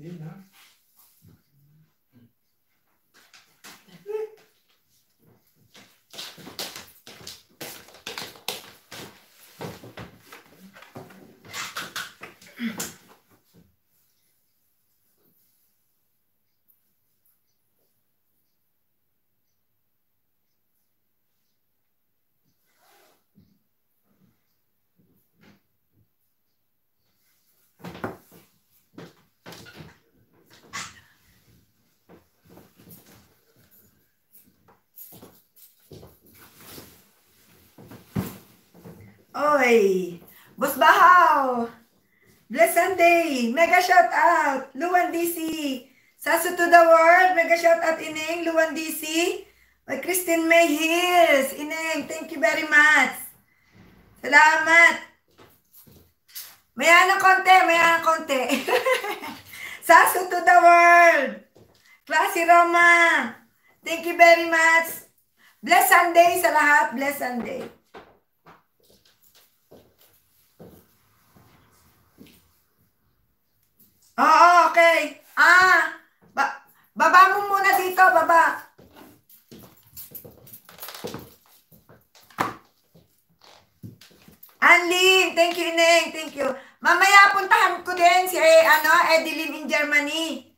Vielen Dank. Oy! Busbahaw! Bless Sunday! Mega shout out! Luan DC! Sasu to the world! Mega shout out Ineng! Luan DC! By Christine May Hills! Ineng, thank you very much! Salamat! Maya ano ng konti, maya ano ng konti. Sasu to the world! Classy Roma! Thank you very much! Bless Sunday sa lahat! Bless Sunday! Oo, okay. Ah, ba baba mo muna dito, baba. Anling, thank you, Neng, thank you. Mamaya puntahan ko din si ano, Eddie in Germany.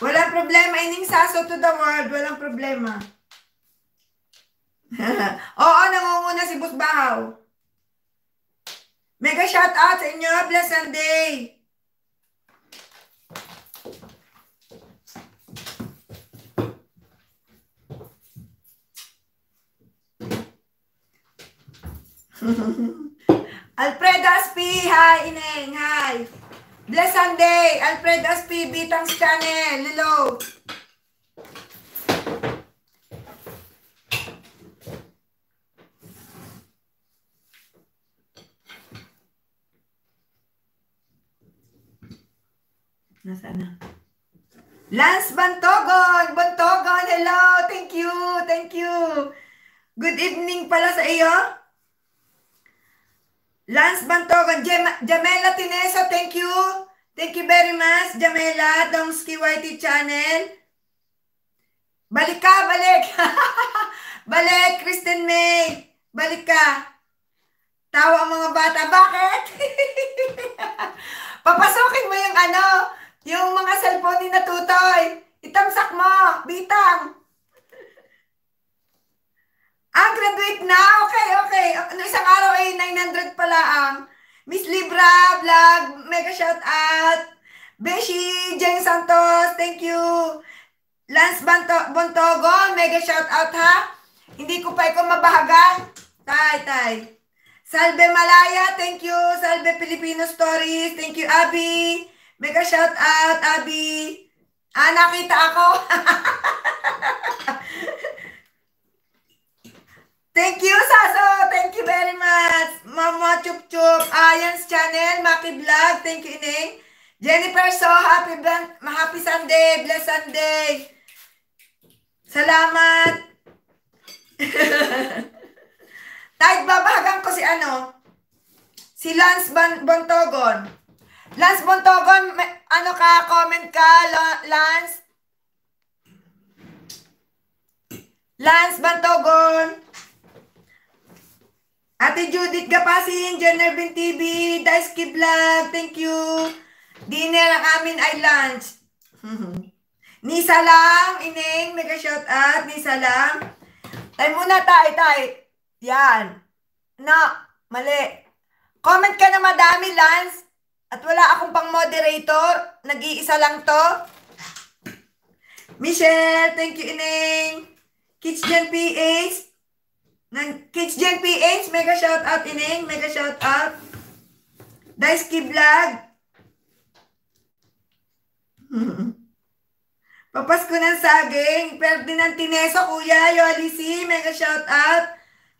Walang problema, ining saso to the world, walang problema. Oo, nangunguna si Busbahaw. Mega shout out sa inyo, bless and day. Alfredo Aspi, hi, Ineng, hi. Bless Sunday, Alfredo Aspi, Bitang's Channel, hello. Nasaan na? Lance Bantogon! Bantogon, hello! Thank you! Thank you! Good evening pala sa iyo! Lance Bantogan, Jam Jamela Tineso, thank you. Thank you very much, Jamela, Dongski YT Channel. Balik ka, balik. balik, Kristen May. Balik ka. Tawa ang mga bata. Bakit? Papasokin mo yung ano, yung mga cellphone ni Natutoy. Itamsak mo, bitang. Ah, graduate na? Okay, okay. Ano, isang araw ay 900 pala ang Miss Libra, vlog, mega shout out. Beshi, Jeng Santos, thank you. Lance Banto Bontogo, mega shout out ha. Hindi ko pa ikaw mabahaga. Tay, tay. Salve Malaya, thank you. Salve Filipino Stories, thank you Abby. Mega shout out Abby. Ah, nakita ako. Thank you, Saso! Thank you very much! Mama Chup Chup, Ayans Channel, Maki Vlog, thank you, Ineng. Jennifer So, happy, happy Sunday, blessed Sunday. Salamat! Kahit babahagan ko si ano, si Lance Ban Bontogon. Lance Bontogon, may, ano ka, comment ka, Lance? Lance Bantogon. Ate Judith Gapasin, John Irvin TV, Daisky Vlog, thank you. Dinner ang amin ay lunch. Nisa lang, ining, nag-shout out, Nisa lang. Tay muna, tay, tay. Yan. No, mali. Comment ka na madami, Lance. At wala akong pang moderator. Nag-iisa lang to. Michelle, thank you, Ineng. Kitchen PH, ng Kids Gen PH, mega shout out ining, mega shout out. Dice Key Vlog. Papasko ng saging. Ferdinand Tineso, Kuya, Yolisi, mega shout out.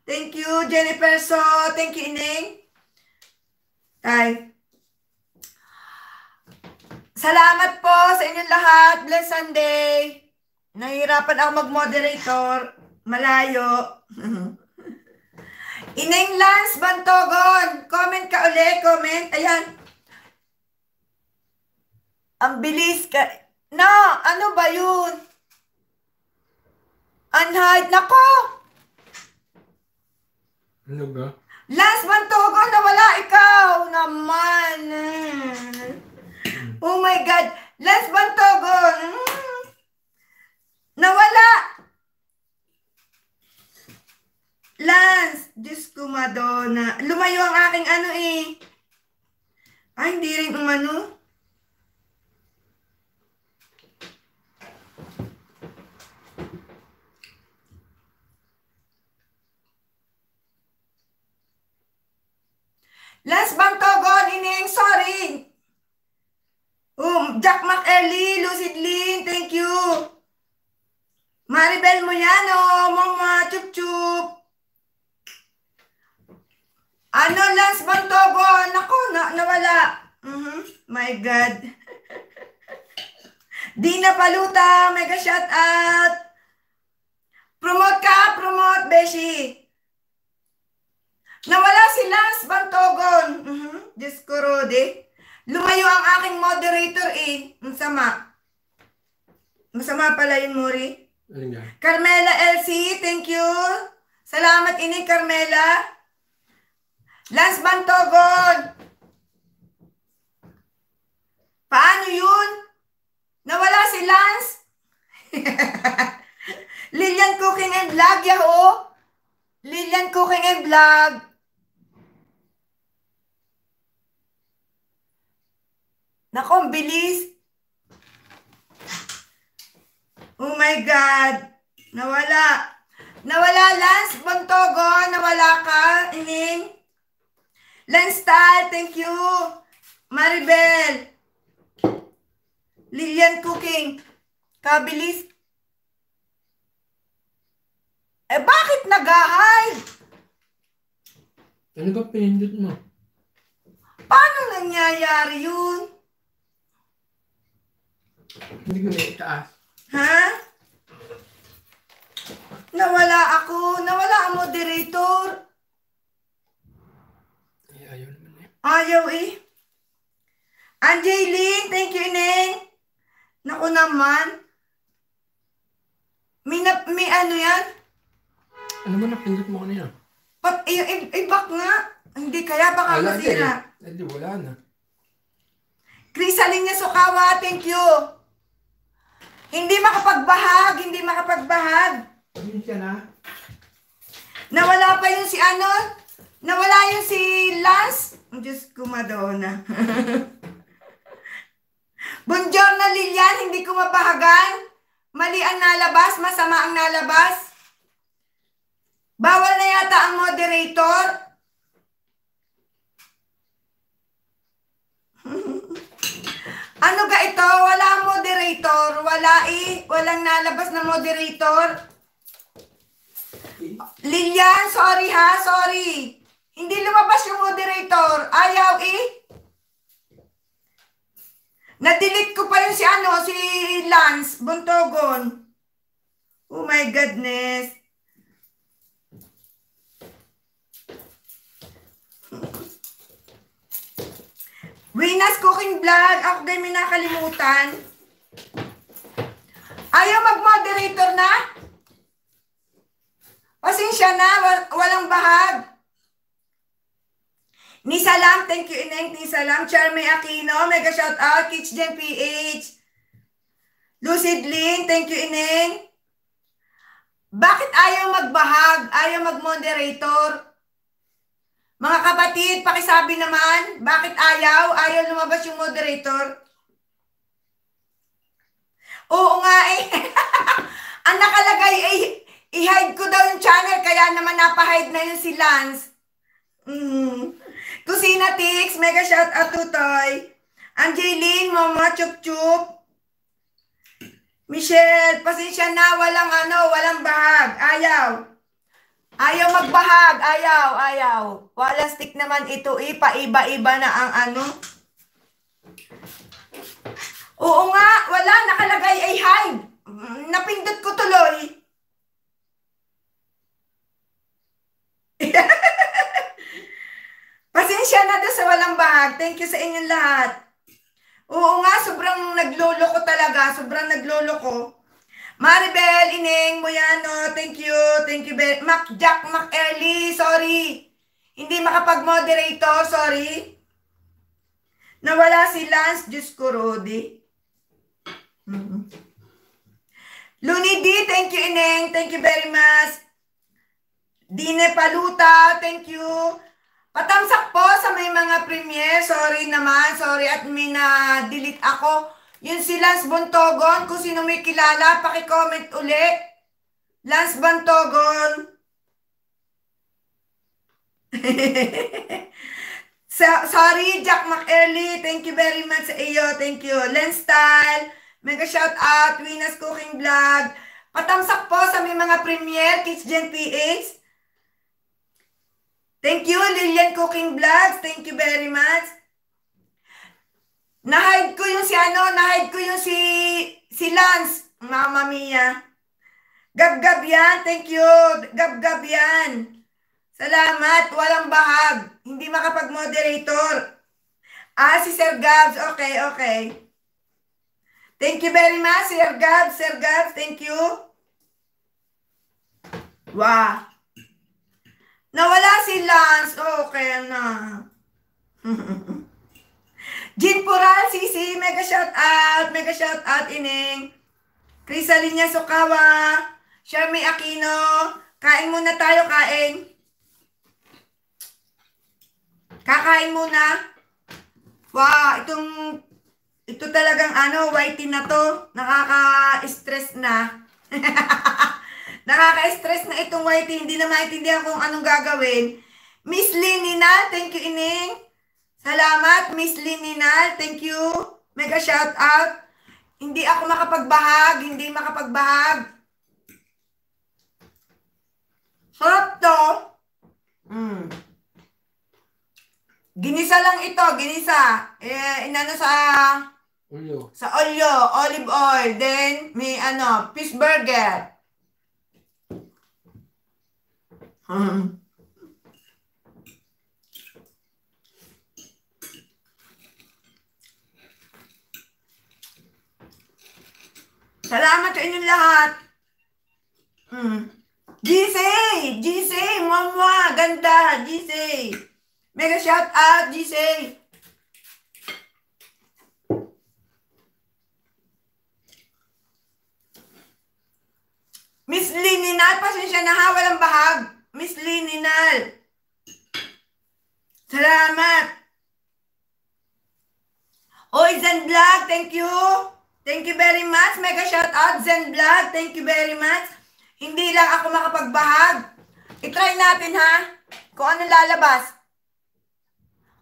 Thank you, Jennifer So. Thank you, Ining. Ay. Salamat po sa inyong lahat. Bless Sunday. Nahirapan ako mag-moderator. Malayo. Ineng Lance Bantogon, comment ka uli, comment. Ayan. Ang bilis ka. No, ano ba yun? Unhide. Nako! Ano ba? Lance Bantogon, nawala ikaw naman. Oh my God. Lance Bantogon. Hmm? Nawala. Lance! Diyos ko, Madonna. Lumayo ang aking ano eh. Ay, hindi rin umano. Lance Bangtogon, Ineng, sorry! Um, Jack McElly, Lucid Lynn, thank you! Maribel Moyano, Mama Chup Chup! Ano, Lance Bantogo? Nako, na nawala. Mm -hmm. My God. Dina Paluta, mega shout out. Promote ka, promote, Beshi. Nawala si Lance Bantogon. Mm -hmm. Diyos ko, Rode. Lumayo ang aking moderator eh. Masama. Masama pala yun, Mori. Ano Carmela LC, thank you. Salamat ini, Carmela. Lance Bantogon! Paano yun? Nawala si Lance? Lilian Cooking and Vlog, yaho! Lilian Cooking and Vlog! Nakong bilis! Oh my God! Nawala! Nawala, Lance! Bantogon, nawala ka, Ining! Lenstal, thank you. Maribel. Lilian Cooking. Kabilis. Eh, bakit nag-hide? Ano ba pindot mo? Paano nangyayari yun? Hindi ko naitaas. Ha? Nawala ako. Nawala ang moderator. Ayaw eh. Angeline, thank you, Neng. Naku naman. May, na, may ano yan? Ano mo napindot mo kanina? Pat, i- i- i nga. Hindi kaya baka Wala masira. Eh. wala na. Crisaling na Sukawa, thank you. Hindi makapagbahag, hindi makapagbahag. Pamilya na. Nawala pa yung si ano? Nawala yung si Lance. Diyos ko, Madonna. Bonjour na Lilian. Hindi ko mapahagan. Mali ang nalabas. Masama ang nalabas. Bawal na yata ang moderator. ano ba ito? Wala moderator. Wala eh. Walang nalabas na moderator. Lilian, sorry ha. Sorry. Hindi lumabas yung moderator. Ayaw eh. Na-delete ko pa yung si ano, si Lance Buntogon. Oh my goodness. Winas Cooking Vlog. Ako din may nakalimutan. Ayaw mag-moderator na? Pasensya na. Walang bahag. Ni Salam, thank you Ineng, ni Salam, Charme Aquino, mega shout out, Kitchen PH. Lucid Lynn, thank you Ineng. Bakit ayaw magbahag, ayaw mag-moderator? Mga kapatid, pakisabi naman, bakit ayaw, ayaw lumabas yung moderator? Oo nga eh. Ang nakalagay ay eh, i-hide ko daw yung channel kaya naman napahide na yun si Lance. Mm. To Sina Tix, mega shout out to Toy. Angeline, Mama Chup Chup. Michelle, pasensya na, walang ano, walang bahag. Ayaw. Ayaw magbahag. Ayaw, ayaw. Walang naman ito. Ipaiba-iba iba na ang ano. Oo nga, wala. Nakalagay ay hide. Napindot ko tuloy. Pasensya na doon sa walang bahag. Thank you sa inyong lahat. Oo nga, sobrang naglolo ko talaga. Sobrang naglolo ko. Maribel, Ineng, Moyano, thank you. Thank you, Bel. Mac Jack, Mac Ellie, sorry. Hindi makapag-moderate sorry. Nawala si Lance, Diyos ko, Rudy. Luni D, thank you, Ineng. Thank you very much. Dine Paluta, thank you. Patamsak po sa may mga premier. Sorry naman, sorry admin na delete ako. Yun si Lance Bontogon. Kung sino may kilala, pakicomment uli. Lance Bontogon. sorry, Jack McEarly. Thank you very much sa iyo. Thank you. Lance Style. Mega shout out. Winas Cooking Vlog. Patamsak po sa may mga premier. Kids Gen PH. Thank you, Lilian Cooking Vlogs. Thank you very much. Nahide ko yung si ano, nahide ko yung si, si Lance. Mama mia. Gab-gab yan. Thank you. Gab-gab yan. Salamat. Walang bahag. Hindi makapag-moderator. Ah, si Sir Gabs. Okay, okay. Thank you very much, Sir Gabs. Sir Gabs, thank you. Wow. Nawala si Lance. Okay na. Jin Pural, Sisi, mega shout out. Mega shout out, Ining. Crisaline Sukawa, Shermay Aquino. Kain muna tayo, kain. Kakain muna. Wow, itong ito talagang ano, white na to. Nakaka-stress na. Nakaka-stress na itong whitey, hindi na maintindihan kung anong gagawin. Miss Lininal, thank you, Ining. Salamat, Miss Lininal. Thank you. Mega shout out. Hindi ako makapagbahag, hindi makapagbahag. Sarap to. Mm. Ginisa lang ito, ginisa. Eh, inano sa... Olyo. Sa olyo, olive oil. Then, may ano, fish burger. Huh? Salamat sa inyong lahat. Mm. GC! GC! Mama! Ganda! GC! Mega shout out, GC! Miss Lini na, pasensya na ha, walang bahag. Miss Lininal. Salamat. Oy, Zen Vlog, thank you. Thank you very much. Mega shout out, Zen Vlog. Thank you very much. Hindi lang ako makapagbahag. I-try natin ha, kung ano lalabas.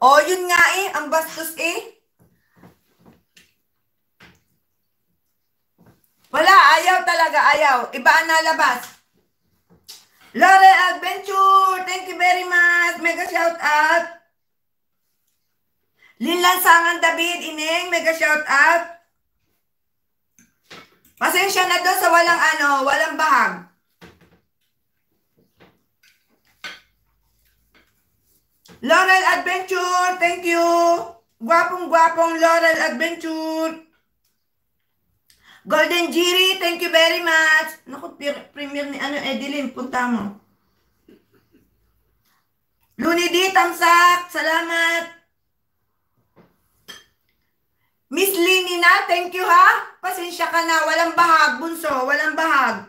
O, oh, yun nga eh, ang bastos eh. Wala, ayaw talaga, ayaw. Iba ang lalabas. Lore Adventure! Thank you very much! Mega shout out! Linlansangan David Ineng, mega shout out. Pasensya na doon sa walang ano, walang bahag. Laurel Adventure, thank you. Gwapong-gwapong Laurel Adventure. Golden Jiri, thank you very much. Naku, premier ni ano, Edilin, punta mo. Luni D, tamsak, salamat. Miss Linina, thank you ha. Pasensya ka na, walang bahag, bunso, walang bahag.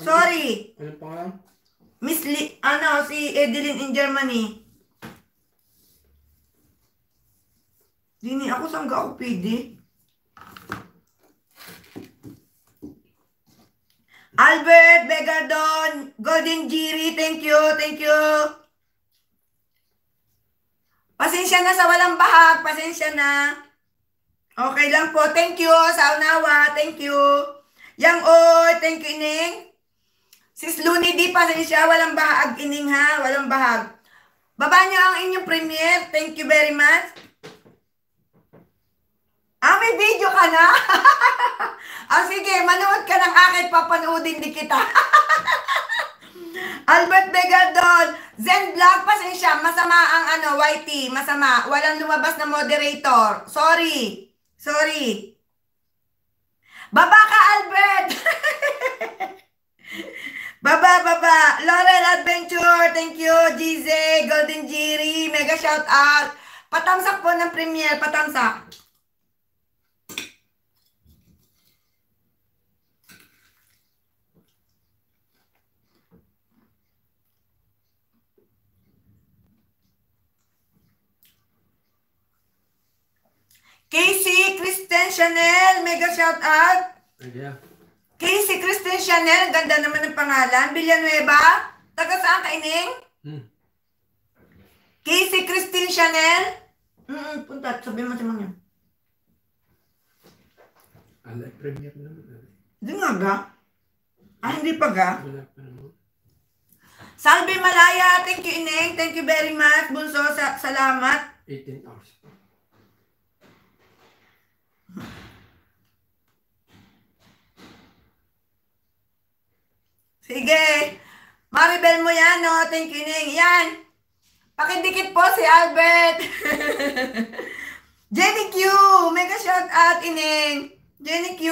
Sorry. Ano pa nga? Miss Li, ano, si Edeline in Germany. Dini, ako saan ka ako pwede? Albert Begadon, Golden Giri, thank you, thank you. Pasensya na sa walang bahag, pasensya na. Okay lang po, thank you sa unawa, thank you. Yang oy, thank you ining. Sis Luni, di pasensya, walang bahag ining ha, walang bahag. Baba niyo ang inyong premiere, thank you very much. Ah, may video ka na? ah, sige, manood ka ng akin, papanoodin din kita. Albert Begadon, Zen Vlog, pasensya, masama ang ano, YT, masama. Walang lumabas na moderator. Sorry. Sorry. Baba ka, Albert! Baba, baba. Laurel Adventure, thank you. GZ, Golden Jiri, mega shout out. Patamsak po ng premiere, patamsak. Casey Kristen Chanel, mega shout out. Yeah. Casey Kristen Chanel, ganda naman ng pangalan. Villanueva, taga saan ka ining? Hmm. Casey Kristen Chanel? Mm, punta, sabihin mo sa mga. Ala, premier naman. Ah. Hindi nga ga. Ah, hindi pa ga? Wala pa naman. Salve Malaya, thank you ining. thank you very much. Bunso, sa salamat. 18 hours. Sige. Maribel Moyano, thank you, Ning. Yan. Pakidikit po si Albert. Jenny Q, mega shout out, Ining. Jenny Q.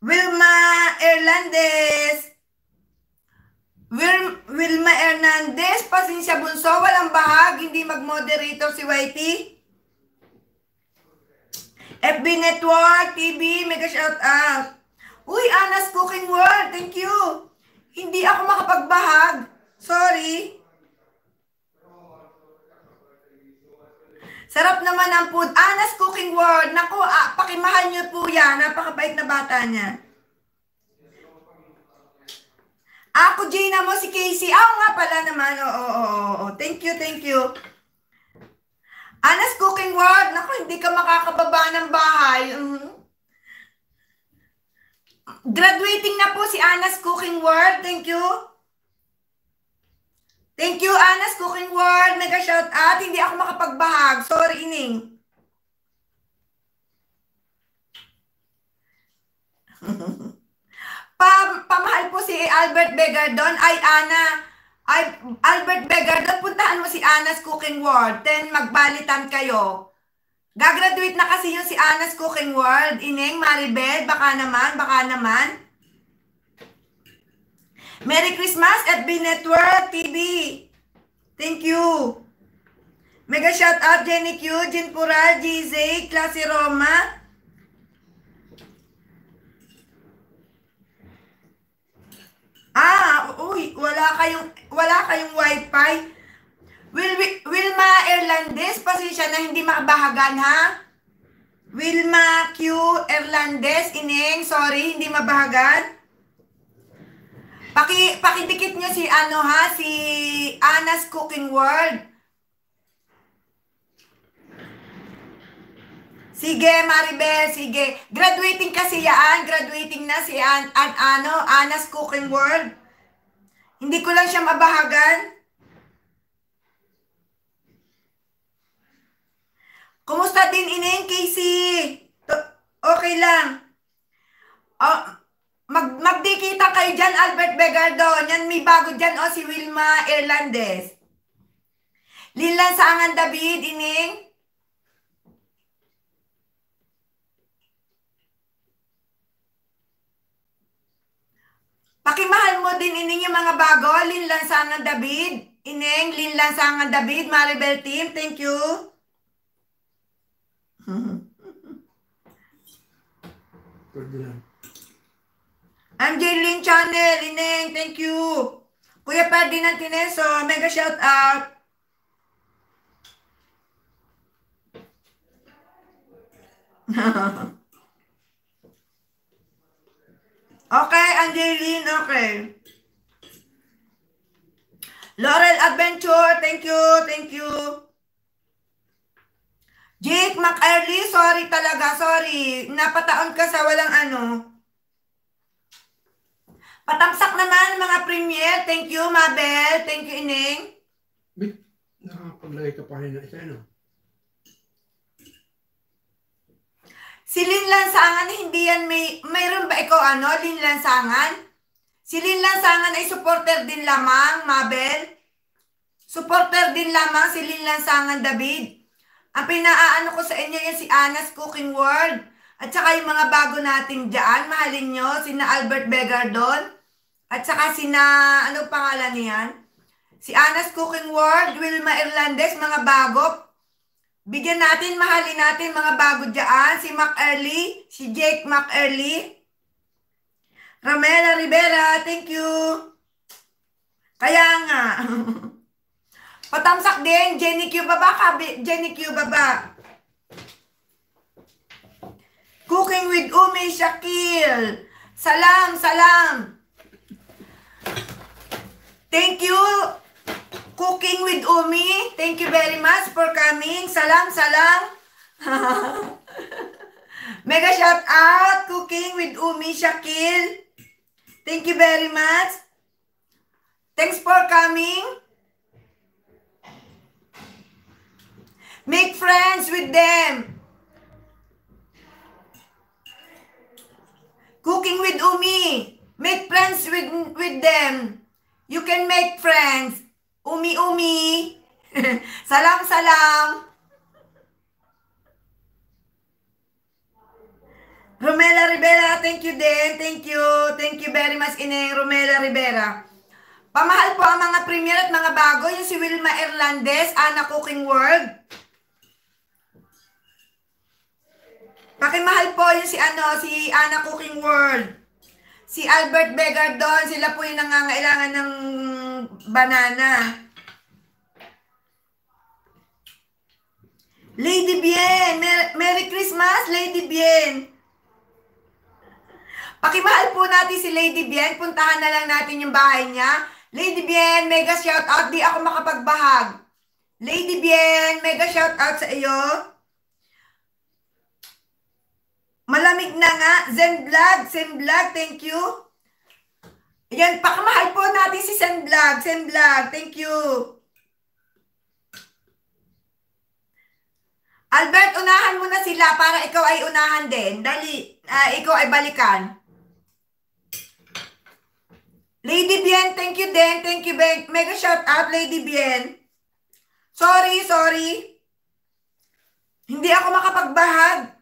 Wilma Hernandez. Wil Wilma Hernandez, pasensya bunso, walang bahag, hindi mag-moderator si YT. FB Network TV, mega shout out. Uy, Anas Cooking World, thank you. Hindi ako makapagbahag. Sorry. Sarap naman ang food. Anas Cooking World. Naku, ah, pakimahal niyo po yan. Napakabait na bata niya. Ako, Gina mo, si Casey. Ah, nga pala naman. Oo, oh, oo, oo. Thank you, thank you. Anas Cooking World. Naku, hindi ka makakababa ng bahay. Mm-hmm. Graduating na po si Anas Cooking World. Thank you. Thank you, Anas Cooking World. Mega shout out. Hindi ako makapagbahag. Sorry, Ining. pa pamahal po si Albert Begardon. Ay, Ana. Ay, Albert Begardon, puntahan mo si Anas Cooking World. Then magbalitan kayo. Gagraduate na kasi yung si Anas Cooking World. Ineng, Maribel, baka naman, baka naman. Merry Christmas at B Network TV. Thank you. Mega shout out Jenny Q, Jin Pural, GZ, Classy Roma. Ah, uy, wala kayong wala kayong wifi. Wil Wilma Erlandes, pasensya na hindi makabahagan ha. Wilma Q. Erlandes, Ineng, sorry, hindi mabahagan. Paki, pakidikit nyo si ano ha, si Anas Cooking World. Sige, Maribel, sige. Graduating kasi yan. Graduating na si An, An ano, Anas Cooking World. Hindi ko lang siya mabahagan. Kumusta din ineng, Casey? Okay lang. Oh, mag magdikita kay Jan Albert Begardo. Yan may bago diyan o oh, si Wilma Irlandes. Lilan Saangan David, ining. Pakimahal mo din ining yung mga bago. Linlan Saangan David, ining. Linlan Saangan David, Maribel Team, thank you. Mm-hmm. I'm Jaylin Channel. Ineng, thank you. Kuya Paddy ng Tineso, mega shout out. okay, Angeline, okay. Laurel Adventure, thank you, thank you. Jake McArly, sorry talaga, sorry. Napataon ka sa walang ano. Patamsak naman mga premier. Thank you, Mabel. Thank you, Ining. Wait, nakapaglagay ka pa rin na isa, ano? Si Lin Lansangan, hindi yan may... Mayroon ba ikaw, ano, Lin Lansangan? Si Lin Lansangan ay supporter din lamang, Mabel. Supporter din lamang si Lin Lansangan, David. Ang pinaaano ko sa inyo yan si Anas Cooking World. At saka yung mga bago nating dyan, mahalin nyo, si na Albert Begardon. At saka si na, ano pangalan niyan? Si Anas Cooking World, Wilma Irlandes, mga bago. Bigyan natin, mahalin natin mga bago dyan. Si Mac Early, si Jake Mac Early. Ramela Rivera, thank you. Kaya nga. Patamsak din. Jenny Q baba Jenny Q baba. Cooking with Umi Shakil. Salam, salam. Thank you. Cooking with Umi. Thank you very much for coming. Salam, salam. Mega shout out. Cooking with Umi Shakil. Thank you very much. Thanks for coming. Make friends with them. Cooking with Umi. Make friends with, with them. You can make friends. Umi-umi. Salam-salam. Romela Rivera, thank you din. Thank you. Thank you very much, Ineng Romela Rivera. Pamahal po ang mga premier at mga bago, yung si Wilma Irlandes, Anna Cooking World. Pakimahal po yung si ano, si Ana Cooking World. Si Albert Begard doon, sila po yung nangangailangan ng banana. Lady Bien, Mer Merry Christmas, Lady Bien. Pakimahal po natin si Lady Bien. Puntahan na lang natin yung bahay niya. Lady Bien, mega shout out. Di ako makapagbahag. Lady Bien, mega shout out sa iyo. Malamig na nga. Zen Vlog, Zen Vlog, thank you. Yan, pakamahal po natin si Zen Vlog, Zen Vlog, thank you. Albert, unahan mo na sila para ikaw ay unahan din. Dali, uh, ikaw ay balikan. Lady Bien, thank you din. Thank you, Ben. Mega shout out, Lady Bien. Sorry, sorry. Hindi ako makapagbahag.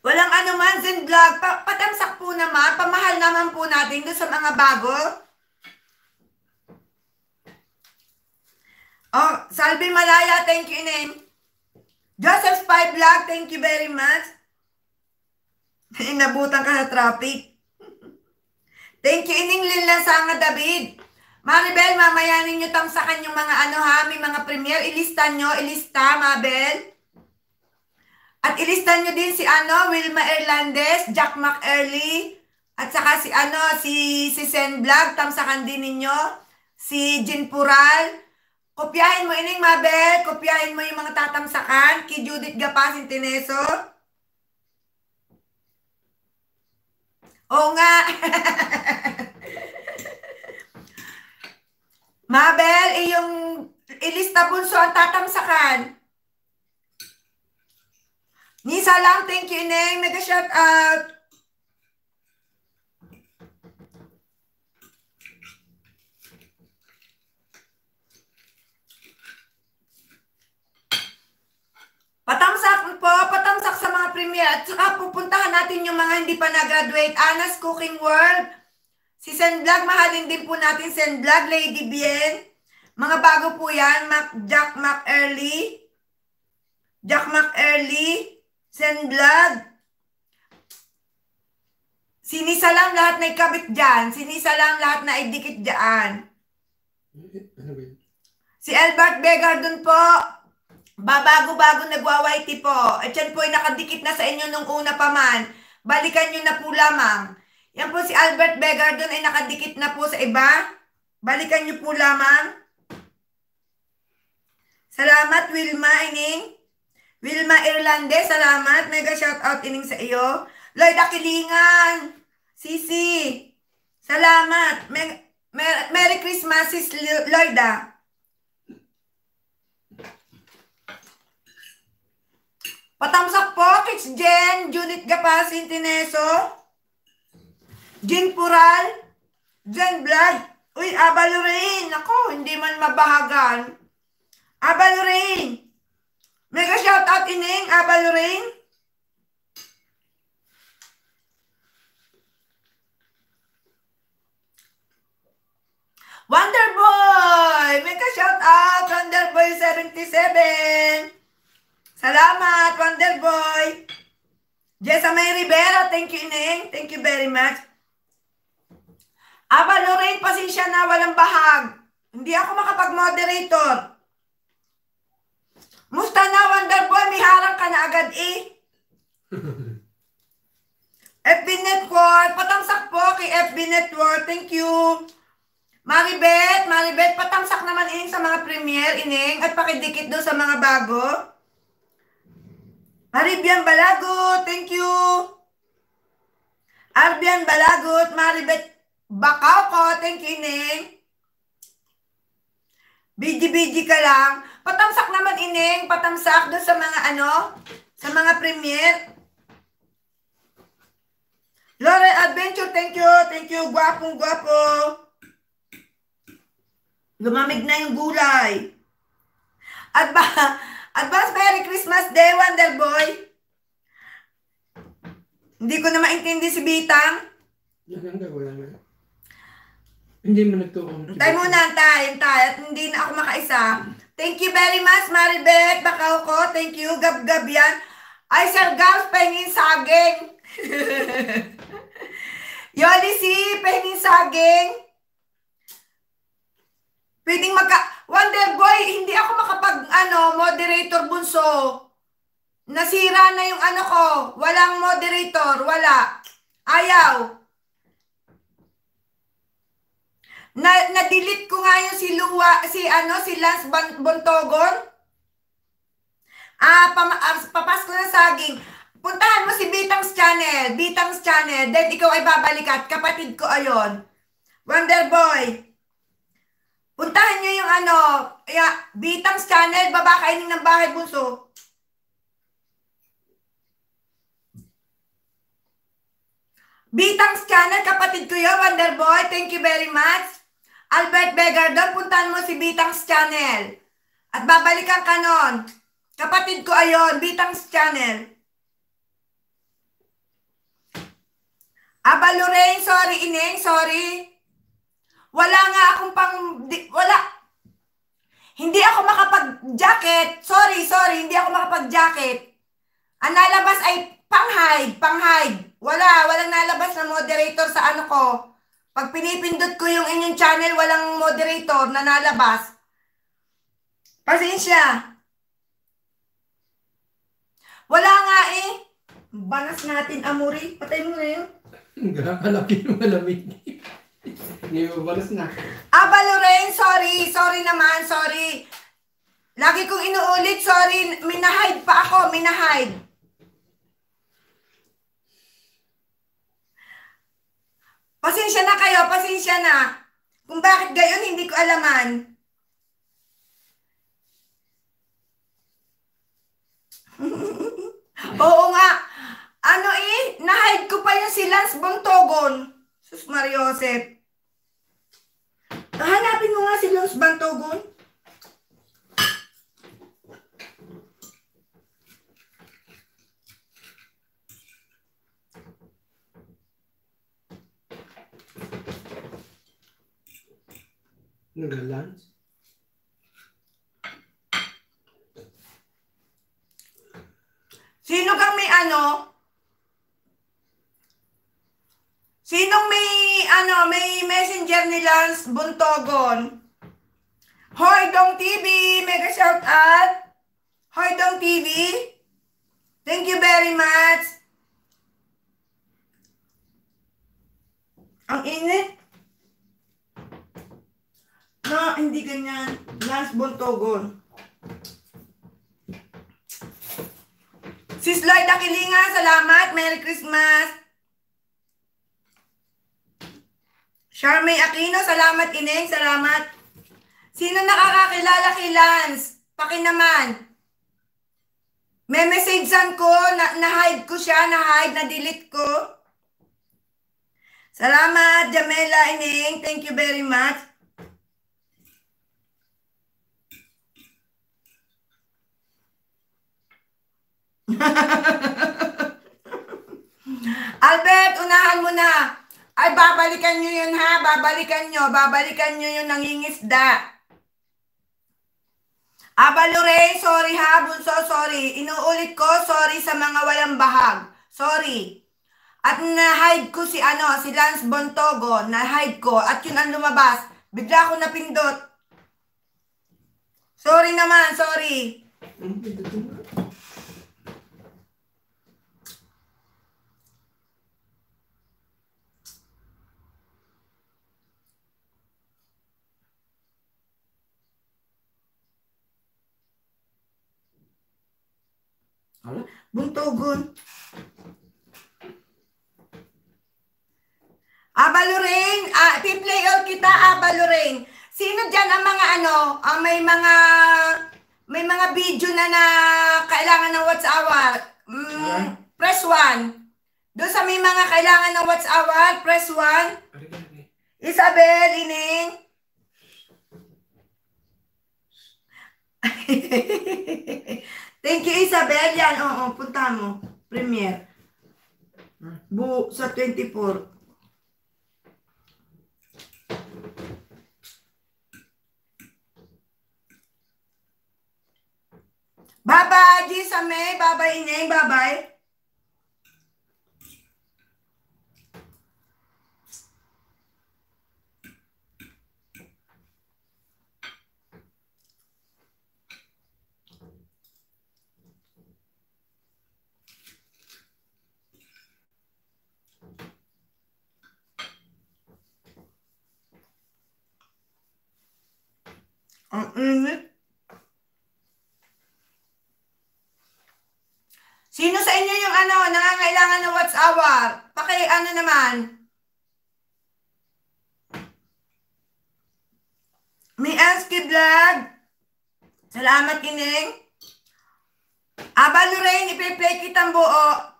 Walang anuman, Zen Vlog. Pa patamsak po naman. Pamahal naman po natin doon sa mga bago. Oh, Salvi Malaya, thank you, name. Joseph Spy Vlog, thank you very much. Inabutan ka sa traffic. thank you, Ining Lila Sanga David. Maribel, mamaya ninyo tamsakan yung mga ano ha, may mga premier. Ilista nyo, ilista, Mabel. At ilista nyo din si ano, Wilma Erlandes, Jack McEarly, at saka si ano, si, si Sen Vlog, tamsakan din ninyo, si Jin Pural. Kopyahin mo ining Mabel, kopyahin mo yung mga tatamsakan, kay Judith Gapasin Tineso. Oo nga. Mabel, iyong ilista bunso ang tatamsakan. Ni Salam, thank you, Neng. Nag-shout out. Patamsak po, patamsak sa mga premiere. At saka pupuntahan natin yung mga hindi pa nag-graduate. Anna's Cooking World. Si Send Vlog, mahalin din po natin. Send Vlog, Lady Bien. Mga bago po yan. Mac, Jack Mac Early. Jack Mac Early. Send blood. Sinisa lang lahat na ikabit dyan. Sinisa lang lahat na idikit dyan. Si Albert Begar dun po. Babago-bago nagwawaiti po. At yan po ay nakadikit na sa inyo nung una pa man. Balikan nyo na po lamang. Yan po si Albert Begar dun ay nakadikit na po sa iba. Balikan nyo po lamang. Salamat Wilma Ining. Wilma Irlande, salamat. Mega shoutout ining sa iyo. Lloyd Akilingan. Sisi. Salamat. Meg Mer Merry Christmas, Sis Lloyda. Patamsak po, Kits Jen, Judith Gapasin, Tineso, Jing Pural, Jen Blood, Uy, Abalorain. Ako, hindi man mabahagan. Abalorain. Mega shoutout ining Abal Ring. Wonder Boy! Mega shoutout Wonder Boy 77. Salamat Wonder Boy. Jessa May Rivera, thank you ining. Thank you very much. Aba, Lorraine, pasensya na, walang bahag. Hindi ako makapag-moderator. Musta na, Wonder Boy, may harang ka na agad eh. FB Network, patamsak po kay FB Network. Thank you. Maribet, Maribet, patamsak naman ining sa mga premiere, ining, at pakidikit doon sa mga bago. Maribian Balagot, thank you. Arbian Balagot, Maribet Bakaw ko, thank you, ining. Biji-biji ka lang. Patamsak naman, ining, Patamsak doon sa mga ano, sa mga premier. Lore Adventure, thank you. Thank you. Gwapong gwapo. Lumamig na yung gulay. Adba ba, Merry Christmas Day, Wonder Boy. Hindi ko na maintindi si Bitang. Naganda ko lang. Hindi mo nagtuong. Antay muna, antay, antay. At hindi na ako makaisa. Thank you very much, Maribeth. Bakaw ko. Thank you. Gab-gab yan. Ay, Sir Gals, pahingin saging. Yoli si pahingin saging. Pwedeng magka... Wonder Boy, hindi ako makapag, ano, moderator bunso. Nasira na yung ano ko. Walang moderator. Wala. Ayaw. na, na-delete ko nga yung si Luwa, si ano, si Lance Bontogon. Ah, pama, ah, papasko na saging. Puntahan mo si Bitang's Channel, Bitang's Channel, then ikaw ay babalik at kapatid ko ayon. Wonder Boy. Puntahan niyo yung ano, ya, Bitang's Channel, babakainin ng bahay bunso. Bitang's Channel, kapatid ko yun, Wonder Boy. Thank you very much. Albert Begardo, puntahan mo si Bitang's Channel. At babalikan ka nun. Kapatid ko ayon, Bitang's Channel. Aba Lorraine, sorry Ineng, sorry. Wala nga akong pang, di, wala. Hindi ako makapag-jacket. Sorry, sorry, hindi ako makapag-jacket. Ang nalabas ay pang-hide, pang-hide. Wala, walang nalabas na moderator sa ano ko pag pinipindot ko yung inyong channel, walang moderator na nalabas. Pasensya. Wala nga eh. Banas natin, Amuri. Patay mo na yun. Malaki yung malamig. Ngayon, balas na. Aba, Loren, sorry. Sorry naman, sorry. Lagi kong inuulit, sorry. Minahide pa ako, minahide. Pasensya na kayo, pasensya na. Kung bakit gayon, hindi ko alaman. Oo nga. Ano eh, nahide ko pa yung si Lance Bontogon. Sus Mariosep. Hanapin mo nga si Lance Bantogon. Netherlands. Sino kang may ano? Sino may ano, may messenger ni Lance Buntogon? Hoy Dong TV, mega shout out. Hoy Dong TV. Thank you very much. Ang init. No, hindi ganyan. Lance Bontogol. Sis Lloyd Akilinga, salamat. Merry Christmas. Charmaine Aquino, salamat Ineng, salamat. Sino nakakakilala kay Lance? Paki naman. May messagean ko, na-hide na ko siya, na-hide, na-delete ko. Salamat, Jamela Ineng. Thank you very much. Albert, unahan mo na. Ay, babalikan nyo yun ha. Babalikan nyo. Babalikan nyo yung nangingisda. Aba Lorraine, sorry ha, bunso, sorry. Inuulit ko, sorry sa mga walang bahag. Sorry. At na-hide ko si ano, si Lance Bontogo, na-hide ko at yun ang lumabas. Bigla ko napindot. Sorry naman, sorry. Wala. Buntugon. Aba Lorraine, uh, ah, piplayol kita Aba Sino diyan ang mga ano, ang ah, may mga may mga video na na kailangan ng watch hour? Mm, huh? press 1. Doon sa may mga kailangan ng watch hour, press 1. Isabel, Ining. Tem que Isabel já não, oh, não oh, putamos primeiro. Bu só tem por. Babai, disse amém, babai, nem babai. ang mm-hmm. init. Sino sa inyo yung ano, nangangailangan ng what's hour? Paki ano naman. May Elski Vlog. Salamat, Kining. Aba, Lorraine, ipiplay kitang buo.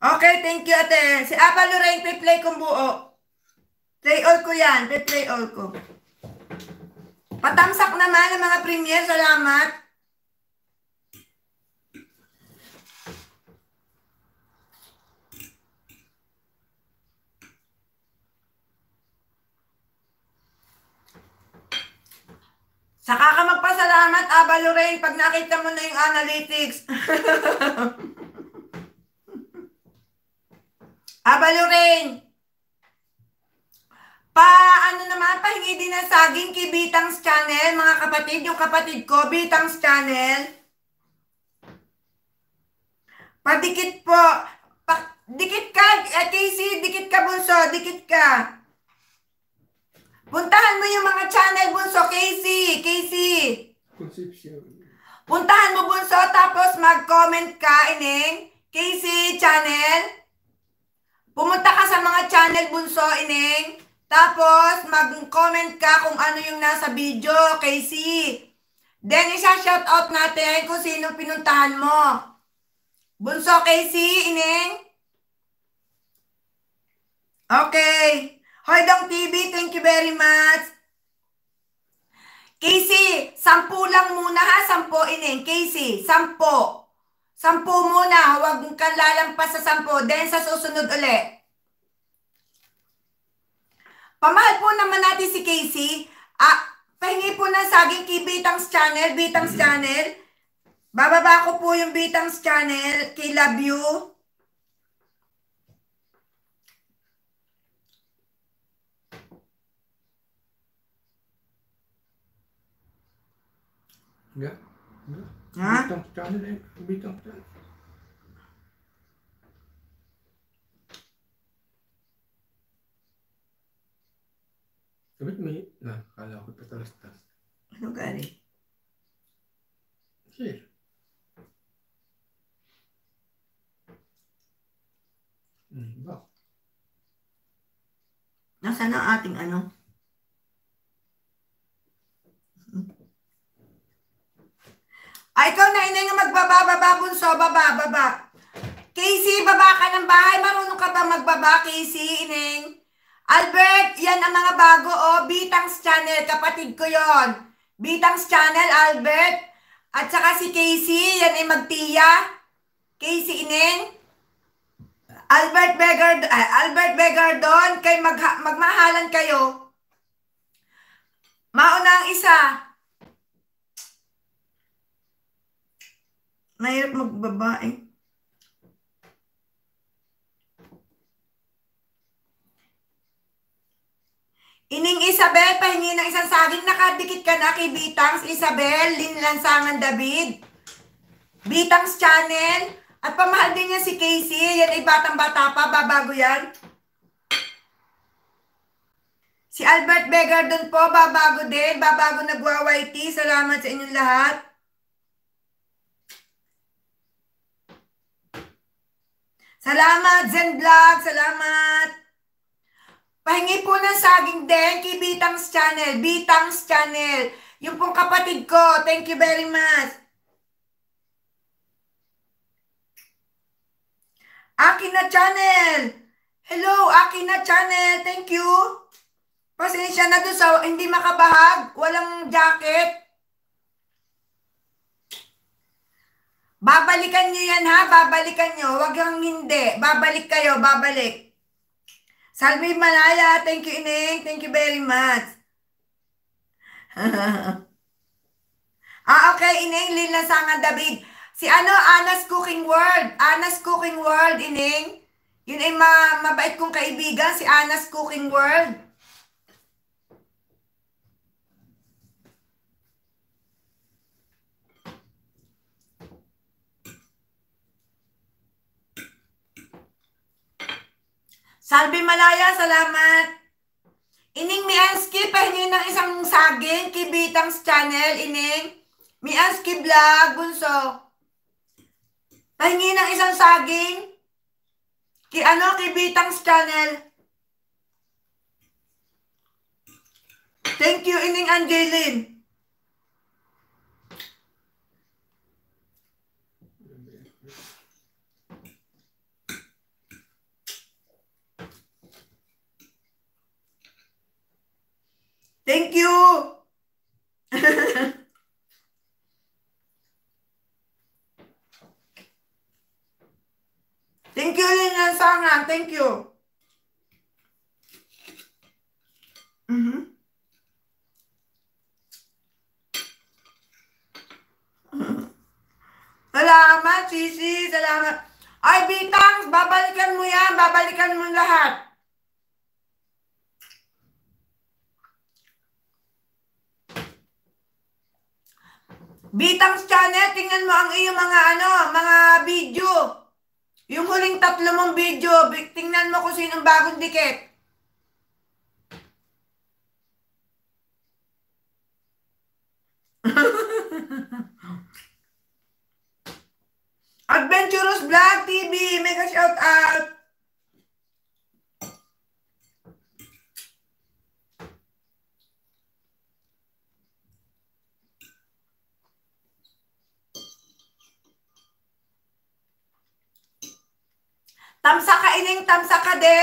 Okay, thank you, ate. Si Aba Lorraine, play kong buo. Play all ko yan. Pe-play all ko. Patamsak naman ang mga premier. Salamat. Saka ka magpasalamat, Aba Lorraine, pag nakita mo na yung analytics. Aba Lorraine, pa, ano naman, pahingi din ng saging kay Bitang's Channel, mga kapatid. Yung kapatid ko, Bitang's Channel. Padikit po. Pa, dikit ka, eh, Casey. Dikit ka, Bunso. Dikit ka. Puntahan mo yung mga channel, Bunso. Casey. Casey. Puntahan mo, Bunso. Tapos mag-comment ka, ining Casey, channel. Pumunta ka sa mga channel, Bunso, ining tapos, mag-comment ka kung ano yung nasa video, Casey. Then, isa out natin kung sino pinuntahan mo. Bunso, Casey, Ining. Okay. Hoy Dong TV, thank you very much. Casey, sampu lang muna ha, sampu inin. Casey, sampu. Sampu muna, huwag kang lalampas sa sampu. Then sa susunod ulit. Pamahal po naman natin si Casey. Ah, pahingi po ng saging kay Bitang's Channel. Bitang's Channel. Bababa ko po yung Bitang's Channel. Kay Love You. Yeah. yeah. Ha? Bitang's Channel. Eh. Bitang's Channel. Dapat may nakakala ko patalas-talas. Ano gari? Here. Hmm, ba? Nasa na ating ano? Ay, ah, ikaw na inay nga magbaba, baba, bunso, baba, baba. Casey, baba ka ng bahay. Marunong ka ba magbaba, Casey, ineng? Albert, yan ang mga bago, oh. Bitang's Channel, kapatid ko yon. Bitang's Channel, Albert. At saka si Casey, yan ay magtiya. Casey Inen. Albert Begard, uh, Albert Begardon, kay mag, magmahalan kayo. Mauna ang isa. Mahirap magbabae. Eh. Ining Isabel, pahingi ng isang saging. Nakadikit ka na kay Bitangs, Isabel, Linlansangan David. Bitangs Channel. At pamahal din niya si Casey. Yan ay batang-bata pa. Babago yan. Si Albert Begardon po, babago din. Babago nagwa-YT. Salamat sa inyong lahat. Salamat, Zen Vlog. Salamat. Pahingi po ng saging din kay Bitang's Channel. Bitang's Channel. Yung pong kapatid ko. Thank you very much. Akin na channel. Hello, akin na channel. Thank you. Pasensya na doon sa hindi makabahag. Walang jacket. Babalikan nyo yan ha. Babalikan nyo. Huwag kang hindi. Babalik kayo. Babalik. Salve Malaya! Thank you, Ineng! Thank you very much! ah, okay, Ineng, Lil Lasangan David. Si ano, Anas Cooking World. Anas Cooking World, Ineng. Yun ay ma mabait kong kaibigan, si Anas Cooking World. Salve Malaya, salamat! Ining Mianski, pahingi eh, ng isang saging, Kibitang's channel, Ining. Mianski vlog, bunso. Pahingi ng isang saging, ki ano, Kibitang's channel. Thank you, Ining Angeline. Thank you! Thank you din yan, Sanga. Ah. Thank you. Mm-hmm. Salamat, Sisi. Salamat. Ay, Bitangs, babalikan mo yan. Babalikan mo lahat. Bitang's Channel, tingnan mo ang iyong mga ano, mga video. Yung huling tatlo mong video, tingnan mo kung sinong bagong dikit.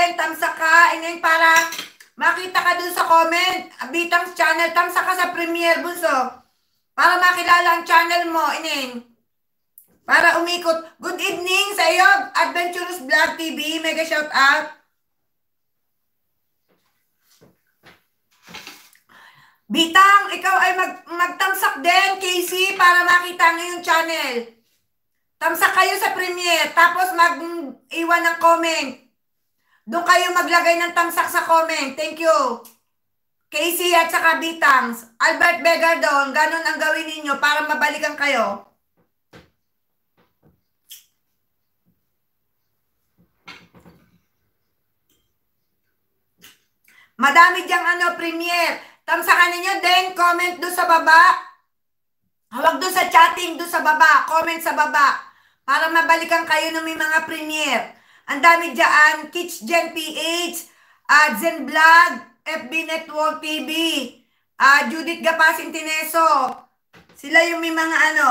natin, tamsa ka, ineng eh, para makita ka dun sa comment. Bitang's channel, Tamsaka sa premiere, bunso. Para makilala ang channel mo, ineng. Para umikot. Good evening sa iyo, Adventurous Vlog TV. Mega shout out. Bitang, ikaw ay mag, magtamsak din, Casey, para makita ngayong channel. Tamsak kayo sa premiere, tapos mag-iwan ng comment. Doon kayo maglagay ng tangsak sa comment. Thank you. Casey at saka Bitangs. Albert Begardon, ganun ang gawin ninyo para mabalikan kayo. Madami diyang ano, premiere. Tamsakan ninyo din, comment do sa baba. Huwag do sa chatting do sa baba, comment sa baba. Para mabalikan kayo ng may mga premiere. Ang dami dyan. Kids Gen PH, uh, ah, Zen Vlog, FB Network TV, uh, ah, Judith Gapasin Tineso. Sila yung may mga ano.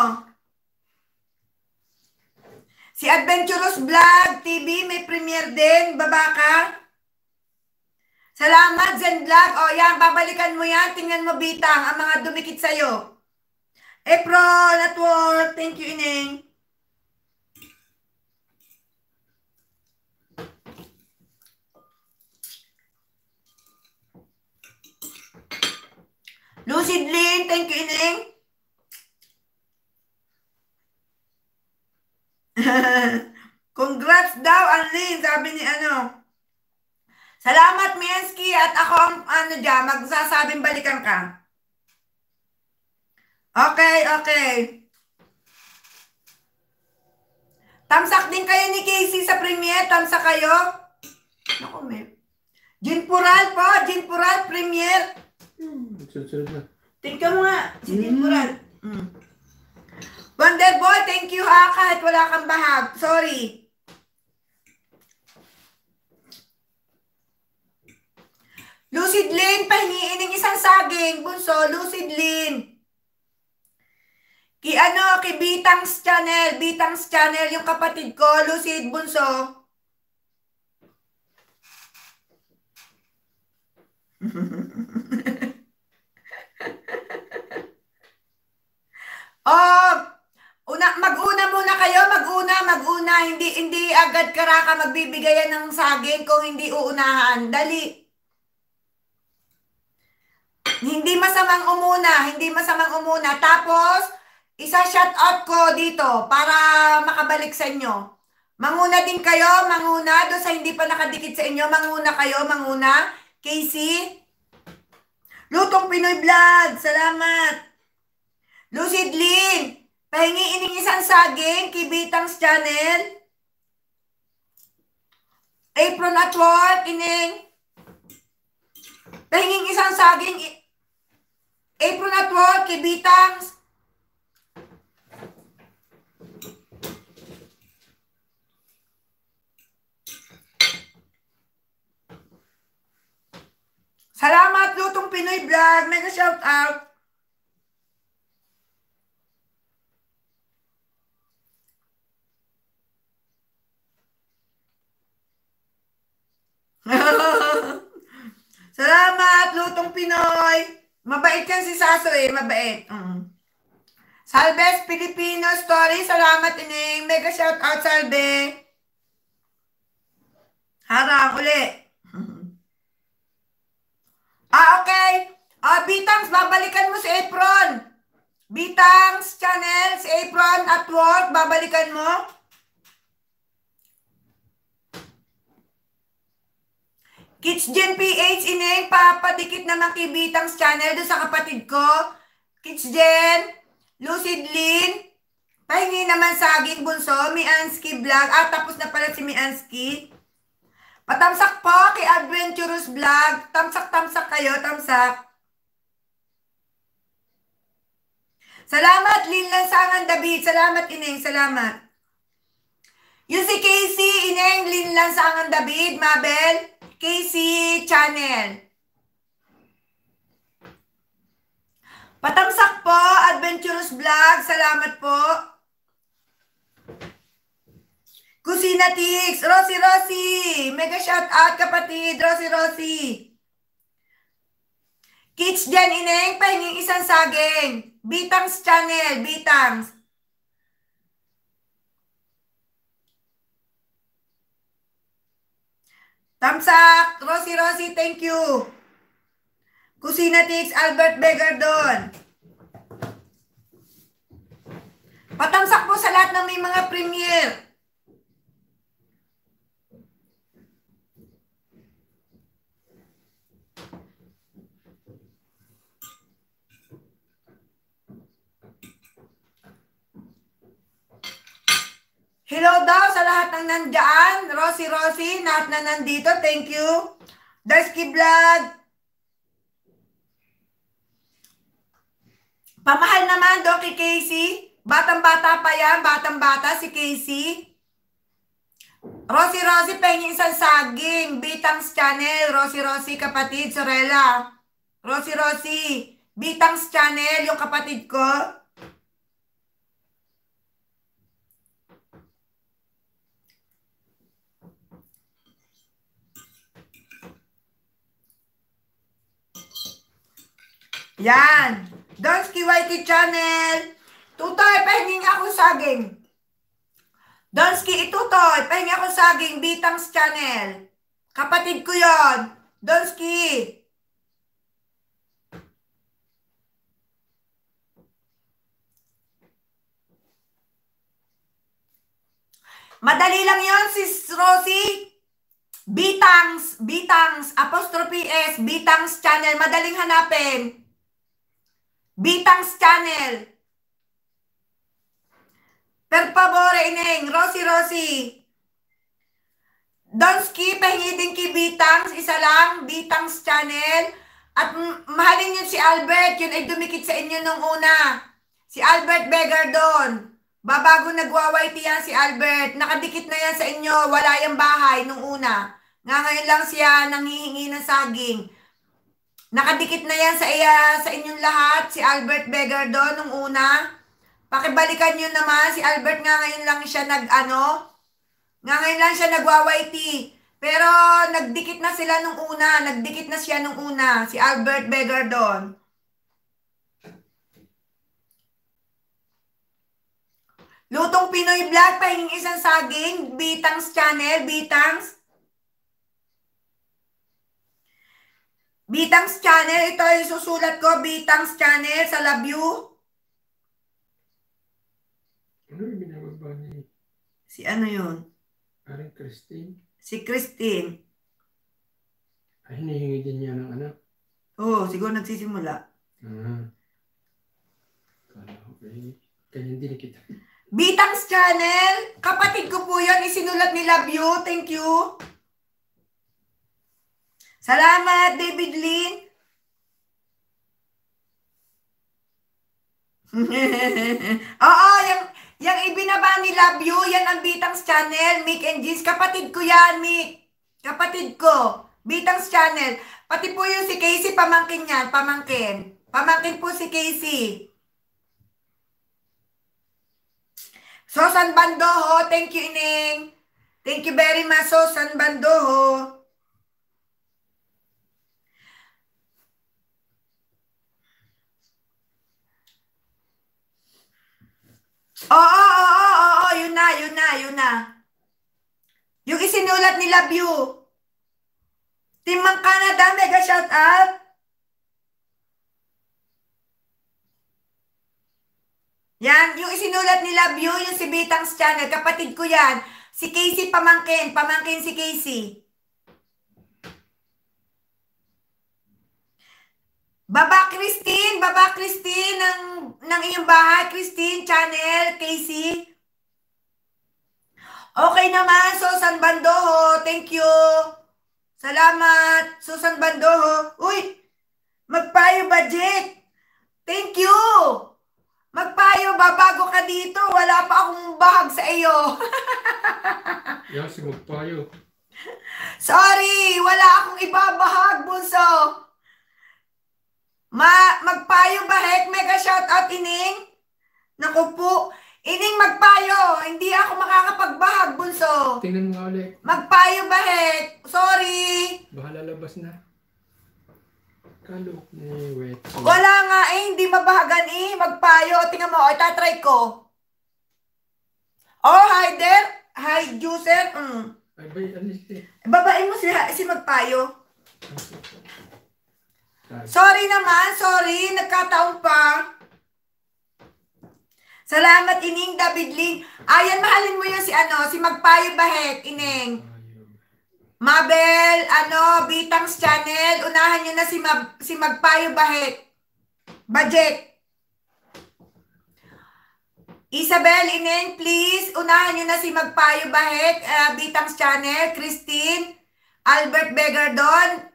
Si Adventurous Vlog TV, may premiere din. Baba Salamat, Zen Vlog. O oh, yan, babalikan mo yan. Tingnan mo, Bitang, ang mga dumikit sa'yo. April Network, thank you, Ineng. Lucid Lynn, thank you, Ining. Congrats daw, Arlene, sabi ni ano. Salamat, Mienski, at ako ang ano dyan, magsasabing balikan ka. Okay, okay. Tamsak din kayo ni Casey sa premiere. Tamsak kayo. Naku, may. Jinpural po. Jinpural premiere. Hmm, Sunod na. Tingka mo nga. Sige, mm. Mm. Wonder Boy, thank you ha, kahit wala kang bahag. Sorry. Lucid Lynn, pahingiin ng isang saging. Bunso, Lucid Lynn. Ki ano, ki Bitangs Channel, Bitangs Channel, yung kapatid ko, Lucid Bunso. Oh, una, mag-una muna kayo, mag-una, mag-una. Hindi, hindi agad karaka magbibigayan ng saging kung hindi uunahan. Dali. Hindi masamang umuna, hindi masamang umuna. Tapos, isa shout out ko dito para makabalik sa inyo. Manguna din kayo, manguna. Doon sa hindi pa nakadikit sa inyo, manguna kayo, manguna. Casey? Lutong Pinoy Vlog, salamat. Lucid Lim, pahingi ining isang saging, Kibitang's Channel. April at work, ining. Pahinging isang saging, April at work, Kibitang's. Salamat, Lutong Pinoy Vlog. Mega shout out. Salamat, Lutong Pinoy! Mabait yan si Saso eh, mabait. Mm. Salves Pilipino Story, salamat ining. Mega shout out, Salve. Hara uli. ah, okay. Ah, Bitangs, babalikan mo si Apron. Bitangs Channel, si Apron at work, babalikan mo. Kids Gen PH, ineng, papadikit na ng channel do sa kapatid ko. Kids Gen, Lucid Lynn, pahingi naman saging bunso, Mianski Vlog. Ah, tapos na pala si Mianski. Patamsak po kay Adventurous Vlog. Tamsak-tamsak kayo, tamsak. Salamat, Lynn Lansangan David. Salamat, Ineng. Salamat. Yung si Casey, Ineng, Lynn Lansangan David, Mabel. Casey Channel. Patamsak po, Adventurous Vlog. Salamat po. Kusina Tix, Rosy Rosy. Mega shout out kapatid, Rosy Rosy. Kids Jen Ineng, pahingin isang saging. Bitangs Channel, Bitangs. Thumbs up! Rosie, Rosie, thank you! Kusina Tix, Albert Begardon. Patamsak po sa lahat ng may mga premiere. Hello daw sa lahat ng nandiyan. Rosy Rosy, lahat na nandito. Thank you. Darsky Vlog. Pamahal naman, do, kay Casey. Batang-bata pa yan. Batang-bata si Casey. Rosy Rosy, pengi isang saging. Bitang's Channel. Rosy Rosy, kapatid. Sorella. Rosy Rosy, Bitang's Channel, yung kapatid ko. Yan. Donski YT Channel. Tutoy, pahingin ako saging. Donsky, itutoy, pahingin ako saging. Bitangs Channel. Kapatid ko yon. Donski. Madali lang yon sis Rosie. Bitangs, Bitangs, apostrophe S, Bitangs channel. Madaling hanapin. Bitang's Channel. Per favore, Ineng. Rosie, Rosie. Don't skip. Pahingi din kay Bitang's. Isa lang. Bitang's Channel. At mahalin yun si Albert. Yun ay dumikit sa inyo nung una. Si Albert Begardon. Babago nagwa-YT yan si Albert. Nakadikit na yan sa inyo. Wala yung bahay nung una. Nga ngayon lang siya nanghihingi ng saging. Nakadikit na yan sa, uh, sa inyong lahat, si Albert Begardo nung una. Pakibalikan nyo naman, si Albert nga ngayon lang siya nag, ano, nga ngayon lang siya nagwa-YT. Pero nagdikit na sila nung una, nagdikit na siya nung una, si Albert Begardo. Lutong Pinoy Vlog, pahinging isang saging, Bitangs Channel, Bitangs. Bitang's Channel. Ito ay susulat ko. Bitang's Channel sa Love You. Ano yung binababa niya? Si ano yun? Parang Christine. Si Christine. Ay, ah, hinihingi din niya ng anak. Oo, oh, siguro nagsisimula. Ah. Kala ko, eh. Kaya hindi na kita. Bitang's Channel! Kapatid ko po yun. Isinulat ni Love You. Thank you. Salamat, David Lynn! Oo, yung, yung ibinaba ni Love You, yan ang Bitang's Channel, Mick and Gis. Kapatid ko yan, Mick. Kapatid ko. Bitang's Channel. Pati po yung si Casey, pamangkin yan, pamangkin. Pamangkin po si Casey. Susan Bandoho, thank you, Ining. Thank you very much, Susan Bandoho. Oo, oo, oo, oo, yun na, yun na, yun na. Yung isinulat ni Love You. Team Mang Canada, mega shout out. Yan, yung isinulat ni Love You, yung si Bitang's channel, kapatid ko yan. Si Casey Pamangkin, Pamangkin si Casey. Baba Christine, Baba Christine ng ng iyong bahay, Christine Channel, Casey. Okay naman, Susan Bandoho. Thank you. Salamat, Susan Bandoho. Uy, magpayo ba, Jack? Thank you. Magpayo ba bago ka dito? Wala pa akong bag sa iyo. yes, magpayo. Sorry, wala akong ibabahag, bunso. Ma, magpayo ba hek? Mega shout out ining. Naku po. Ining magpayo. Hindi ako makakapagbahag, bunso. Tingnan mo ulit. Magpayo ba hek? Sorry. Bahala labas na. Kalok ni wet. Wala nga eh. Hindi mabahagan eh. Magpayo. Tingnan mo. Itatry ko. Oh, hi there. Hi, Juicer. Mm. Ay, bay, alis eh. Babae mo si, si Magpayo. Okay. Sorry naman, sorry. Nagkataon pa. Salamat, Ining David Lin. Ayan, mahalin mo 'yung si ano, si Magpayo Bahet, Ining. Mabel, ano, Bitang's Channel, unahan niyo na si, Mag, si Magpayo Bahet. Budget. Isabel, Ining, please, unahan niyo na si Magpayo Bahet, uh, ah, Bitang's Channel, Christine, Albert Begardon,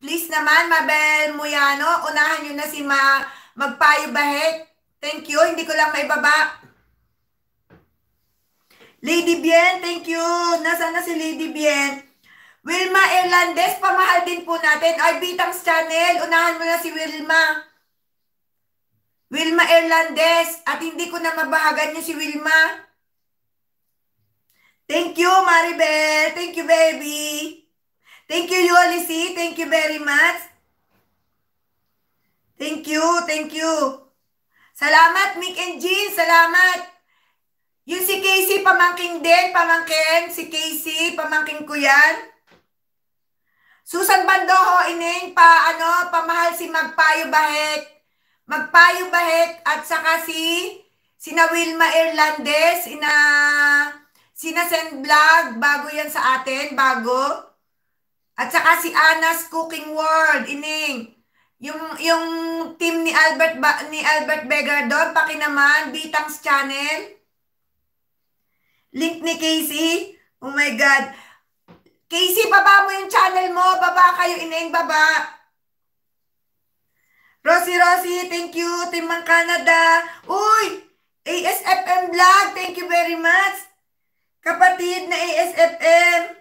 Please naman, Mabel Muyano, unahan nyo na si Ma Magpayo Bahet. Thank you. Hindi ko lang maibaba. Lady Bien, thank you. Nasaan na si Lady Bien? Wilma Irlandes, pamahal din po natin. Ay, Bitang's Channel, unahan mo na si Wilma. Wilma Irlandes, at hindi ko na mabahagan niyo si Wilma. Thank you, Maribel. Thank you, baby. Thank you, Yolisi. Thank you very much. Thank you, thank you. Salamat, Mick and Jean. Salamat. Yung si Casey, pamangking din, pamangkin. Si Casey, pamangking ko yan. Susan Bandoho, ineng, pa, ano, pamahal si Magpayo Bahet. Magpayo Bahet at saka si sina Wilma Irlandes, ina, sina Send Vlog, bago yan sa atin, bago. At saka si Anas Cooking World, ining. Yung yung team ni Albert ba, ni Albert Vega paki naman Bitang's Channel. Link ni Casey. Oh my god. Casey, baba mo yung channel mo. Baba kayo, ineng baba. Rosie, Rosie, thank you. Team Man Canada. Uy, ASFM Vlog, thank you very much. Kapatid na ASFM.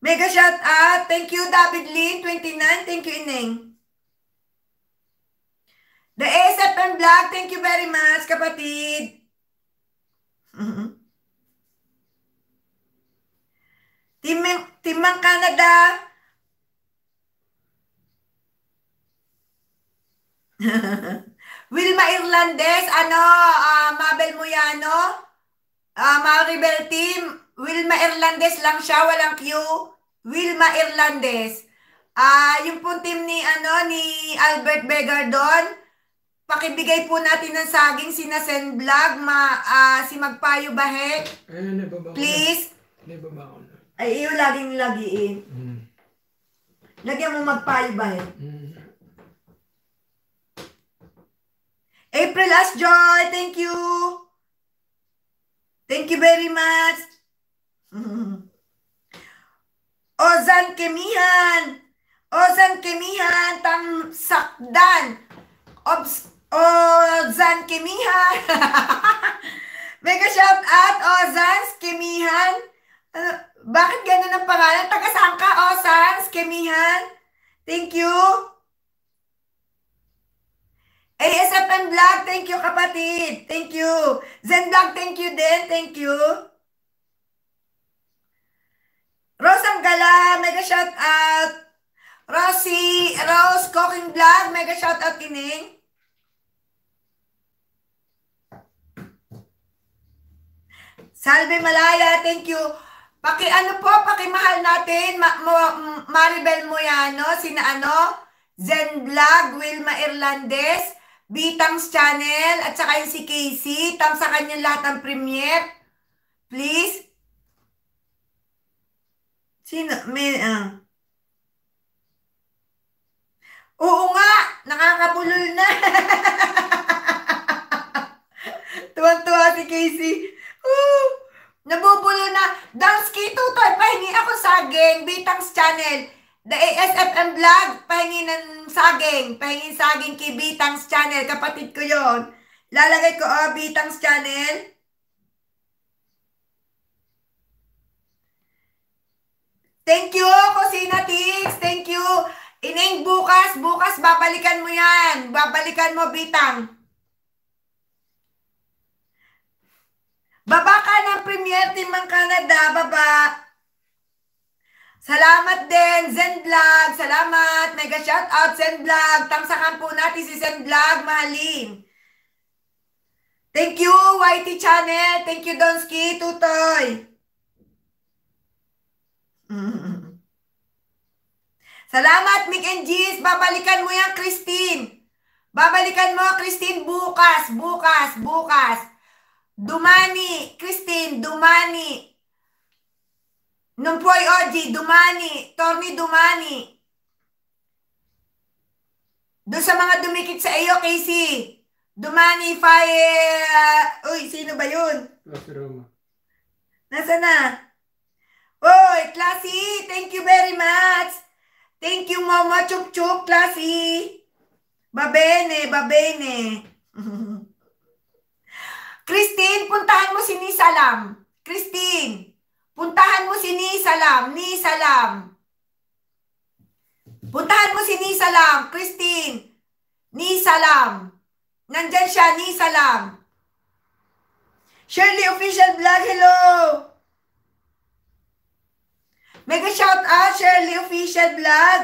Mega shout out. Thank you, David Lee. 29. Thank you, Ineng. The ASFM Black. Thank you very much, kapatid. Timang, Timang Canada. Wilma Irlandes. Ano? Uh, Mabel Muyano. Uh, ah, Maribel Team. Wilma Irlandes lang siya, walang Q. Wilma Irlandes. Ah, uh, yung pong team ni ano ni Albert Begardon, pakibigay po natin ng saging si Nasen Vlog, ma, uh, si Magpayo Bahek. Ay, ano, Please. Nababaon. Ay, iyo laging lagiin. Mm. Lagyan mo Magpayo Bahek. Mm. April Asjoy, thank you. Thank you very much. Ozan Kemihan! Ozan Kemihan, tam sakdan! Obs Ozan Kemihan! Mega shout out, Ozan Kemihan! Ano, bakit ganun ang pangalan? Taga saan ka, Ozan Kemihan? Thank you! ASFM Vlog, thank you kapatid! Thank you! Zen Vlog, thank you din! Thank you! Rosang Gala, mega shout out. Rosie, Rose Cooking Vlog, mega shout out kining. Salve Malaya, thank you. Paki ano po, paki mahal natin Ma Mo Maribel Moyano, sina ano, Zen Vlog, Wilma Irlandes, Bitang's Channel, at saka yung si Casey. Tamsakan yung lahat ng premiere. Please. Sino? May, ah. Oo nga! Nakakapulol na! Tuwan-tuwa si Casey. Woo! Nabubulo na. Dansky Tutoy, pahingi ako saging. Bitang's Channel. The ASFM Vlog, pahingi ng saging. Pahingi saging kay Bitang's Channel. Kapatid ko yon. Lalagay ko, oh, Bitang's Channel. Thank you, Kusina Tix. Thank you. Ining, bukas, bukas, babalikan mo yan. Babalikan mo, Bitang. Baba ka ng Premier Team ng Canada, baba. Salamat din, Zen Vlog. Salamat. Mega shout out, Zen Vlog. Tamsakan po natin si Zen Vlog, mahalin. Thank you, YT Channel. Thank you, Donski, Tutoy. Mm. Salamat, Mick and Jeez. Babalikan mo yan, Christine. Babalikan mo, Christine, bukas, bukas, bukas. Dumani, Christine, dumani. Numpoy Oji, dumani. Torni, dumani. Doon sa mga dumikit sa iyo, Casey. Dumani, fire. Uy, sino ba yun? Nasa Roma. Nasa na? Uy, Classy, thank you very much. Thank you, Mama Chuk Chuk, Classy. Babene, babene. Christine, puntahan mo si Nisalam. Christine, puntahan mo si Nisalam. Nisalam. Puntahan mo si Nisalam. Christine, Nisalam. Nandyan siya, Nisalam. Shirley Official Vlog, hello! Mega shout out, Shirley Official Vlog.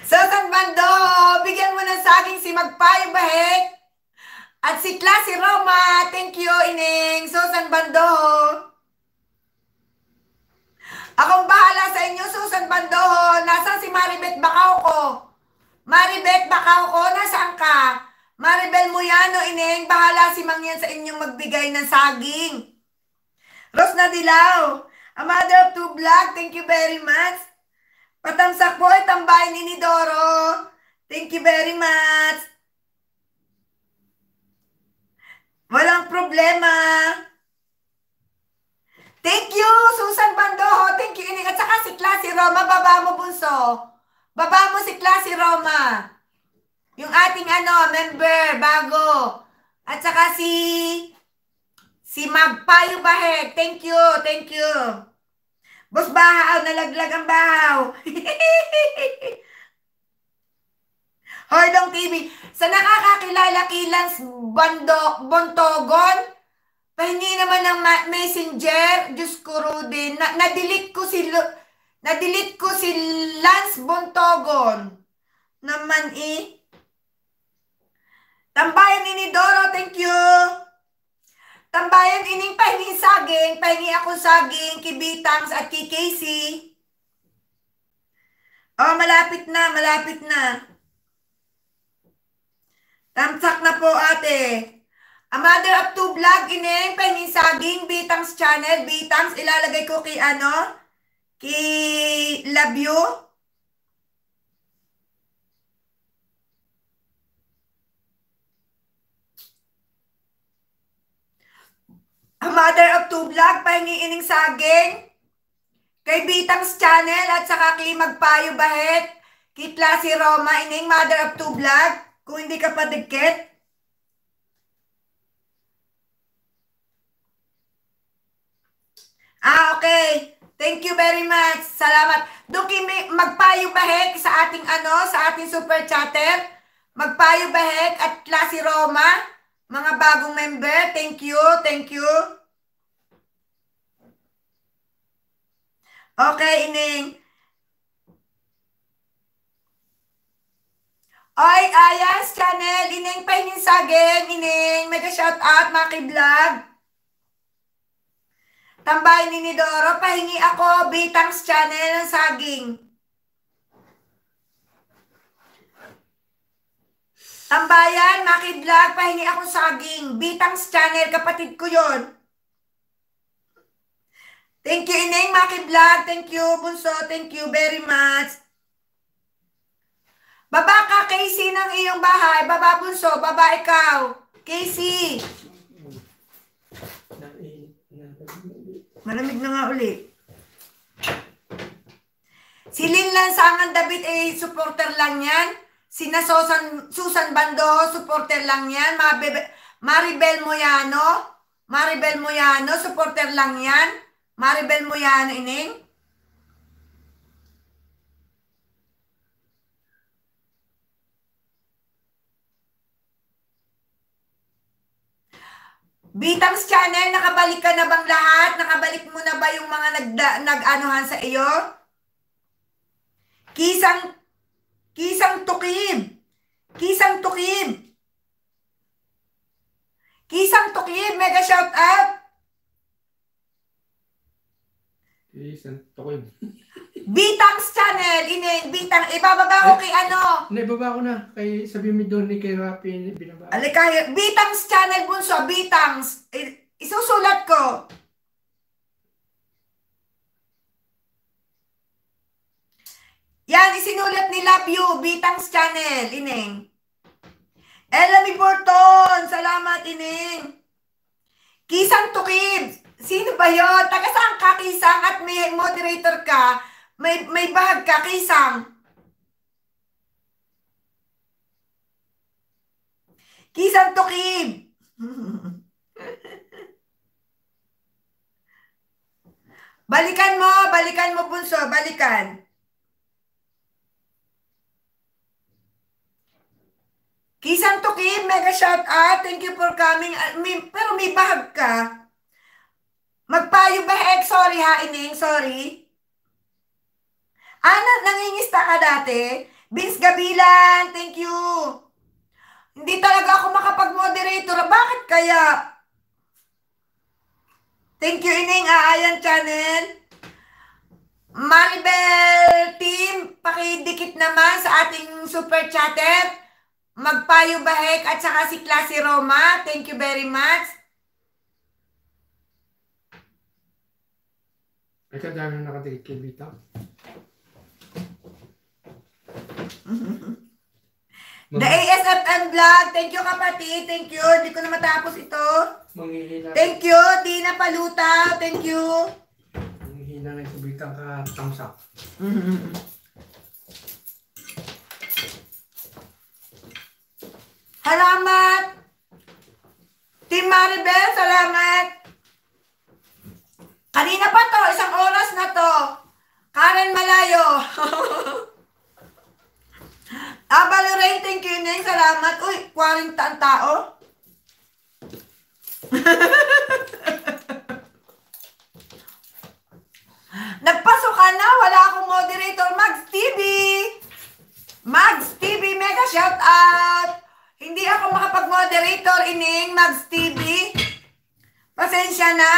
Susan Bando, bigyan mo ng saging si Magpayo Bahek. At si Classy Roma, thank you, Ining. Susan Bando. Akong bahala sa inyo, Susan Bandoho. Nasaan si Maribet Bacaw ko? Maribet Bacaw ko, nasaan ka? Maribel Moyano, Ineng, bahala si Mangyan sa inyong magbigay ng saging. Rosna Dilaw, a mother of two black, thank you very much. Patamsak po ay tambay ni Nidoro. Thank you very much. Walang problema. Thank you, Susan Bandoho. Thank you, Ining. At saka si Classy Roma, baba mo bunso. Baba mo si Klasi Roma. Yung ating ano, member, bago. At saka si si Magpayo Bahek. Thank you, thank you. Boss Bahaw, nalaglag ang bahaw. Hordong TV. Sa nakakakilala kay Lance Bondok, Bontogon, pahingi naman ng messenger. Diyos ko, Rudy. Na na-delete ko si... na-delete ko si Lance Bontogon. Naman eh. Tambayan ini Doro, thank you. Tambayan ining pahingi saging, pahingi ako saging, kibitangs at kay Casey. Oh, malapit na, malapit na. Tamsak na po ate. A mother of two vlog, ineng, pahingi saging, bitangs channel, bitangs, ilalagay ko kay ano, kay You. A mother of two vlog, pahingiining saging. Kay Bitang's Channel at saka kay Magpayo Bahet. Kitla si Roma, ining mother of two vlog. Kung hindi ka pa padagkit. Ah, okay. Thank you very much. Salamat. Duki, magpayo Bahet sa ating ano, sa ating super chatter. Magpayo Bahet at klase Roma. Mga bagong member, thank you, thank you. Okay, Ining. Oy, Ayas Channel, Ining paingin sa again, Ining. Mega shout out, Maki Vlog. Tambay ni Nidoro, pahingi ako, Bitang's Channel saging. Tambayan, maki-vlog, pahingi ako saging. Bitang's channel, kapatid ko yon. Thank you, Ineng Maki-vlog. Thank you, Bunso. Thank you very much. Baba ka, Casey, ng iyong bahay. Baba, Bunso. Baba, ikaw. Casey. Malamig na nga uli. Si Lin Lansangan David, eh, supporter lang yan. Sina Susan, Susan Bando, supporter lang yan. Mabebe, Maribel Moyano, Maribel Moyano, supporter lang yan. Maribel Moyano, ining. Bitams Channel, nakabalik ka na bang lahat? Nakabalik mo na ba yung mga nag, nag sa iyo? Kisang Kisang tukib. Kisang tukib. Kisang tukib. Mega shout out. Isang tukoy. Bitang's Channel, ini Bitang, ibababa ko eh, kay ano? Hindi, ibaba ko na. Kay, sabi mo doon ni eh, kay Rapi, eh, binaba. Alikay, Bitang's Channel, bunso, Bitang's. Isusulat ko. Yan, isinulat ni Love You, Bitang's Channel, Ineng. Elami Porton, salamat, Ineng. Kisang Tukib, sino ba yun? Taga saan ka, Kisang? At may moderator ka, may, may bahag ka, Kisang. Kisang Tukib. balikan mo, balikan mo, Bunso, balikan. Kisan to Kim, mega shout out. Thank you for coming. Uh, may, pero may bahag ka. Magpayo bahag. Eh, sorry ha, Ining. Sorry. Ana, ah, nangingista ka dati. Vince Gabilan, thank you. Hindi talaga ako makapag-moderator. Bakit kaya? Thank you, Ining Aayan ah, Channel. Maribel team, pakidikit naman sa ating super chatter. Magpayo Bahek at saka si Klase Roma. Thank you very much. Ay, kadami na nakatilig kay Bita. The ASFM Vlog, thank you kapati. thank you. Hindi ko na matapos ito. Manghihina. Thank you, Dina Paluta, thank you. Manghihina na si Bita ka thumbs up. Salamat! Team Maribel, salamat! Kanina pa to, isang oras na to. Karen Malayo. Aba Lorraine, thank you na Salamat. Uy, 40 ang tao. Nagpasok na. Wala akong moderator. Mags TV. Mags TV, mega shout out. Hindi ako makapag-moderator, Ining, Mags TV. Pasensya na.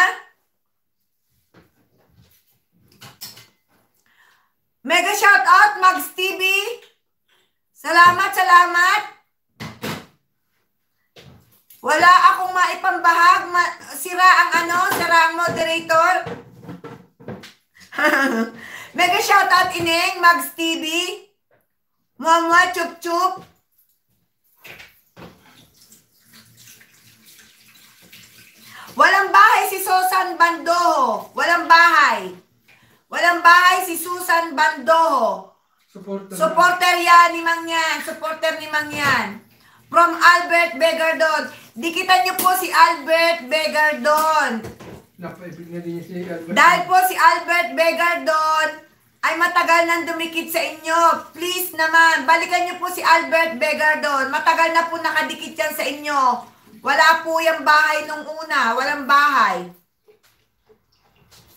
Mega shoutout, Mags TV. Salamat, salamat. Wala akong maipambahag. Ma sira ang ano, sira ang moderator. Mega shoutout, Ining, Mags TV. Mama, chup-chup. Walang bahay si Susan Bandoho. Walang bahay. Walang bahay si Susan Bandoho. Supporter, Supporter yan ni Mangyan. Supporter ni Mangyan. From Albert Begardon. Dikitan niyo po si Albert Begardon. Si Dahil po si Albert Begardon ay matagal nang dumikit sa inyo. Please naman, balikan niyo po si Albert Begardon. Matagal na po nakadikit yan sa inyo. Wala po yung bahay nung una. Walang bahay.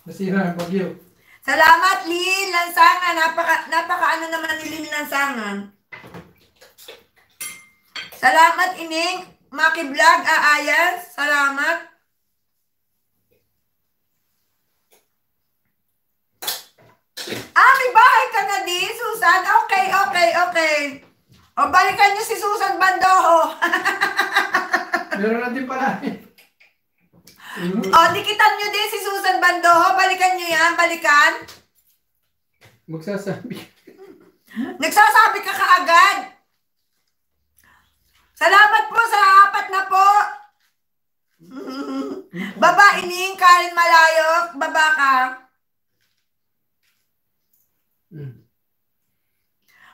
Masira ang bagyo. Salamat, Lin Lansangan. Napaka, napaka ano naman ni Lin Lansangan. Salamat, Ining. Maki-vlog, Aayan. Ah, Salamat. Ah, may bahay ka na din, Susan. Okay, okay, okay. O, balikan niyo si Susan Bandoho. Meron din pala. o, dikitan niyo din si Susan Bandoho. Balikan niyo yan. Balikan. Magsasabi. Nagsasabi ka kaagad. Salamat po sa apat na po. Hmm? Baba, iniing Karin Malayok. Baba ka.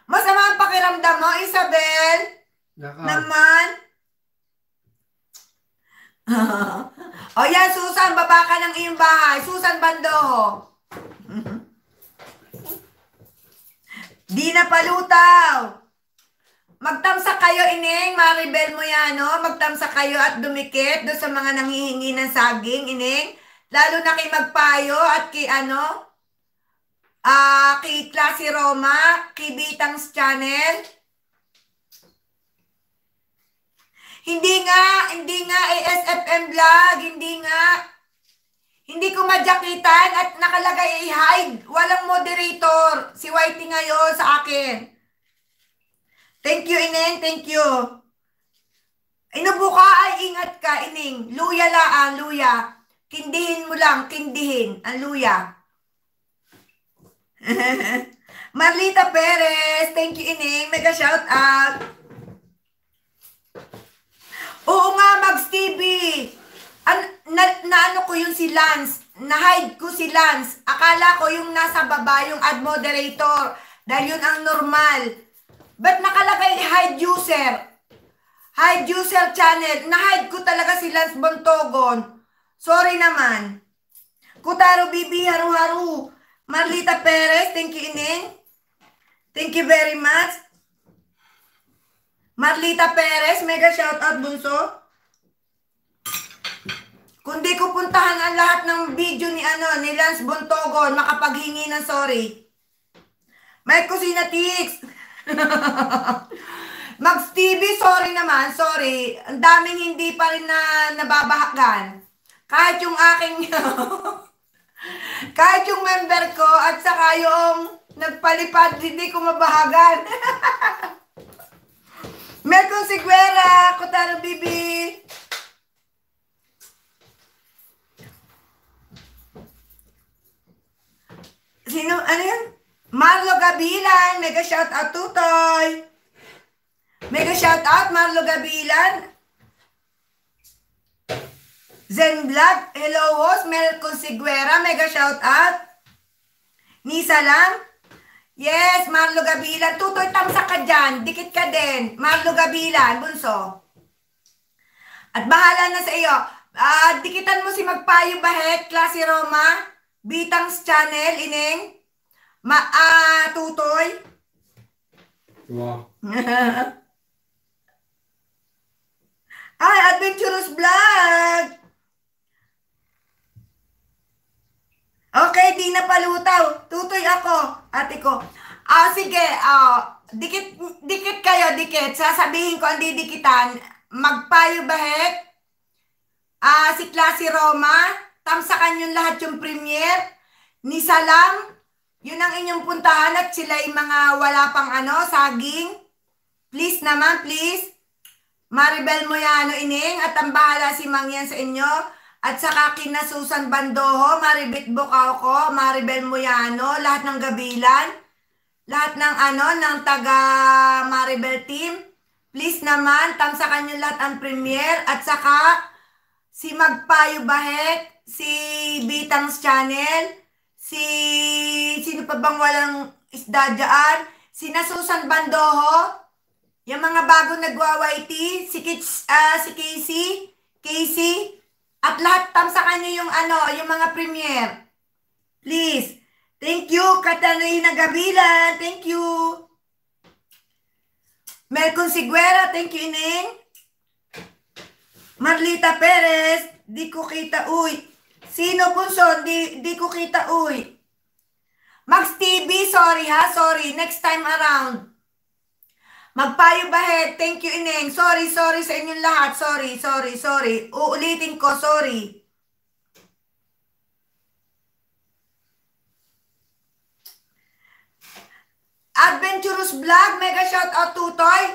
Masama ang pakiramdam mo, Isabel? Naka. Naman? o oh, yan, Susan, baba ka ng iyong bahay. Susan Bando. Di na palutaw. Magtamsa kayo, Ineng. Maribel mo yan, no? Magtamsa kayo at dumikit do sa mga nanghihingi ng saging, Ineng. Lalo na kay Magpayo at kay ano, Uh, kay Klase Roma, Kibitang's Channel. Hindi nga, hindi nga ASFM vlog, hindi nga. Hindi ko madyakitan at nakalagay i-hide. Walang moderator. Si Whitey ngayon sa akin. Thank you, Inen. Thank you. Inubuka ay ingat ka, Ining. Luya laan, ah, luya. Kindihin mo lang, kindihin. Ang luya. Marlita Perez, thank you Ining, mega shout out. Oo nga, Mags TV. An na, na ano ko yung si Lance, na-hide ko si Lance. Akala ko yung nasa baba yung ad moderator dahil yun ang normal. Ba't nakalagay hide user? Hide user channel. Na-hide ko talaga si Lance Bontogon. Sorry naman. Kutaro BB, haru-haru. Marlita Perez, thank you, Ining. Thank you very much. Marlita Perez, mega shoutout, bunso. Kundi ko puntahan ang lahat ng video ni ano ni Lance Bontogon, makapaghingi ng sorry. May kusina tix. Max TV, sorry naman, sorry. Ang daming hindi pa rin na nababahakan. Kahit yung aking Kahit yung member ko at saka yung nagpalipad, hindi ko mabahagan. Merkong Siguera, Kutaro Bibi. Sino, ano yan? Marlo Gabilan, mega shout out tutoy. Mega shout out Marlo Gabilan. Zenblad, hello host. Mel Consiguera, mega shout out. Nisa lang. Yes, Marlo Gabilan. Tutoy tamsa ka dyan. Dikit ka din. Marlo Gabilan, bunso. At bahala na sa iyo. Uh, dikitan mo si Magpayo Bahet, Klase Roma, Bitang's Channel, ining. Ma uh, Tutoy. Wow. Ay, Adventurous Vlog! Okay, di na palutaw. Tutoy ako. Ate ko, ah, sige, ah, dikit, dikit kayo, dikit. Sasabihin ko ang didikitan. Magpayo bahet. Ah, si Klase Roma. Tamsakan yung lahat yung premier. Ni Salam. Yun ang inyong puntahan at sila yung mga wala pang ano, saging. Please naman, please. Maribel Moyano Ining at ang bahala si Mangyan sa inyo. At saka kina Susan Bandoho, Maribit Bocauco, Maribel Muyano, lahat ng Gabilan, lahat ng ano, ng taga Maribel team. Please naman, tamsakan kanyo lahat ang premiere. At saka si Magpayo Bahet, si Bitang's Channel, si sino pa bang walang isda dyan, si Nasusan Bandoho, yung mga bago nagwa-YT, si, Kits, uh, si Casey, Casey, at lahat sa kanya yung ano, yung mga premiere. Please. Thank you, Catalina Gabilan. Thank you. Melcon Consiguera. Thank you, Ineng. Marlita Perez. Di ko kita, uy. Sino, Punson? Di, di ko kita, uy. Max TV, sorry ha, sorry. Next time around. Magpayo bahet. Thank you, Ineng. Sorry, sorry sa inyong lahat. Sorry, sorry, sorry. Uulitin ko, sorry. Adventurous Vlog, mega shout out Tutoy.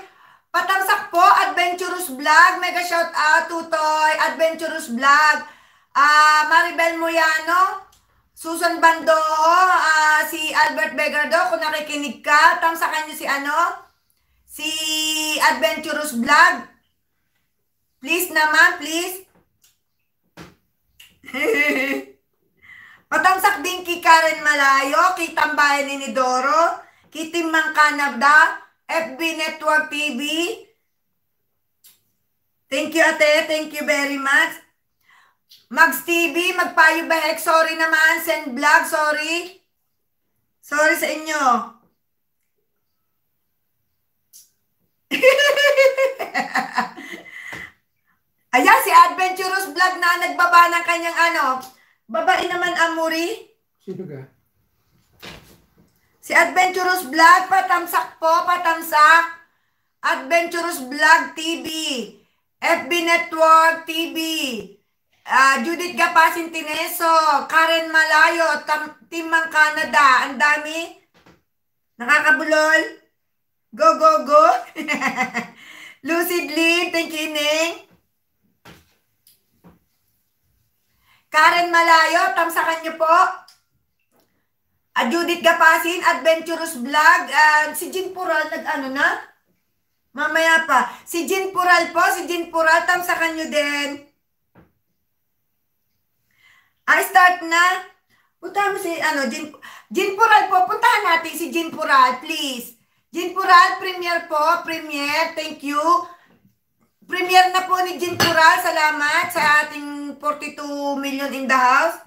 Patamsak po, Adventurous Vlog, mega shout out Tutoy. Adventurous Vlog. Uh, Maribel Moyano, Susan Bando, uh, ah, si Albert Begardo, kung nakikinig ka, tamsakan niyo si ano, Si Adventurous Vlog. Please naman, please. Patamsak din kay Karen Malayo, kay Tambayan ni Doro, kitim Tim Mang Canada, FB Network TV. Thank you, ate. Thank you very much. Mags TV, Magpayo Bahek, sorry naman. Send vlog, sorry. Sorry sa inyo. Ayan, si Adventurous Vlog na nagbaba ng kanyang ano. Babae naman, Amuri. Sino ka? Si Adventurous Vlog, patamsak po, patamsak. Adventurous Vlog TV, FB Network TV, uh, ah, Judith Gapasin Tineso, Karen Malayo, Team Mang Canada, ang dami. Nakakabulol. Go, go, go! Lucid Lynn, thank you, Ineng. Karen Malayo, tamsakan niyo po. At ah, Judith Gapasin, Adventurous Vlog. Uh, si Jin Pural, nag-ano na? Mamaya pa. Si Jin Pural po, si Jin Pural, tamsakan nyo din. I ah, start na. Punta mo si, ano, Jin, Jin Pural po. Puntahan natin si Jin Pural, please. Ginpural, premier po. Premier, thank you. Premier na po ni Ginpural. Salamat sa ating 42 million in the house.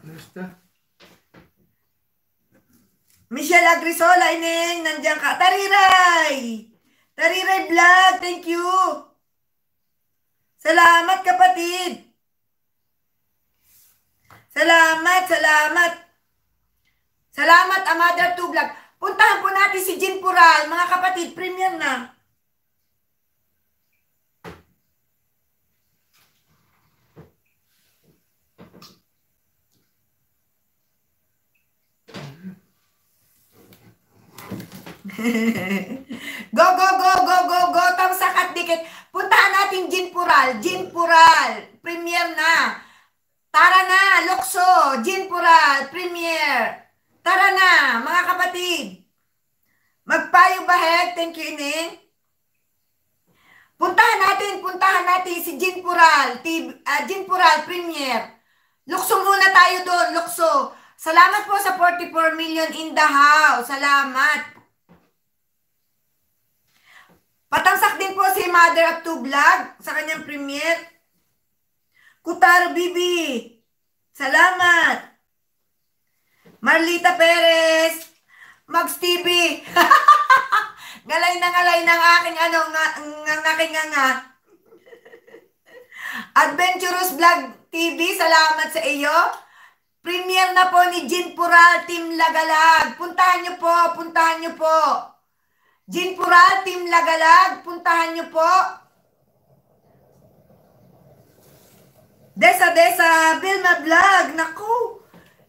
Michelle Agrisola, ineng, nandiyan ka. Tariray! Tariray Vlog, thank you. Salamat kapatid. Salamat, salamat. Salamat, Amadra 2 Vlog. Puntahan po natin si Jean Pural. Mga kapatid, premier na. go, go, go, go, go, go. Thumbs up at dikit. Puntahan natin Jean Pural. Jean Pural. Premier na. Tara na, Lokso. Jean Pural. Premier. Tara na, mga kapatid! Magpayo bahag, thank you, Ining. Puntahan natin, puntahan natin si Jean Pural, TV, uh, ah, Jean Pural Premier. Lukso muna tayo doon, Lukso. Salamat po sa 44 million in the house. Salamat. Patamsak din po si Mother of Two Vlog sa kanyang premiere. Kutar Bibi. Salamat. Marlita Perez! Max TV! ngalay na ngalay ng aking ano, nga, ng aking nga nga. Adventurous Vlog TV, salamat sa iyo. Premier na po ni Jin Pural, Team Lagalag. Puntahan niyo po, puntahan niyo po. Jin Pural, Team Lagalag, puntahan niyo po. Desa Desa, Vilma Vlog, naku.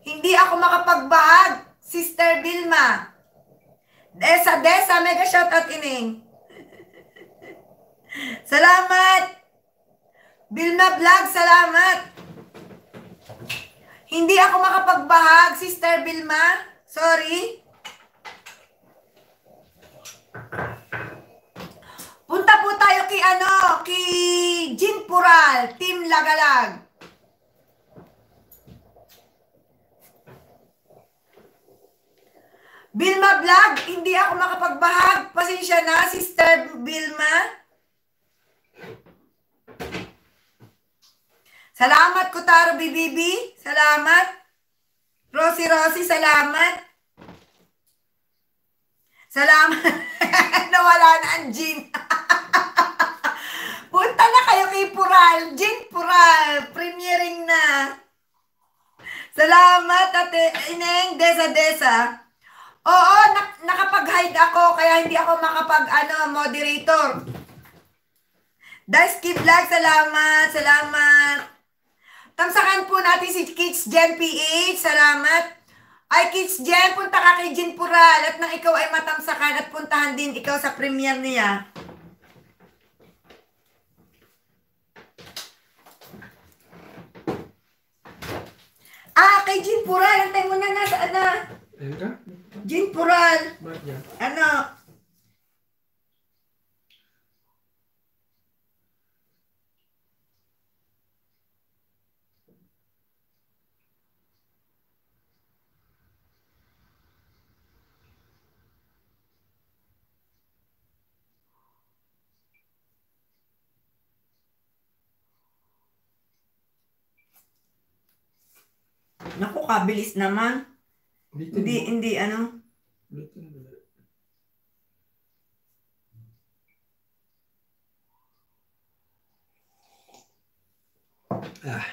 Hindi ako makapagbahag, Sister Vilma. Desa, Desa, mega shoutout ining. salamat! Vilma Vlog, salamat! Hindi ako makapagbahag, Sister Vilma. Sorry. Punta po tayo kay ano, kay Jin Pural, Team Lagalag. Bilma Vlog, hindi ako makapagbahag. Pasensya na, Sister Bilma. Salamat, Kutaro BBB. Salamat. Rosie Rosie, salamat. Salamat. Nawala na ang gin. Punta na kayo kay Pural. Gin Pural. Premiering na. Salamat, Ate Ineng Desa Desa. Oo, nak- nakapag-hide ako kaya hindi ako makapag ano, moderator. Dice Keep Vlog, salamat, salamat. Tamsakan po natin si Kids Gen PH, salamat. Ay, Kids Jen, punta ka kay Jen Pural at nang ikaw ay matamsakan at puntahan din ikaw sa premiere niya. Ah, kay Jen Pura, antay mo na, nasaan na? Ayun ka? Jane Pural. Ano? Naku, kabilis naman. Hindi, hindi, ano? Look into it. Ah.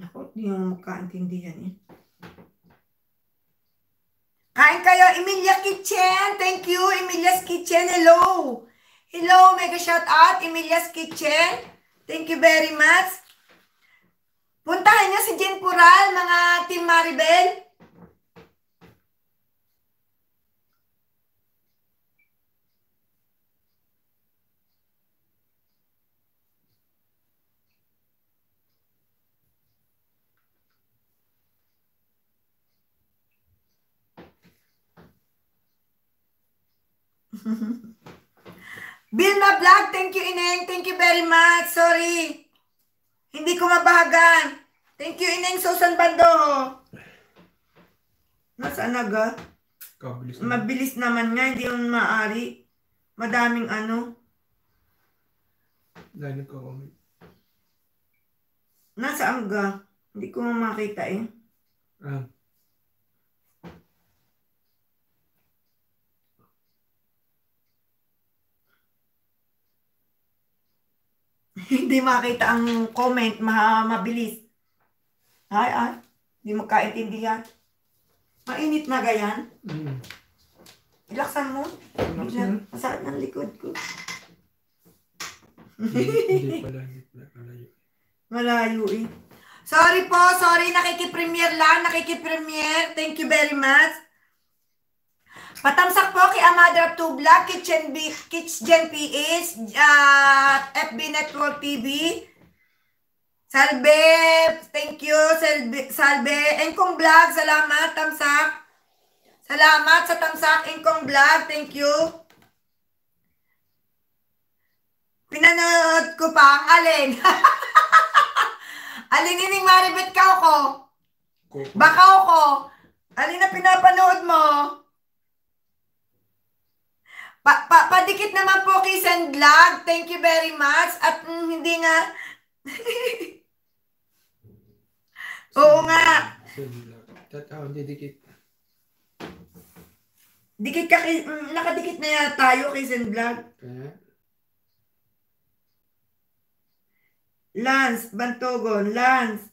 Ako, hindi mo kaintindihan eh. Kain kayo, Emilia Kitchen! Thank you, Emilia's Kitchen! Hello! Hello, mega shout out, Emilia's Kitchen! Thank you very much! Puntahan niyo si Jen Pural, mga Team Maribel. Vilma Black, thank you Ineng. Thank you very much. Sorry. Hindi ko mabahagan. Thank you, Ineng Susan Bando. Nasaan na ga? Kabilis naman. Mabilis naman nga, hindi yung maari. Madaming ano. Dahil ko comment Nasaan ga? Hindi ko makita eh. Ah. hindi makita ang comment, ma mabilis. Ay, ay, hindi magkaintindihan. Mainit na ganyan. Mm. Ilaksan mo. Biglang masakit ng likod ko. hindi malayo. eh. Sorry po, sorry, nakikipremiere lang, nakikipremiere. Thank you very much. Patamsak po kay Amada of Two Black, Kitchen, B, Kitchen PH, uh, ah, FB Network TV. Salve! Thank you, Salve. Salve. Engkong Vlog, salamat, Tamsak. Salamat sa Tamsak, Engkong Vlog, thank you. Pinanood ko pa ang alin. Alinining maribit ka ako. Bakaw ko. Alin na pinapanood mo? Pa, pa, padikit naman po kay Vlog. Thank you very much. At mm, hindi nga... Oo nga. Tatawag, oh, hindi dikit. Dikit ka, kay, mm, nakadikit na yata tayo kay Sandlag. Vlog. Lance, Bantogon, Lance.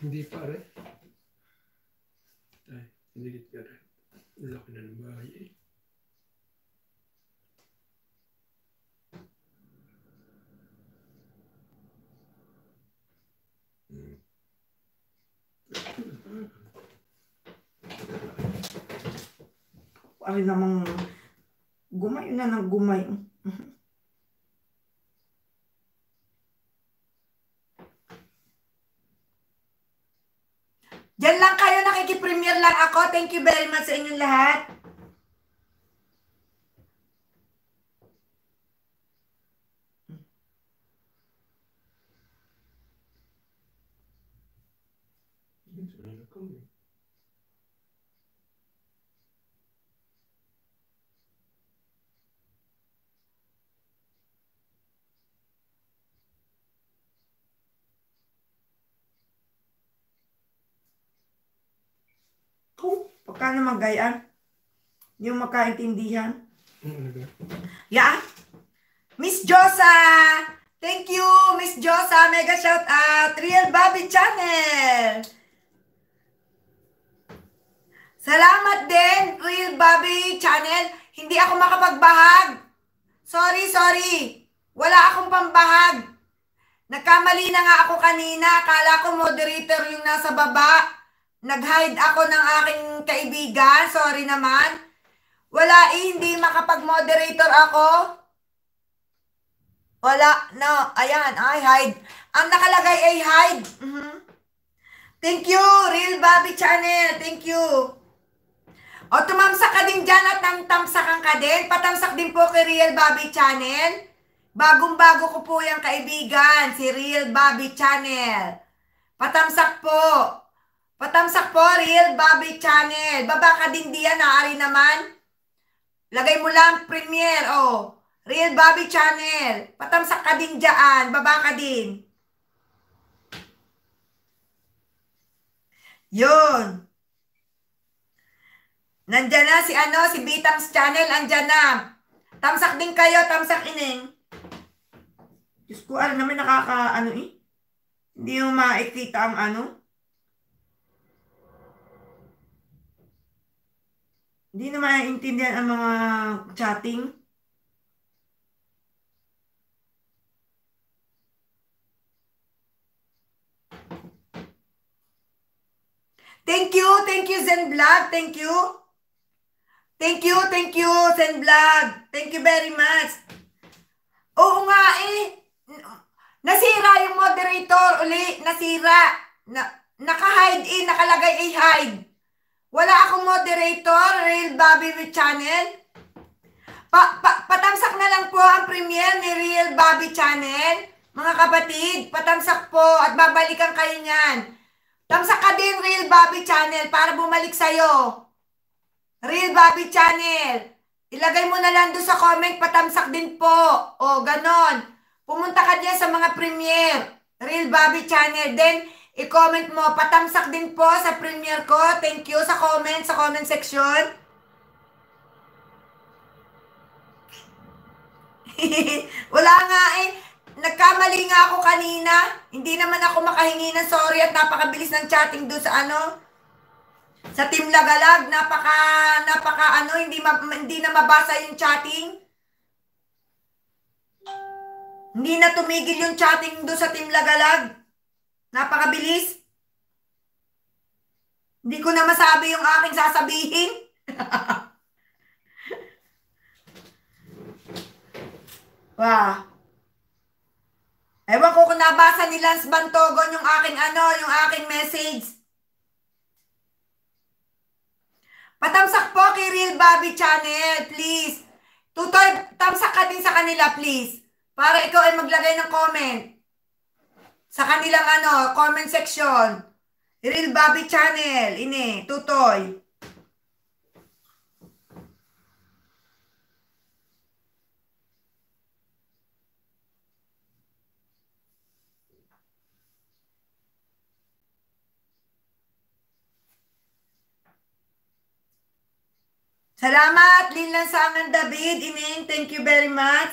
Hindi pare. Ay, hindi ka rin. Ay namang gumayo na ng gumayo. Mhm. Diyan lang kayo, nakikipremiere lang ako. Thank you very much sa inyong lahat. Ka naman gayaan. Yung makaintindihan. Yeah. Miss Josa! Thank you, Miss Josa. Mega shout out. Real Bobby Channel. Salamat din, Real Bobby Channel. Hindi ako makapagbahag. Sorry, sorry. Wala akong pambahag. Nagkamali na nga ako kanina. Akala ko moderator yung nasa baba. Nag-hide ako ng aking kaibigan. Sorry naman. Wala eh, hindi makapag-moderator ako. Wala. No. Ayan. Ay, hide. Ang nakalagay ay hide. Mm-hmm. Thank you, Real Bobby Channel. Thank you. O, tumamsak ka din dyan at tamtamsakan ka din. Patamsak din po kay Real Bobby Channel. Bagong-bago ko po yung kaibigan, si Real Bobby Channel. Patamsak po. Patamsak po, Real Bobby Channel. Baba ka din diyan, naari naman. Lagay mo lang premiere, oh. Real Bobby Channel. Patamsak ka din dyan. Baba ka din. Yun. Nandyan na si ano, si Bitang's Channel. Andyan na. Tamsak din kayo, tamsak ining. Diyos ko, ano naman nakaka, ano eh? Hindi mo maikita ang ano. Hindi na maintindihan ang mga chatting. Thank you, thank you Zen Vlog, thank you. Thank you, thank you Zen Vlog. Thank you very much. Oo nga eh. Nasira yung moderator uli, nasira. Na, naka-hide in, eh. nakalagay eh hide. Wala akong moderator, Real Bobby Channel. Pa, pa, patamsak na lang po ang premiere ni Real Bobby Channel. Mga kapatid, patamsak po at babalikan kayo niyan. Tamsak ka din, Real Bobby Channel, para bumalik sa'yo. Real Bobby Channel. Ilagay mo na lang doon sa comment, patamsak din po. O, ganon. Pumunta ka dyan sa mga premiere. Real Bobby Channel. Then, I-comment mo. Patamsak din po sa premiere ko. Thank you sa comment, sa comment section. Wala nga eh. Nagkamali nga ako kanina. Hindi naman ako makahingi ng sorry at napakabilis ng chatting doon sa ano. Sa Team Lagalag, napaka, napaka ano, hindi, ma, hindi na mabasa yung chatting. Hindi na tumigil yung chatting doon sa Team Lagalag. Napakabilis. Hindi ko na masabi yung aking sasabihin. wow. Ewan ko kung nabasa ni Lance Bantogon yung aking ano, yung aking message. Patamsak po kay Real Bobby Channel, please. Tutoy, tamsak ka din sa kanila, please. Para ikaw ay maglagay ng comment sa kanilang ano, comment section. Real Bobby Channel, ini, tutoy. Salamat, Linlan Sangan David. ini, thank you very much.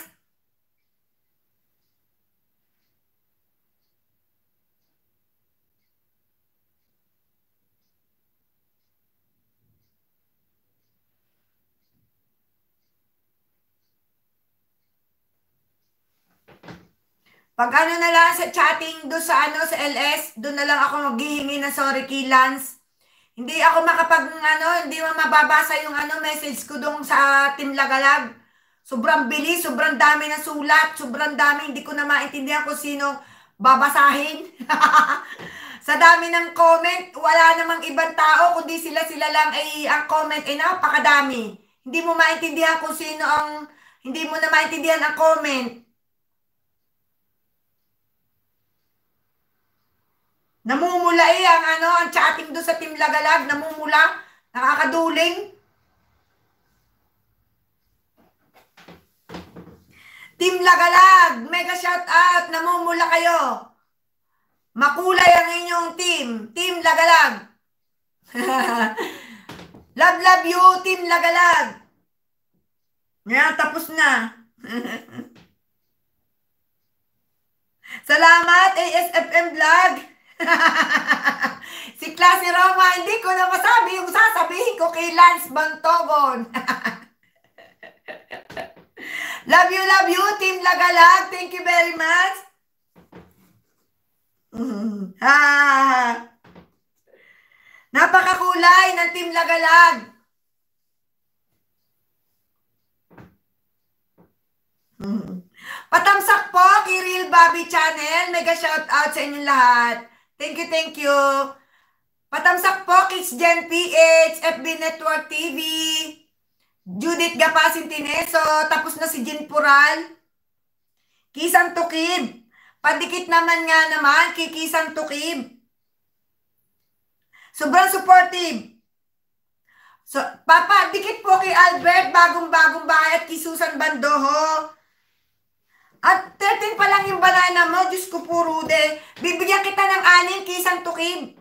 Pag ano na lang sa chatting do sa ano sa LS, doon na lang ako maghihingi na sorry kay Lance. Hindi ako makapag ano, hindi mo mababasa yung ano message ko doon sa Team Lagalag. Sobrang bilis, sobrang dami na sulat, sobrang dami, hindi ko na maintindihan kung sino babasahin. sa dami ng comment, wala namang ibang tao kundi sila sila lang ay ang comment ay napakadami. Hindi mo maintindihan kung sino ang hindi mo na maintindihan ang comment. Namumula eh ang ano, ang chatting do sa Team Lagalag, namumula, nakakaduling. Team Lagalag, mega shout out, namumula kayo. Makulay ang inyong team, Team Lagalag. love love you, Team Lagalag. Ngayon, tapos na. Salamat, ASFM Vlog si Klase Roma, hindi ko na masabi yung sasabihin ko kay Lance Bantogon. love you, love you, Team Lagalag. Thank you very much. Mm. Napakakulay ng Team Lagalag. Mm. Patamsak po kay Real Bobby Channel. Mega shout out sa inyo lahat. Thank you, thank you. Patamsak po, Kids Gen PH, FB Network TV, Judith Gapasin Tineso, tapos na si Jin Pural, Kisang Tukib, padikit naman nga naman, Kikisang Tukib. Sobrang supportive. So, Papa, dikit po kay Albert, bagong-bagong bahay at kay Susan Bandoho. At 13 pa lang yung banana mo, Diyos ko po, Rude. Bibigyan kita ng aning kisang tukib.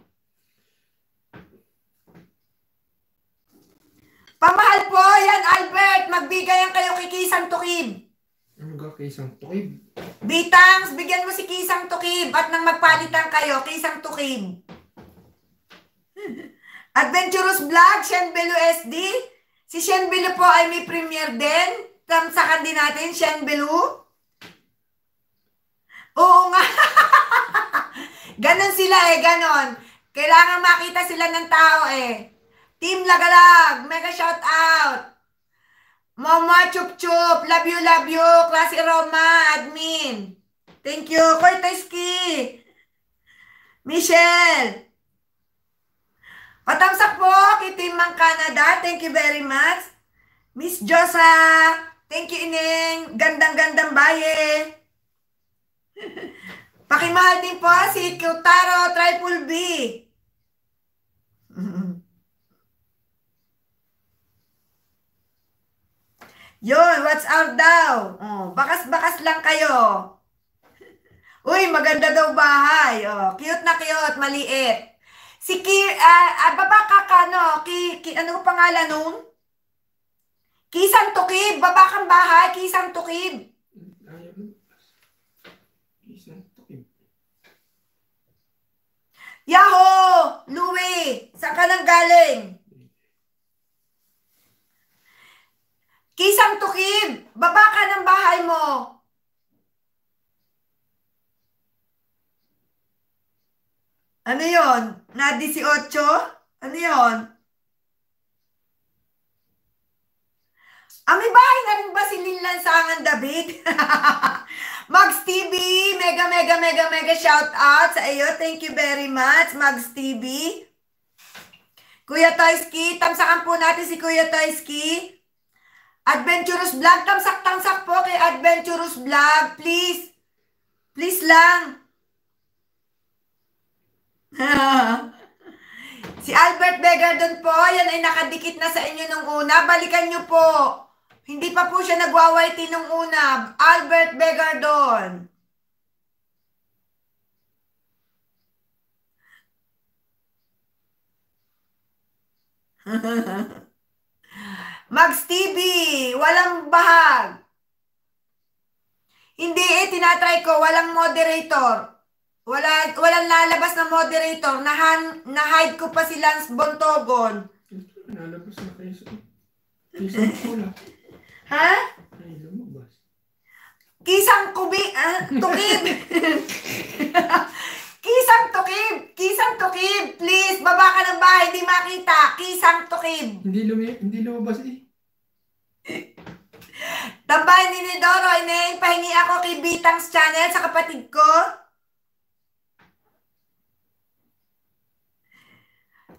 Pamahal po, yan Albert. Magbigay ang kayo kay Kisang Tukib. Ano ka, Kisang Tukib? Bitangs, bigyan mo si Kisang Tukib at nang magpalitan kayo, Kisang Tukib. Adventurous Vlog, Shen Belo SD. Si Shen Belo po ay may premiere din. Tamsakan din natin, Shen Belo. Oo nga. ganon sila eh, ganon. Kailangan makita sila ng tao eh. Team Lagalag, mega shout out. Mama Chup Chup, love you, love you. Klase Roma, admin. Thank you. Corteski. Michelle. Patamsak po kay Team Mang Canada. Thank you very much. Miss Josa. Thank you, Ining. Gandang-gandang baye. Pakimahal din po si Kyutaro Triple B. Yun, what's out daw? Oh, bakas-bakas lang kayo. Uy, maganda daw bahay. Oh, cute na cute, maliit. Si Ki, uh, ah, baba ka ka, no? Ki, ki, ano pangalan nun? Kisang Tukib, baba kang bahay, Kisang Tukib. Yahoo! Louie! Saan ka nang galing? Kisang Tukib! Baba ka ng bahay mo! Ano yon? Na 18? Ano yon? Ang bahay na rin ba si Lynn Lansangan David? Mags TV, mega mega mega mega shout out sa iyo. Thank you very much, Mags TV. Kuya Toyski, tamsakan po natin si Kuya Toyski. Adventurous Vlog, tamsak-tamsak po kay Adventurous Vlog, please. Please lang. si Albert Begardon po, yan ay nakadikit na sa inyo nung una. Balikan nyo po. Hindi pa po siya nagwawaiti nung una. Albert Begardon. Max TV, walang bahag. Hindi eh, tinatry ko, walang moderator. Wala, walang lalabas na moderator. Nahan, na-hide ko pa si Lance Bontogon. Lalabas na kayo sa... Isang Ha? Ay, lumabas. Kisang kubi, ah, tukib. Kisang tukib! Kisang tukib! Please, baba ka ng bahay, hindi makita. Kisang tukib! Hindi, lumi hindi lumabas eh. Tambay ni Nidoro, Ineng, pahingi ako kay Bitang's channel sa kapatid ko.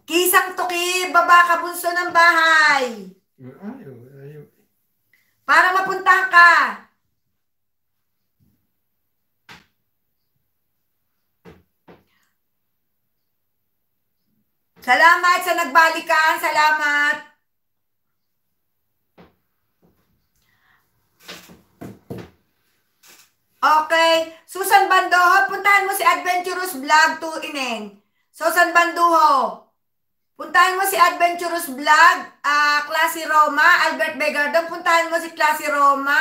Kisang tukib, baba ka bunso ng bahay. Ayaw. Oh. Para mapuntahan ka. Salamat sa nagbalikan. Salamat. Okay. Susan Bandoho, puntahan mo si Adventurous Vlog 2 Ineng. Susan Bandoho. Puntahan mo si Adventurous Vlog, uh, Klase Roma, Albert Begardon. Puntahan mo si Klase Roma.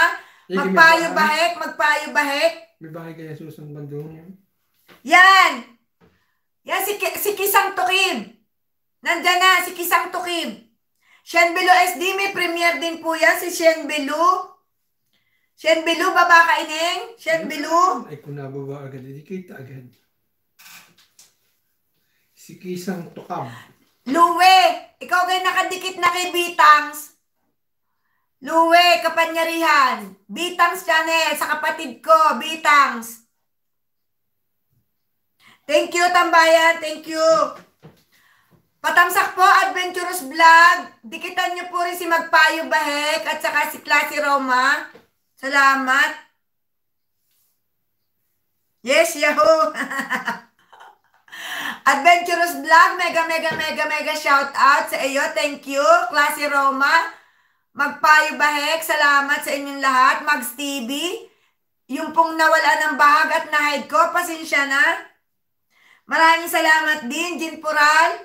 Magpayo bahek, magpayo bahek. May bahay kaya Susan Bandung yan? Yan! Yan si, si Kisang Tukib. Nandyan na, si Kisang Tukib. Shen Belu SD, may premiere din po yan, si Shen Belu. Shen Belu, baba ka ineng. Shen Belu. Ay, kunababa agad. Hindi kita agad. Si Kisang Tukab. Luwe, ikaw gay nakadikit na kay Bitangs. Luwe, kapanyarihan. Bitangs dyan sa kapatid ko, Bitangs. Thank you, Tambayan. Thank you. Patamsak po, Adventurous Vlog. Dikitan niyo po rin si Magpayo Bahek at saka si Klase Roma. Salamat. Yes, Yahoo! Adventurous Vlog, mega, mega, mega, mega shout out sa iyo. Thank you, Classy Roma. Magpayo Bahek, salamat sa inyong lahat. Mags TV, yung pong nawala ng bag at nahide ko, pasensya na. Maraming salamat din, Jin Pural.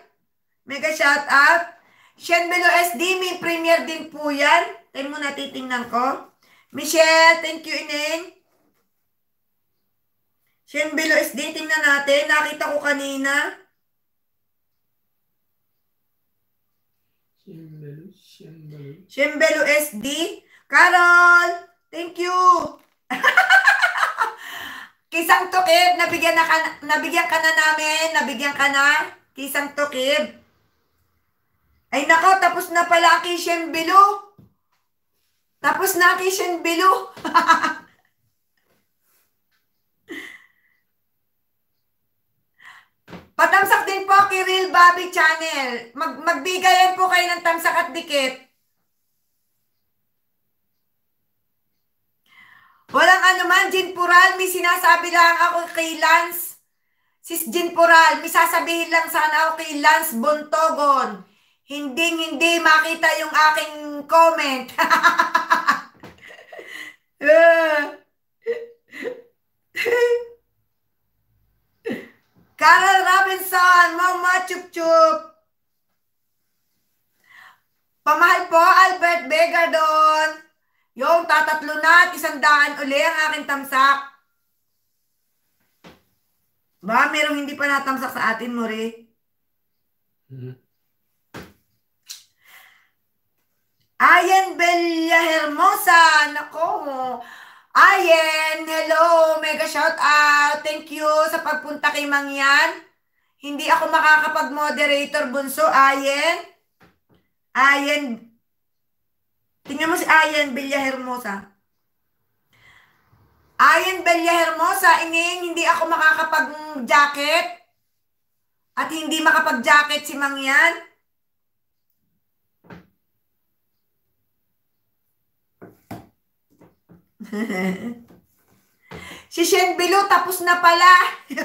Mega shout out. Shen Belo SD, may premiere din po yan. Tayo mo natitingnan ko. Michelle, thank you, Ineng. Shin below SD, tingnan natin. Nakita ko kanina. Shimbelo, Shimbelo. Shimbelo SD. Carol! Thank you! Kisang tukib, nabigyan, na ka, nabigyan ka na namin. Nabigyan ka na. Kisang tukib. Ay nako, tapos na pala ang Kishen Tapos na ang Kishen Patamsak din po kay Real Bobby Channel. Mag magbigayan po kayo ng tamsak at dikit. Walang anuman, Jin Pural, may sinasabi lang ako kay Lance. Sis Jin Pural, may sasabihin lang sana ako kay Lance Bontogon. Hindi, hindi makita yung aking comment. uh. Carol Robinson, Mama Chup Chup. Pamahal po, Albert Begardon. Yung tatatlo na at isang daan uli ang aking tamsak. Ba, merong hindi pa natamsak sa atin, Mori. Mm-hmm. Ayan, Bella Hermosa. Nako, Ayen, hello, mega shout out. Thank you sa pagpunta kay Mangyan. Hindi ako makakapag-moderator, Bunso. Ayen. Ayen. Tingnan mo si Ayen Bella Ayen Bella Hermosa, ining, hindi ako makakapag-jacket. At hindi makapag-jacket si Mangyan. si Shen Bilo, tapos na pala.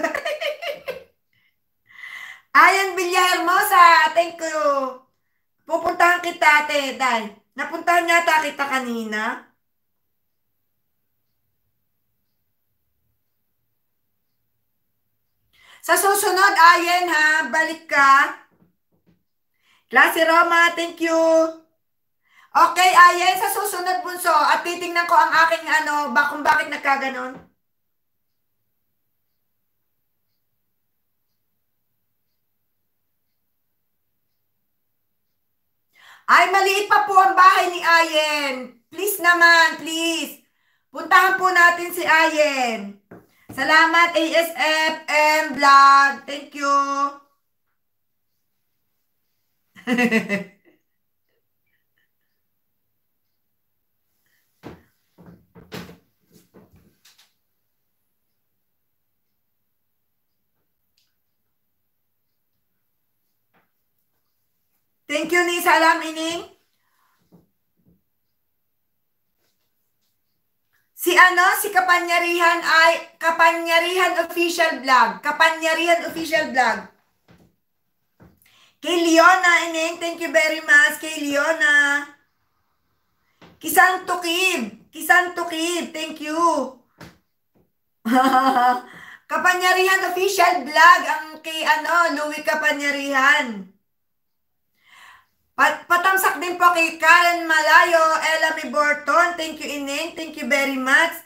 Ayan, Villahermosa, thank you. Pupuntahan kita, ate, dahil napuntahan yata kita kanina. Sa susunod, ayan ha, balik ka. Classy Roma, thank you. Okay, Ayen, sa susunod bunso, at titingnan ko ang aking ano, ba, bakit nagkaganon. Ay, maliit pa po ang bahay ni Ayen. Please naman, please. Puntahan po natin si Ayen. Salamat, ASFM Vlog. Thank you. Thank you ni Salam Ining. Si ano, si Kapanyarihan ay Kapanyarihan Official Vlog. Kapanyarihan Official Vlog. Kay Leona Ining, thank you very much. Kay Leona. Kisang Tukib. Kisang Tukib, thank you. Kapanyarihan Official Vlog ang kay ano, Louie Kapanyarihan. Pat patamsak din po kay Karen Malayo, Elami Borton. Thank you, Ineng. Thank you very much.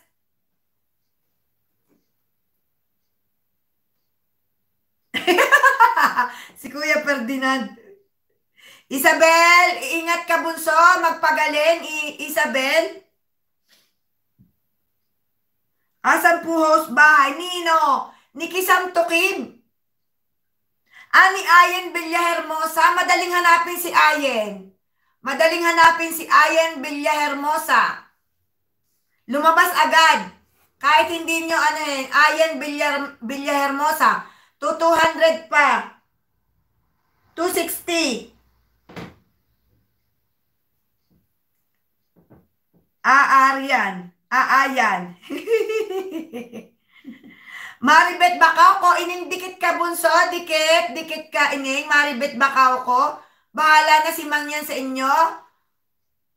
si Kuya Ferdinand. Isabel, ingat ka bunso. Magpagaling, I Isabel. Asan po host bahay? Nino, Nikisam Tukim. Ani Ayen Villahermosa, madaling hanapin si Ayen. Madaling hanapin si Ayen Villahermosa. Lumabas agad. Kahit hindi nyo ano eh, Ayen Villar, Villahermosa. To 200 pa. 260. Aaryan. Aayan. Maribet Bakaw ko, inindikit ka bunso, ah, dikit, dikit ka ining, Maribet Bakaw ko. Bahala na si Mang yan sa inyo.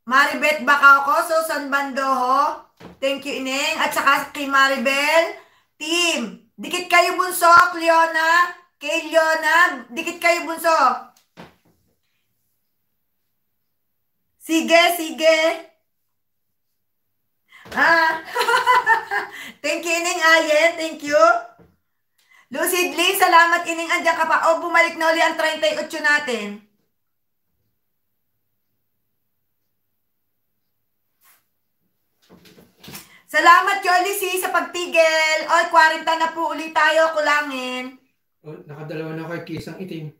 Maribet Bakaw ko, Susan Bandoho. Thank you, ining. At saka kay Maribel. Team, dikit kayo bunso, Cleona. Kay Leona, dikit kayo bunso. Sige, sige. Ha? Thank you, Ining Ayen. Thank you. Lucid Lee, salamat Ining Andiyan ka pa. O, oh, bumalik na uli ang 38 natin. Salamat, Yoli C, sa pagtigil. O, 40 na po ulit tayo. Kulangin. O, oh, nakadalawa na kay eh, Kisang Itim.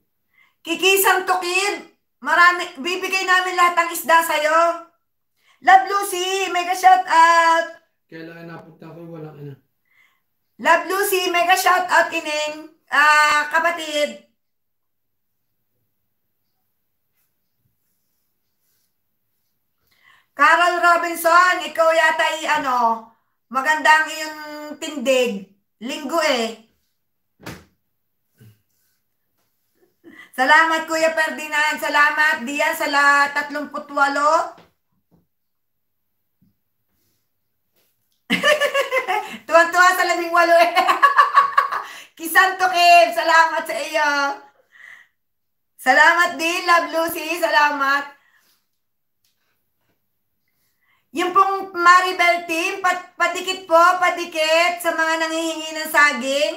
Kikisang Tukid, marami, bibigay namin lahat ng isda sa'yo. Love Lucy, mega shout out. Kailangan napunta ko, walang ano. Love Lucy, mega shout out ining uh, ah, kapatid. Carol Robinson, ikaw yata i ano, magandang iyong tindig. Linggo eh. Salamat Kuya Ferdinand, salamat Dian sa 38. Tuwan-tuwa sa labing walo eh. Kisanto Kim, salamat sa iyo. Salamat din, Love Lucy, salamat. Yung pong Maribel team, pat patikit po, patikit sa mga nangihingi ng saging.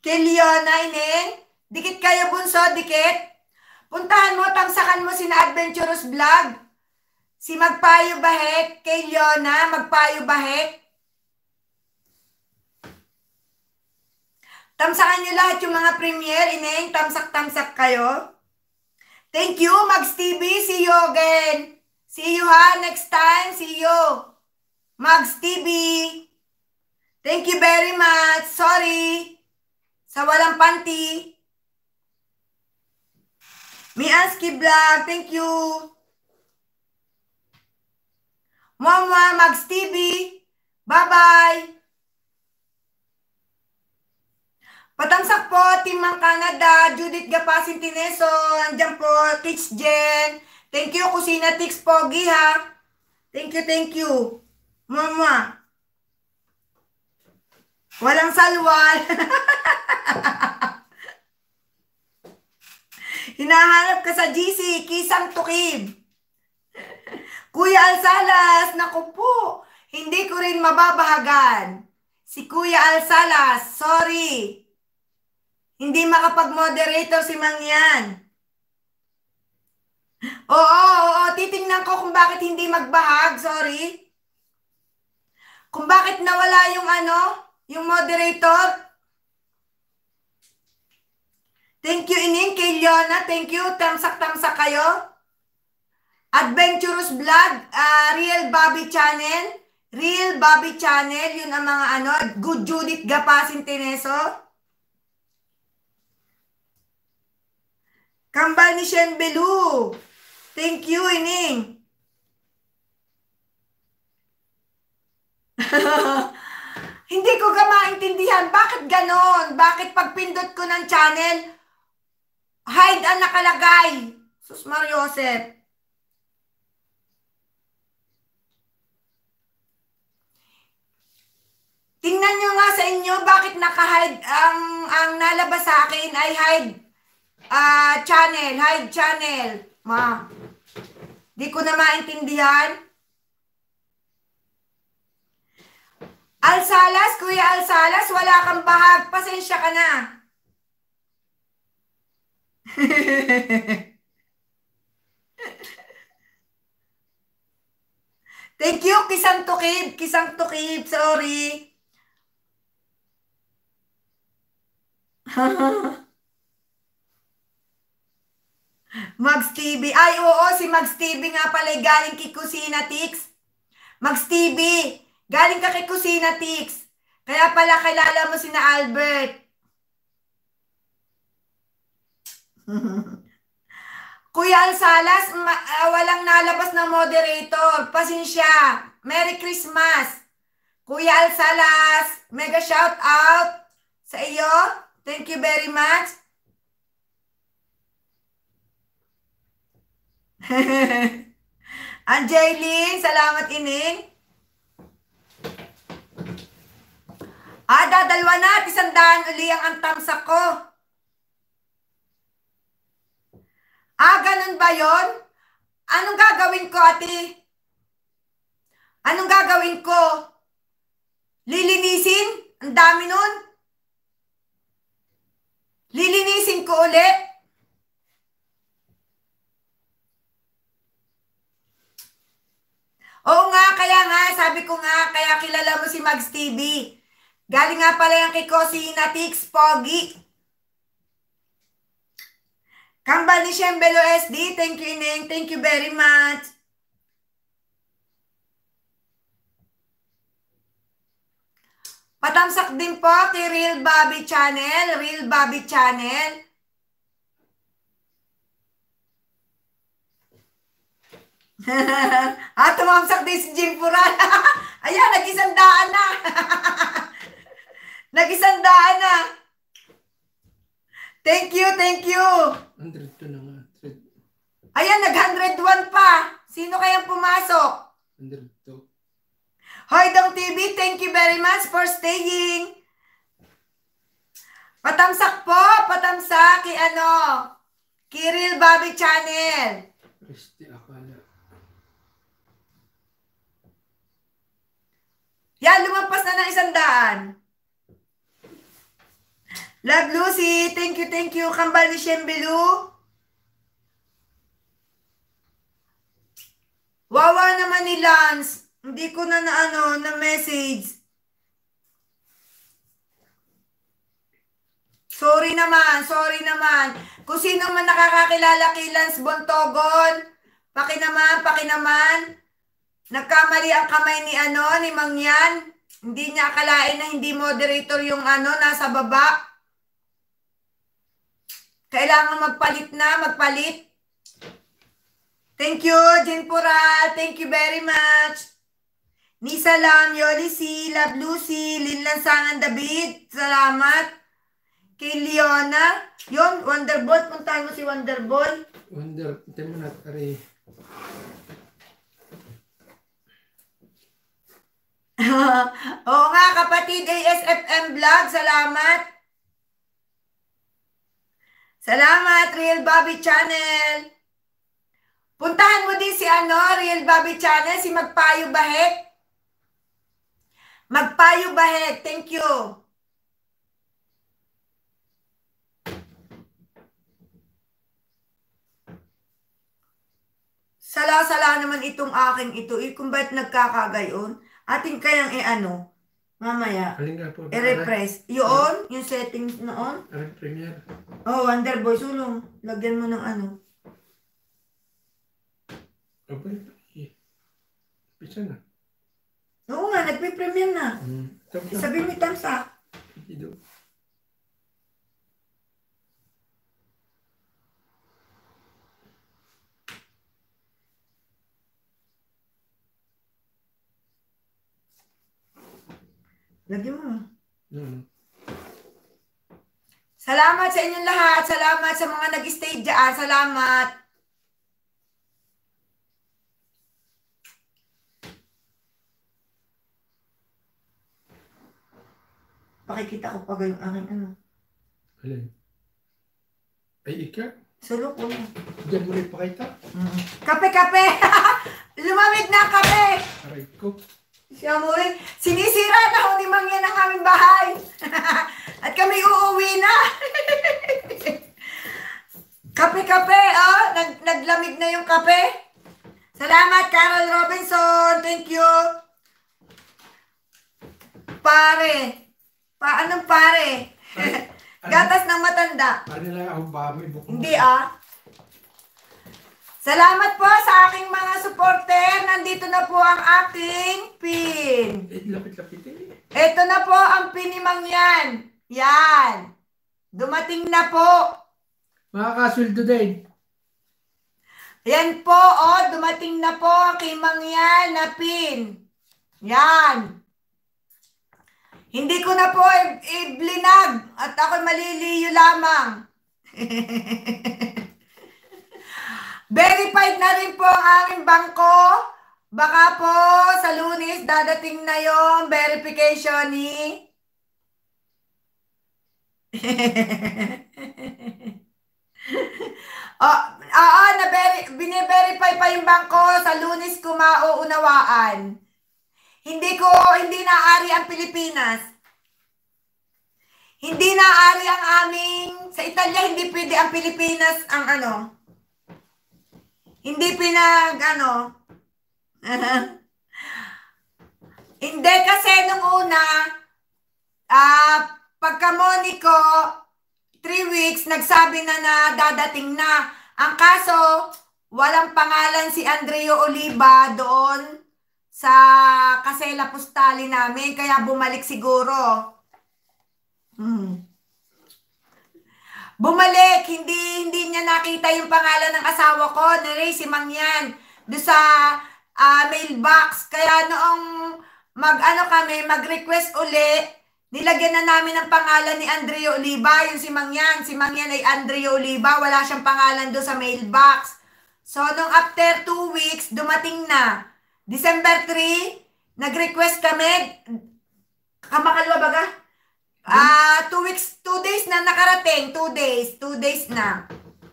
Kay Leona, Ineng, dikit kayo bunso, dikit. Puntahan mo, tamsakan mo si Adventurous Vlog. Si Magpayo Bahek kay Leona, Magpayo Bahek. Tamsakan niyo lahat yung mga premiere, ineng, tamsak-tamsak kayo. Thank you, Mags TV. See you again. See you ha, next time. See you. Mags TV. Thank you very much. Sorry. Sa walang panty. Mi Aski Vlog, thank you. Mama Mags TV. Bye-bye! Patamsak po, Team Mang Canada, ah. Judith Gapasin Tineso, andyan po, Teach Jen. Thank you, Kusina Tix Pogi, ha? Thank you, thank you. Mama. Walang salwal. Hinahanap ka sa GC, Kisang Tukib. Kuya Alsalas, naku po, hindi ko rin mababahagan. Si Kuya Alsalas, sorry. Hindi makapag-moderator si Mang Yan. Oo, oo, titingnan ko kung bakit hindi magbahag, sorry. Kung bakit nawala yung ano, yung moderator. Thank you, Ining, kay Leona. Thank you, tamsak-tamsak kayo. Adventurous Vlog, uh, ah, Real Bobby Channel, Real Bobby Channel, yun ang mga ano, Good Judith Gapasin Tineso. Kambal ni Shen Belu. Thank you, Ining. Hindi ko ka maintindihan. Bakit ganon? Bakit pagpindot ko ng channel, hide ang nakalagay? Sus Mariosep. Tingnan nyo nga sa inyo bakit naka-hide ang, ang nalabas sa akin ay hide uh, channel, hide channel. Ma, di ko na maintindihan. Alsalas, Kuya Alsalas, wala kang bahag. Pasensya ka na. Thank you, Kisang Tukib. Kisang Tukib, sorry. Mags TV. Ay, oo, si Mags TV nga pala eh, galing kay Kusina Tix. Mags TV, galing ka kay Kusina Tix. Kaya pala kilala mo si na Albert. Kuya Alsalas, ma- uh, walang nalabas na moderator. Pasensya. Merry Christmas. Kuya Alsalas, mega shout out sa iyo. Thank you very much. Angeline, salamat ining. Ah, dadalwa na at isandaan uli ang antamsa ko. Ah, ganun ba yon? Anong gagawin ko, ate? Anong gagawin ko? Lilinisin? Ang dami nun? Lilinisin ko ulit. Oo nga, kaya nga, sabi ko nga, kaya kilala mo si Mags TV. Galing nga pala yan kay Kosi Natix Pogi. Kambal ni Shembelo SD, thank you Ineng, thank you very much. Patamsak din po kay Real Bobby Channel, Real Bobby Channel. ah, tumamsak din si Jim Puran. Ayan, nag-isandaan na. nag-isandaan na. Thank you, thank you. 100 na nga. Ayan, nag-101 pa. Sino kayang pumasok? 100 Hoydong TV, thank you very much for staying. Patamsak po, patamsak kay ano, Kiril Bobby Channel. Este Yan, lumampas na ng isang daan. Love Lucy, thank you, thank you. Kambal ni Shembelu. Wawa naman ni Lance. Hindi ko na na ano, na message. Sorry naman, sorry naman. Kung sino man nakakakilala kay Lance Bontogon, paki naman, paki naman. Nagkamali ang kamay ni ano, ni Mangyan. Hindi niya akalain na hindi moderator yung ano, nasa baba. Kailangan magpalit na, magpalit. Thank you, Jinpura. Thank you very much. Ni Salam, Yoli C, Love Lucy, Lil Lansangan David, salamat. Kay Leona, yun, Wonderbolt, puntahan mo si Wonderbolt. Wonder, puntahan mo na, aray. Oo nga, kapatid, ASFM Vlog, salamat. Salamat, Real Bobby Channel. Puntahan mo din si ano, Real Bobby Channel, si Magpayo Bahet. Magpayo Bahet, thank you. Sala-sala naman itong aking ito. Eh, kung ba't nagkakagayon, ating kayang i-ano, mamaya, i-repress. Yun, yung settings noon. Premiere. Oh, Boy. sulong. Lagyan mo ng ano. Okay. Pisa na. Oo nga, nagpe-premiere na. Mm. Sabi ni Tamsa. Lagyan mo. Mm. Salamat sa inyong lahat. Salamat sa mga nag-stay dyan. Salamat. Pakikita ko pa yung aking ano. Alin? Ay, ikaw? Sulok ko na. Diyan mo rin pakita. Mm. Mm-hmm. Kape, kape! Lumamig na kape! Aray ko. Siya mo rin. Sinisira na ho ni Mangyan ang aming bahay. At kami uuwi na. kape, kape. Oh, nag naglamig na yung kape. Salamat, Carol Robinson. Thank you. Pare, Paanong pare? Gatas ng matanda. Pare lang ako ba? May buko. Hindi ah. Salamat po sa aking mga supporter. Nandito na po ang aking pin. Eh, lapit-lapit eh. Ito na po ang pinimang Yan. Yan. Dumating na po. Makakasweldo din. Yan po, oh, dumating na po ang Mang Yan na pin. Yan. Hindi ko na po iblinag at ako maliliyo lamang. Verified na rin po ang aking bangko. Baka po sa lunis dadating na yon verification ni... oh, oo, na bini-verify pa yung bangko sa lunis kumauunawaan. mauunawaan. Hindi ko, hindi naari ang Pilipinas. Hindi naari ang aming, sa Italia, hindi pwede ang Pilipinas ang ano. Hindi pinag, ano. hindi kasi nung una, ah, uh, pagka ko, three weeks, nagsabi na na dadating na. Ang kaso, walang pangalan si Andreo Oliva doon sa kasela Postali namin, kaya bumalik siguro. Hmm. Bumalik, hindi hindi niya nakita yung pangalan ng asawa ko, Neray, si Mangyan, do sa uh, mailbox. Kaya noong mag-ano kami, mag-request uli, nilagyan na namin ang pangalan ni Andrea Oliva, yung si Mangyan. Si Mangyan ay Andrea Oliva, wala siyang pangalan do sa mailbox. So, nung after two weeks, dumating na. December 3, nag-request kami, kamakalwa baga? Ah, uh, two weeks, two days na nakarating, two days, two days na.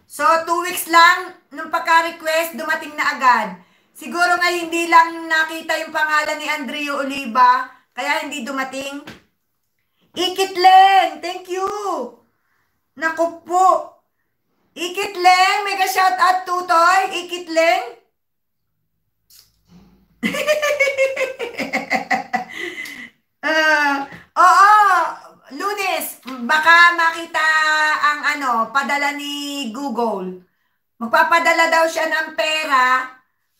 So, two weeks lang, nung pagka-request, dumating na agad. Siguro nga hindi lang nakita yung pangalan ni Andrea Oliva, kaya hindi dumating. Ikitleng, thank you. Naku po. Ikitleng, mega shout out to tutoy. Ikitleng. uh, oo, lunes, baka makita ang ano, padala ni Google. Magpapadala daw siya ng pera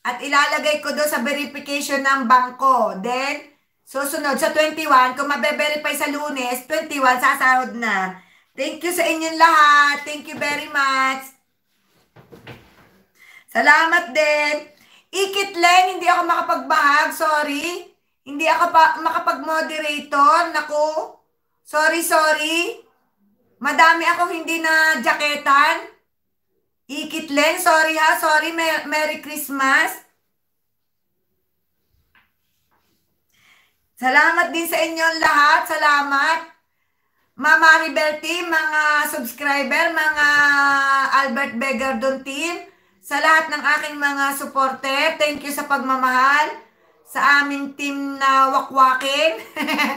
at ilalagay ko doon sa verification ng bangko. Then, susunod sa 21, kung mabe-verify sa lunes, 21, sasahod na. Thank you sa inyong lahat. Thank you very much. Salamat din. Ikitleng, hindi ako makapagbahag, sorry. Hindi ako pa, makapag-moderator, naku. Sorry, sorry. Madami ako hindi na jaketan. Ikitleng, sorry ha, sorry, Mer Merry Christmas. Salamat din sa inyong lahat, salamat. Mama Rebel team, mga subscriber, mga Albert Beggar Don team, sa lahat ng aking mga supporter, thank you sa pagmamahal sa aming team na wakwakin.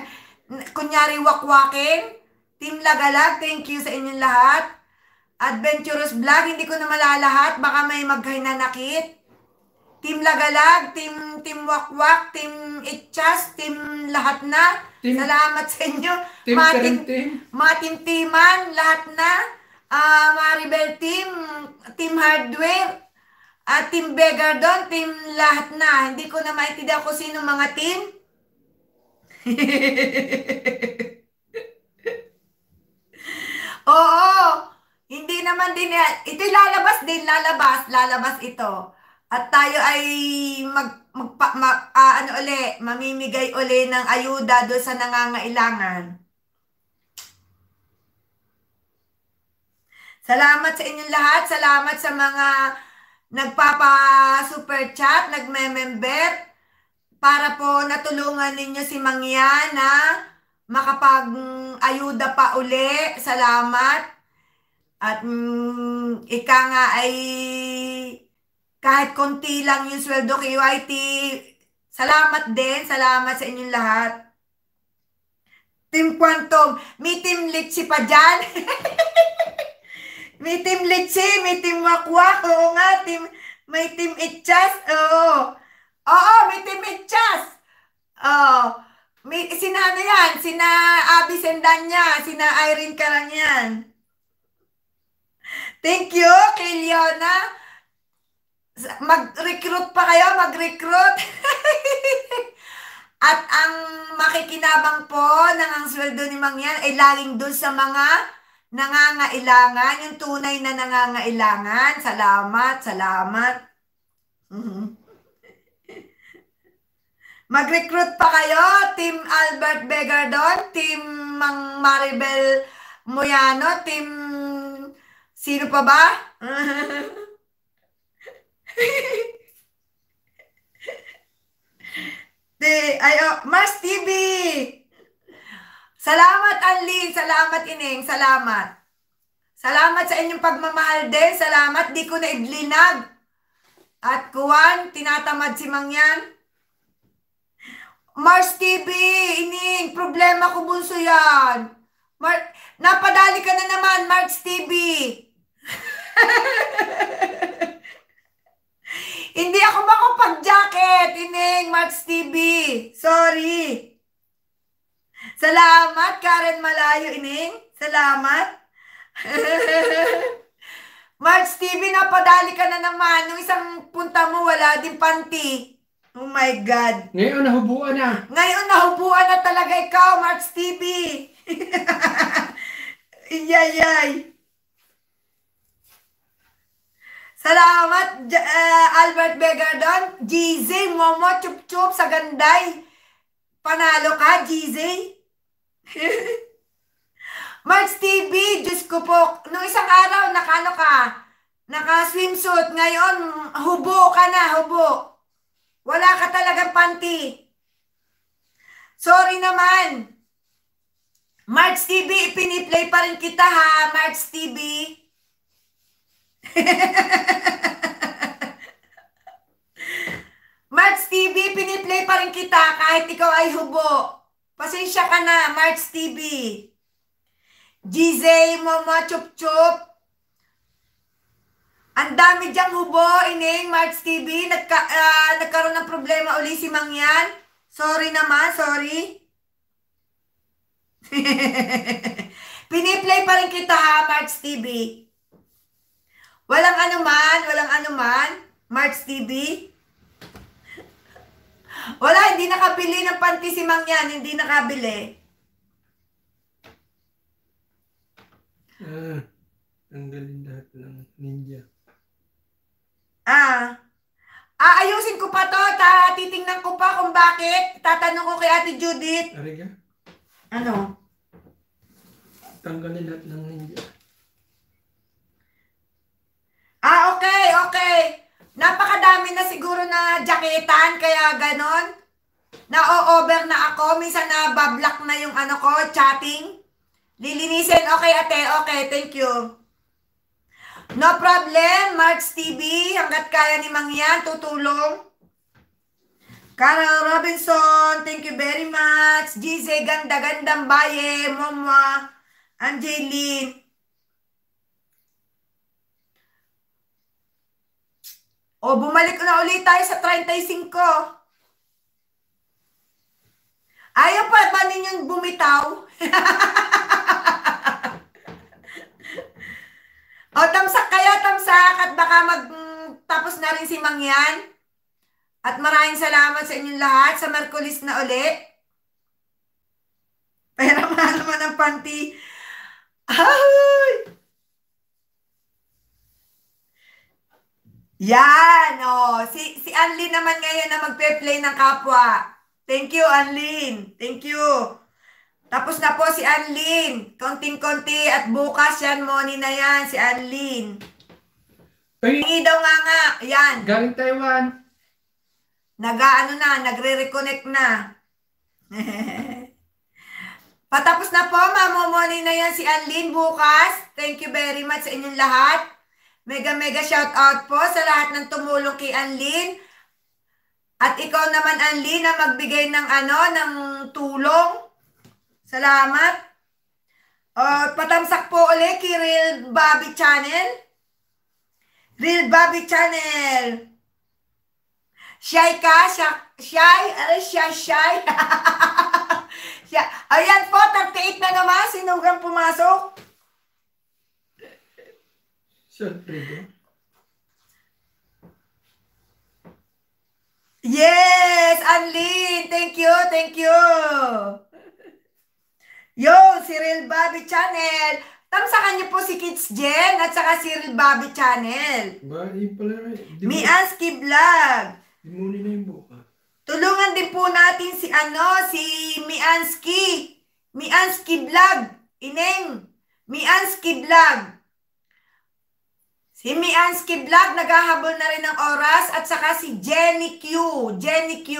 Kunyari wakwakin. Team Lagalag, thank you sa inyong lahat. Adventurous Vlog, hindi ko na malalahat. Baka may maghainanakit. Team Lagalag, Team Team Wakwak, Team Itchas, Team lahat na. Team, Salamat sa inyo. Team Matim, Team. Matimtiman, lahat na uh, ah, Maribel team, team hardware, at uh, team Begardon, team lahat na. Hindi ko na maintindihan ako sino mga team. Oo, hindi naman din. Ito lalabas din, lalabas, lalabas ito. At tayo ay mag, magpa, mag, uh, ah, ano uli, mamimigay uli ng ayuda doon sa nangangailangan. Salamat sa inyong lahat. Salamat sa mga nagpapa-super chat, nagme-member para po natulungan ninyo si Mangyan na makapag-ayuda pa uli. Salamat. At mm, ika nga ay kahit konti lang yung sweldo KYT, salamat din. Salamat sa inyong lahat. Team Quantum, may Team Litsi pa dyan. May team Leche, may team Wakwak, oo nga, team, may team Itchas, oo. Oo, may team Itchas. Oo. May, sina ano yan? Sina Abby Sendanya, sina Irene Carangyan. Thank you kay Leona. Mag-recruit pa kayo, mag-recruit. At ang makikinabang po ng ang sweldo ni Mangyan ay laging doon sa mga nangangailangan, yung tunay na nangangailangan. Salamat, salamat. mm Mag-recruit pa kayo, Team Albert Begardon, Team Mang Maribel Moyano, Team sino pa ba? De, ayo, oh, Mars TV! Salamat, Anlin. Salamat, Ining. Salamat. Salamat sa inyong pagmamahal din. Salamat. Di ko na idlinag. At kuwan, tinatamad si Mangyan. Mars TV, Ining, problema ko bunso yan. Mar Napadali ka na naman, Mars TV. Hindi ako makapag-jacket, Ining, Mars TV. Sorry. Salamat, Karen Malayo, Ining. Salamat. March TV, napadali ka na naman. Nung isang punta mo, wala din panty. Oh my God. Ngayon, nahubuan na. Ngayon, nahubuan na talaga ikaw, March TV. Iyayay. Salamat, uh, Albert Begardon. GZ, Momo, Chup Chup, sa ganday. Panalo ka, GZ. March TV, Diyos ko po. Nung isang araw, nakano ka? Naka-swimsuit. Ngayon, hubo ka na, hubo. Wala ka talagang panty. Sorry naman. March TV, piniplay pa rin kita ha, March TV. March TV, piniplay pa rin kita kahit ikaw ay hubo. Pasensya ka na, March TV. Gizay, Mama Chup Chup. Ang dami diyang hubo, ining, March TV. Nagka, uh, nagkaroon ng problema uli si Mangyan. Sorry naman, sorry. Piniplay pa rin kita ha, March TV. Walang anuman, walang anuman, March TV. Wala, hindi nakabili ng panty si Mang yan. Hindi nakabili. Ah, tanggalin lahat ng ninja. Ah, Aayusin ko pa to, titingnan ko pa kung bakit. Tatanong ko kay Ate Judith. Ariga? Ano? Tanggalin lahat ng ninja. Ah, okay, okay. Napakadami na siguro na jaketan, kaya ganon. Na-over na ako. Minsan na bablock na yung ano ko, chatting. Lilinisin. Okay, ate. Okay, thank you. No problem, Marks TV. Hanggat kaya ni Mangyan, tutulong. Carol Robinson, thank you very much. GZ, ganda-gandang baye. Momwa, Angeline. O, oh, bumalik na ulit tayo sa 35. Ayaw pa ba ninyong bumitaw? o, tamsak kayo, tamsak. At baka magtapos na rin si Mangyan. At maraming salamat sa inyong lahat. Sa Merkulis na ulit. Pero mahal naman ang panty. Ahoy! Yan, oh. Si, si Anlin naman ngayon na magpe-play ng kapwa. Thank you, Anlin. Thank you. Tapos na po si Anlin. Konting-konti at bukas yan, money na yan, si Anlin. Hingi daw nga nga. Yan. Galing Taiwan. Naga, ano na, nagre-reconnect na. Patapos na po, mamomoni na yan si Anlin bukas. Thank you very much sa inyong lahat. Mega mega shout out po sa lahat ng tumulong kay Anlin. At ikaw naman Anlin na magbigay ng ano ng tulong. Salamat. Uh, patamsak po ulit kay Real Bobby Channel. Real Bobby Channel. Shy ka? Shy? Ano shy? Shy? shy? Ayan po, 38 na naman. Sino Sinugang pumasok. Sürpriz. Yes, Anlin! Thank you, thank you! Yo, Cyril Bobby Channel! Tamsakan niyo po si Kids Jen at saka Cyril Bobby Channel. Ba, pala eh. Mi Aski Vlog. Dimuli na yung buka. Tulungan din po natin si ano, si Mianski. Mianski Vlog. Ineng. Mianski Vlog. Si Mian Vlog, naghahabol na rin ng oras. At saka si Jenny Q. Jenny Q.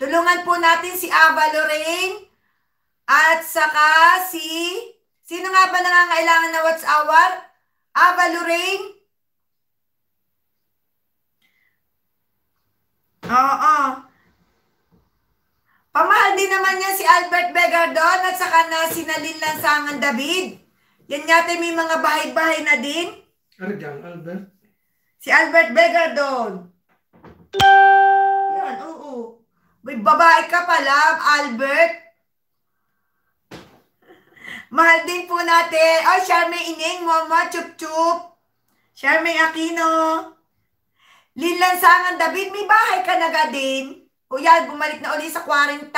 Tulungan po natin si Ava Lorraine. At saka si... Sino nga ba nangangailangan na what's hour? Ava Lorraine? Oo. Pamahal din naman niya si Albert Begardon at saka na si Nalin Lansangan David. Yan nga may mga bahay-bahay na din. Ano Albert? Si Albert Belgradon. Yan, oo. May babae ka pala, Albert. Mahal din po natin. Oh, Charmaine Ining, Mama Chup Chup. Charmaine Aquino. Lilan Sangan David, may bahay ka na ga din. Kuya, bumalik na uli sa 40.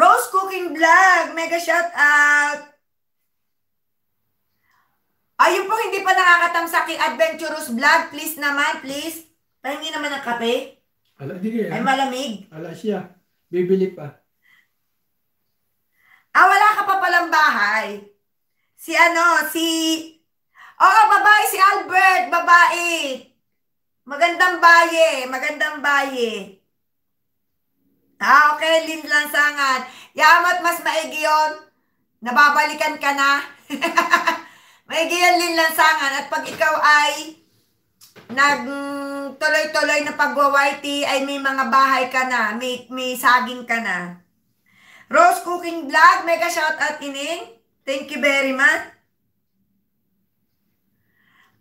Rose Cooking Vlog, mega shout out. Ay, yung pong hindi pa nakakatam sa kay Adventurous Vlog, please naman, please. Pahingi naman ng kape. Ala, di kaya. Ay, malamig. Ala siya. Bibili pa. Ah, wala ka pa palang bahay. Si ano, si... Oo, babae, si Albert, babae. Magandang baye, magandang baye. Ah, okay, Lind lang Lansangan. Yamat, mas maigi yun. Nababalikan ka na. May giyalin lansangan at pag ikaw ay nagtuloy-tuloy na pagwa-whitey ay may mga bahay ka na, may, may saging ka na. Rose Cooking Vlog, mega shout out ining. Thank you very much.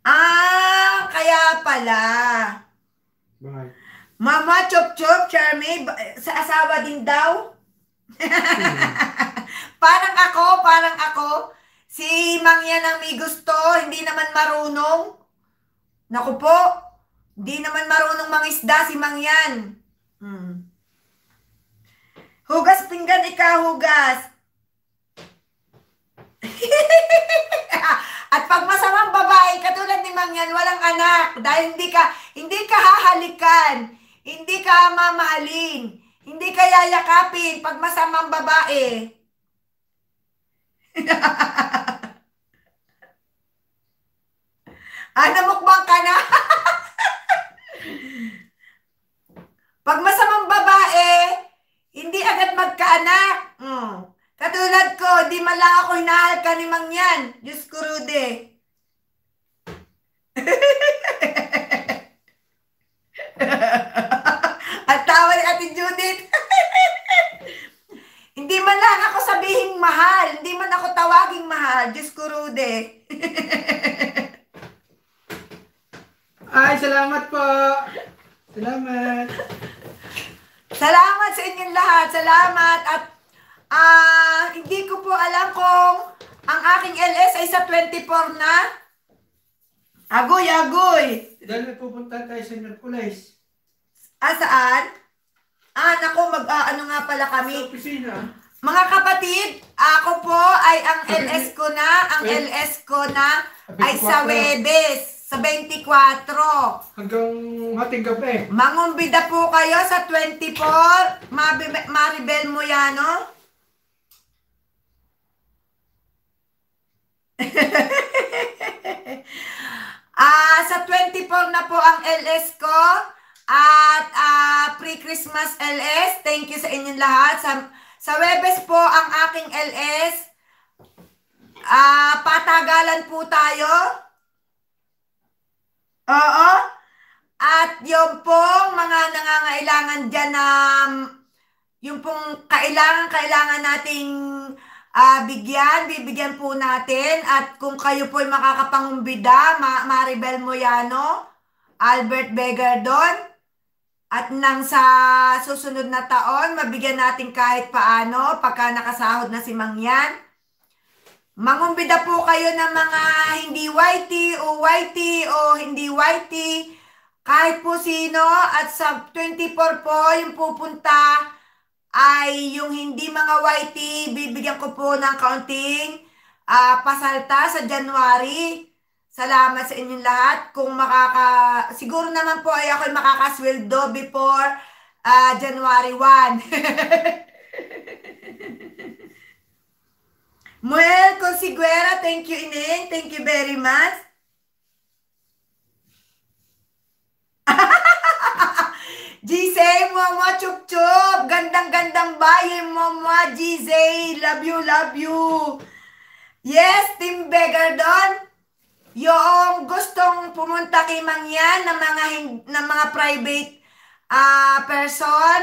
Ah, kaya pala. Bye. Mama Chop Chop, Charmy, sa asawa din daw. Hmm. parang ako, parang ako. Si Mangyan ang may gusto, hindi naman marunong. Naku po, hindi naman marunong mangisda si Mangyan. Hmm. Hugas pinggan, hugas. At pag masamang babae, katulad ni Mangyan, walang anak. Dahil hindi ka, hindi ka hahalikan. Hindi ka mamahalin. Hindi ka yayakapin pag masamang babae ah, namukbang ka na? Pag masamang babae, hindi agad magkaanak. Mm. Katulad ko, di mala ako hinahal ka ni Mang yan. Diyos ko, Rude. At tawa ni Ate Judith man lang ako sabihin mahal. Hindi man ako tawaging mahal. Diyos ko, Rude. Ay, salamat po. Salamat. Salamat sa inyong lahat. Salamat. At uh, hindi ko po alam kung ang aking LS ay sa 24 na. Agoy, agoy. Dahil pupunta tayo sa Merkulis. Ah, saan? Ah, nako, mag, uh, nga pala kami. Sa opisina. Mga kapatid, ako po ay ang LS ko na, ang LS ko na ay sa Webes, sa 24. Hanggang hating gabi. Mangumbida po kayo sa 24, Mabi- Maribel no? Ah, uh, sa 24 na po ang LS ko at uh, pre-Christmas LS. Thank you sa inyong lahat sa sa Webes po ang aking LS. Uh, ah, patagalan po tayo. Oo. At yung pong mga nangangailangan dyan na um, yung pong kailangan-kailangan nating uh, bigyan, bibigyan po natin. At kung kayo po ay makakapangumbida, Ma Maribel Moyano, Albert Begardon, at nang sa susunod na taon, mabigyan natin kahit paano pagka nakasahod na si Mang Yan. Mangumbida po kayo ng mga hindi whitey o whitey o hindi whitey. Kahit po sino at sa 24 po yung pupunta ay yung hindi mga whitey, bibigyan ko po ng kaunting uh, pasalta sa January Salamat sa inyong lahat. Kung makaka... Siguro naman po ay ako'y makakasweldo before uh, January 1. Muel Consiguera, thank you Ineng. Thank you very much. Jisay, mama, chup chup. Gandang-gandang bayan, mama. Jisay, love you, love you. Yes, Team Begardon. Yung gustong pumunta kay Mangyan ng mga ng mga private uh, person,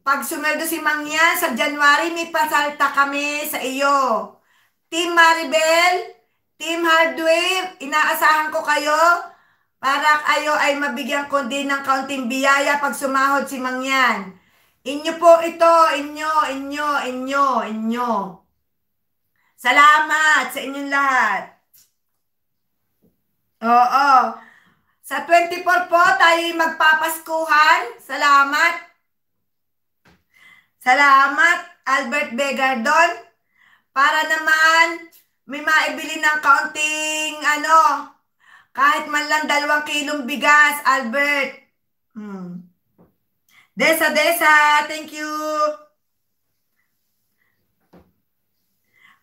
pag sumeldo si Mangyan sa January, may pasalta kami sa iyo. Team Maribel, Team Hardware, inaasahan ko kayo para kayo ay mabigyan ko din ng kaunting biyaya pag sumahod si Mangyan. Inyo po ito, inyo, inyo, inyo, inyo. Salamat sa inyong lahat. Oo. Sa 24 po, tayo magpapaskuhan. Salamat. Salamat, Albert Begardon. Para naman, may maibili ng kaunting, ano, kahit man lang dalawang kilong bigas, Albert. Hmm. Desa, Desa, thank you.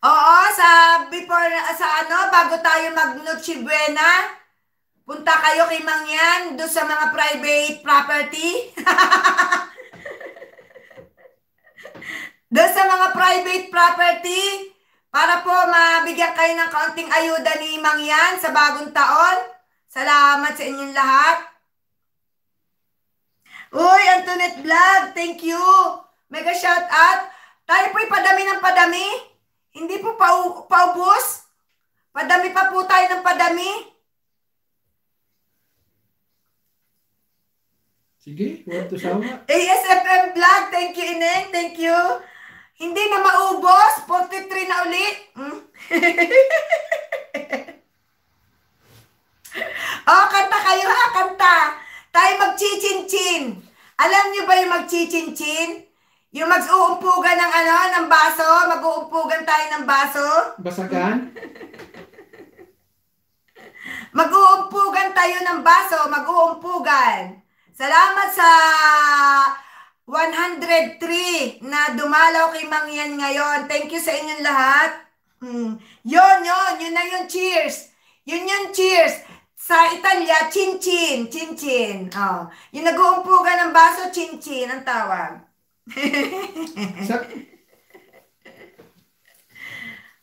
Oo, sa before sa ano, bago tayo mag Noche Buena, punta kayo kay Mangyan do sa mga private property. do sa mga private property para po mabigyan kayo ng kaunting ayuda ni Mangyan sa bagong taon. Salamat sa inyong lahat. Uy, Antoinette Vlog, thank you. Mega shout out. Tayo po'y padami ng padami. Hindi po pa paubos. Padami pa po tayo ng padami. Sige, want to sama? ASFM Vlog, thank you Ineng, thank you. Hindi na maubos, 43 na ulit. Hmm? oh, kanta kayo ha, kanta. Tayo magchichinchin. Alam niyo ba yung magchichinchin? baso? Basagan? Mag-uumpugan tayo ng baso, mag-uumpugan. Salamat sa 103 na dumalaw kay Mangyan ngayon. Thank you sa inyong lahat. Hmm. Yun, yun, yun na yung cheers. Yun yung cheers. Sa Italia, chin-chin, chin-chin. Oh. Yung nag-uumpugan ng baso, chin-chin ang tawag. sa,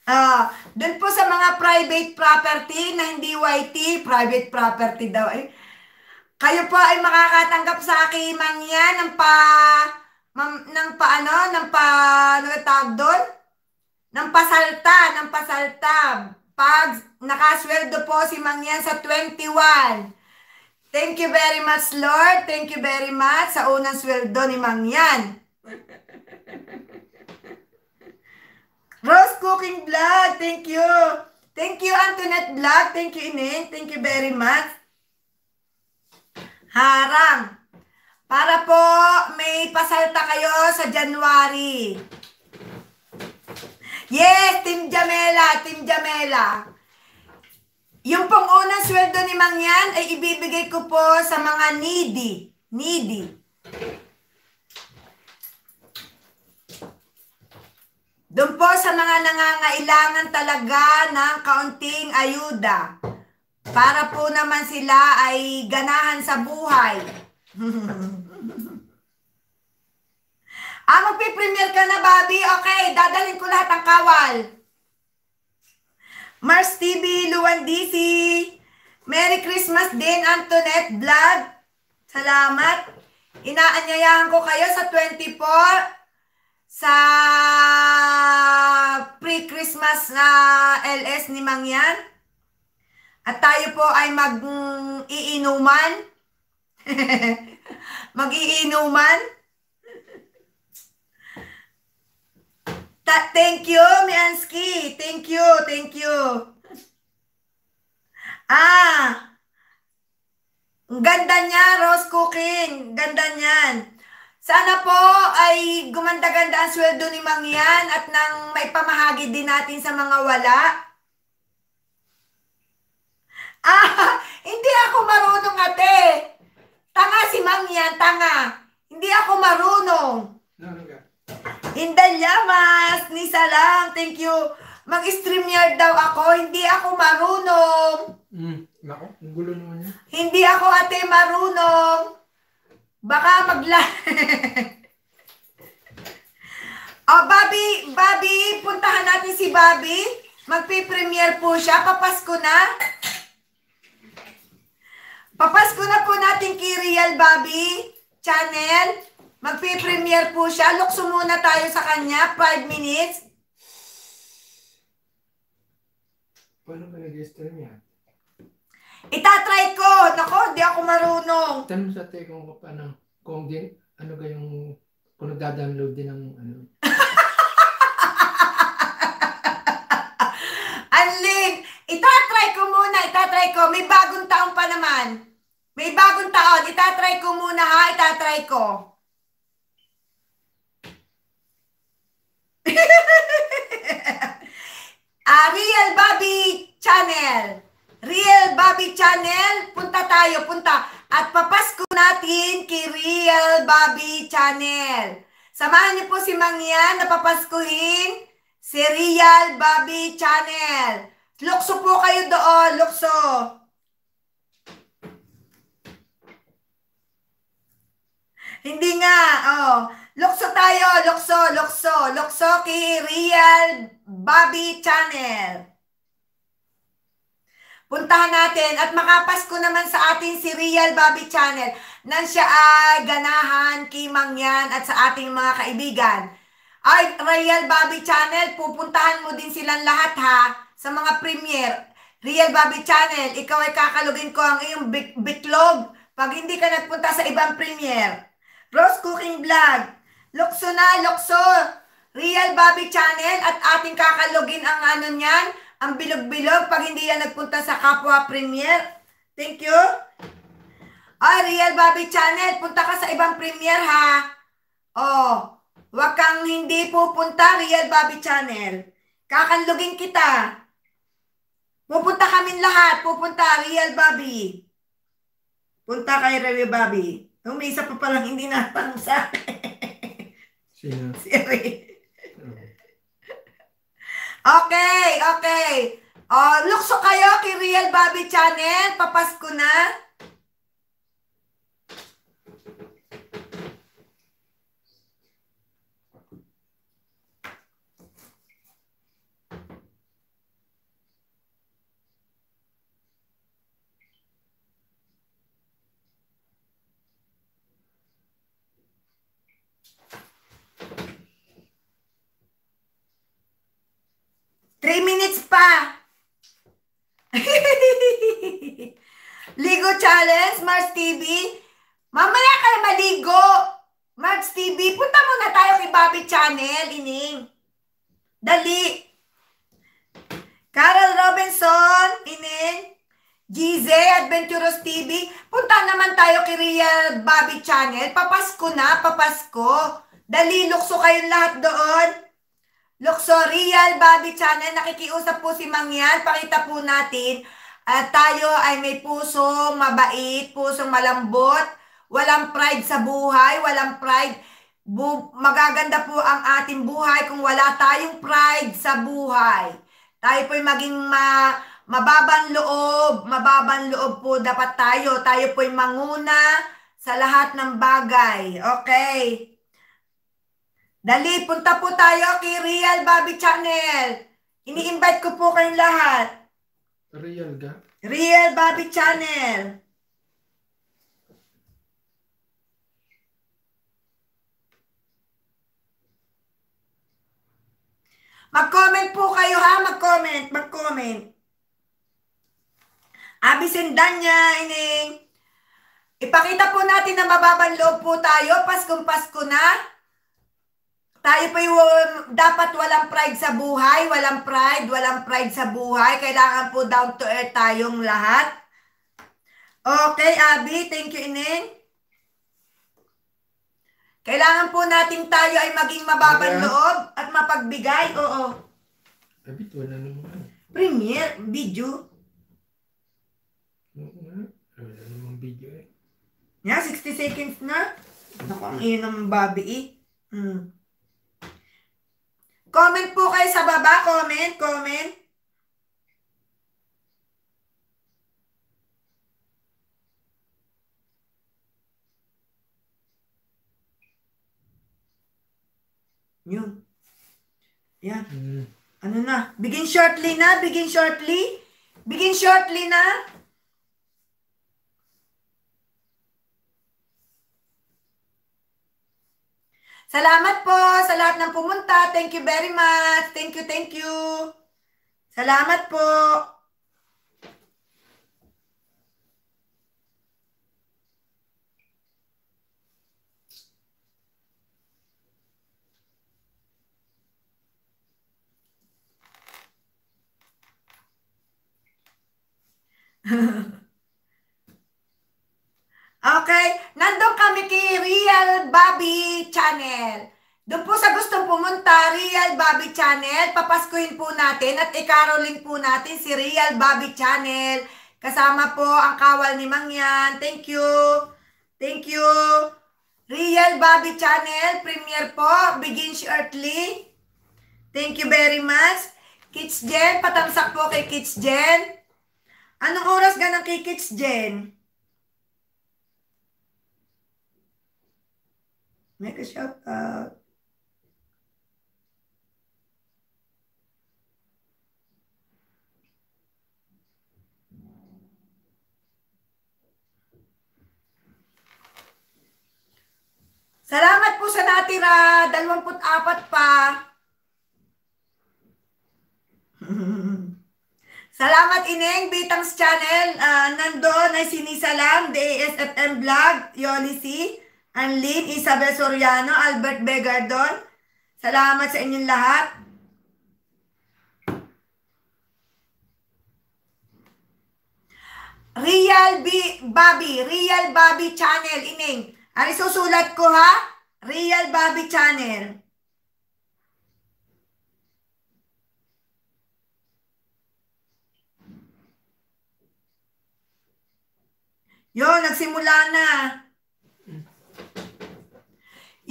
Ah, uh, doon po sa mga private property na hindi YT, private property daw. Eh. Kayo po ay makakatanggap sa akin man yan ng pa mam, ng paano, ng pa ano, ano tawag doon? Ng pasalta, ng pasalta. Pag nakasweldo po si Mangyan sa 21. Thank you very much, Lord. Thank you very much sa unang sweldo ni Mangyan. Rose Cooking Vlog, thank you. Thank you, Antoinette Vlog. Thank you, Inen. Thank you very much. Harang. Para po may pasalta kayo sa January. Yes, Team Jamela, Team Jamela. Yung pong unang sweldo ni Mangyan ay ibibigay ko po sa mga needy. Needy. Doon po sa mga nangangailangan talaga ng kaunting ayuda para po naman sila ay ganahan sa buhay. ah, magpipremier ka na, Bobby? Okay, dadalhin ko lahat ng kawal. Mars TV, Luan DC. Merry Christmas din, Antoinette Vlog. Salamat. Inaanyayahan ko kayo sa 24 sa pre-Christmas na LS ni Mangyan. At tayo po ay mag-iinuman. mag-iinuman. thank you, Mianski. Thank you, thank you. Ah, ganda niya, Rose Cooking. Ganda niyan. Sana po ay gumanda-ganda ang sweldo ni Mang Yan at nang may pamahagi din natin sa mga wala. Ah, hindi ako marunong ate. Tanga si Mang Yan, tanga. Hindi ako marunong. Hindi no, no. ni Salam, thank you. Mag-stream yard daw ako, hindi ako marunong. Mm, nako, gulo naman yun. Hindi ako ate marunong. Baka magla... oh, Bobby, Bobby, puntahan natin si Bobby. Magpe-premiere po siya. Papasko na. Papasko na po natin kay Real Bobby channel. Magpe-premiere po siya. Lukso muna tayo sa kanya. 5 minutes. Paano ba nag-stream yan? Itatry ko! Nako, hindi ako marunong! Tanong sa te kung ano, kung din, ano ba yung, kung nagda-download din ng ano. Anling, itatry ko muna, itatry ko. May bagong taon pa naman. May bagong taon, itatry ko muna ha, itatry ko. uh, Real Bobby Channel. Real Bobby Channel, punta tayo, punta. At papasko natin kay Real Bobby Channel. Samahan niyo po si Mangyan na papaskuhin si Real Bobby Channel. Lukso po kayo doon, lukso. Hindi nga, oh. Lukso tayo, lukso, lukso, lukso kay Real Bobby Channel. Puntahan natin at makapasko naman sa ating si Real Bobby Channel. nang siya ay ganahan, kimangyan at sa ating mga kaibigan. Ay, Real Bobby Channel, pupuntahan mo din silang lahat ha sa mga premiere. Real Bobby Channel, ikaw ay kakalugin ko ang iyong bitlog pag hindi ka nagpunta sa ibang premiere. Rose Cooking Vlog, Lokso na, Lokso, Real Bobby Channel at ating kakalugin ang ano niyan, ang bilog-bilog pag hindi yan nagpunta sa kapwa premier. Thank you. Oh, Real Bobby Channel, punta ka sa ibang premier ha. Oh, wag kang hindi pupunta, Real Bobby Channel. Kakanlugin kita. Pupunta kami lahat. Pupunta, Real Bobby. Punta kay Real Bobby. Umisa pa palang hindi natanong sa akin. Sino? Si Ray. Okay, okay. Uh, lukso kayo kay Real Bobby Channel. Papasko na. TV. Mamaya ka na maligo. Mads TV, punta muna tayo kay Bobby Channel, ining. Dali. Carol Robinson, ining. Gize, Adventurous TV. Punta naman tayo kay Real Bobby Channel. Papasko na, papasko. Dali, lukso kayong lahat doon. Lukso, Real Bobby Channel. Nakikiusap po si Mangyan. Pakita po natin at tayo ay may puso mabait, pusong malambot, walang pride sa buhay, walang pride. Bu- magaganda po ang ating buhay kung wala tayong pride sa buhay. Tayo po'y maging ma- mababang loob, mababang loob po dapat tayo. Tayo po'y manguna sa lahat ng bagay. Okay. Dali, punta po tayo kay Real Bobby Channel. Ini-invite ko po kayong lahat. Real ga? Real Bobby Channel. Mag-comment po kayo ha, mag-comment, mag-comment. Abisindan Danya, ining. Ipakita po natin na mababang loob po tayo. Paskong Pasko na. Tayo pa yung um, dapat walang pride sa buhay, walang pride, walang pride sa buhay. Kailangan po down to earth tayong lahat. Okay, Abby, thank you, Ineng. Kailangan po natin tayo ay maging mababang yeah. loob at mapagbigay. Oo. Abby, to na naman. Eh. Premier, video. Oo nga. Wala namang video eh. Yeah, 60 seconds na. Naku, ang iyon ng Bobby eh. Mm. Comment po kayo sa baba. Comment, comment. Yun. Yan. Hmm. Ano na? Begin shortly na? Begin shortly? Begin shortly na? Salamat po sa lahat ng pumunta. Thank you very much. Thank you, thank you. Salamat po. Okay? Nandun kami kay Real Bobby Channel. Doon po sa gustong pumunta, Real Bobby Channel, papaskuhin po natin at ikaroling po natin si Real Bobby Channel. Kasama po ang kawal ni Mangyan. Thank you. Thank you. Real Bobby Channel, premiere po, begin shortly. Thank you very much. Kids Jen, patamsak po kay Kids Jen. Anong oras ganang kay Kids Jen? Make a shout out. Salamat po sa natira. 24 pa. Salamat Ineng, Bitang's Channel. Uh, ah, nandoon ay sinisalam, DASFM Vlog, Yolisi. Anlin, Isabel Soriano, Albert Begardon. Salamat sa inyong lahat. Real B Bobby, Real Bobby Channel, ining. Ari susulat ko ha? Real Bobby Channel. Yo, nagsimula na.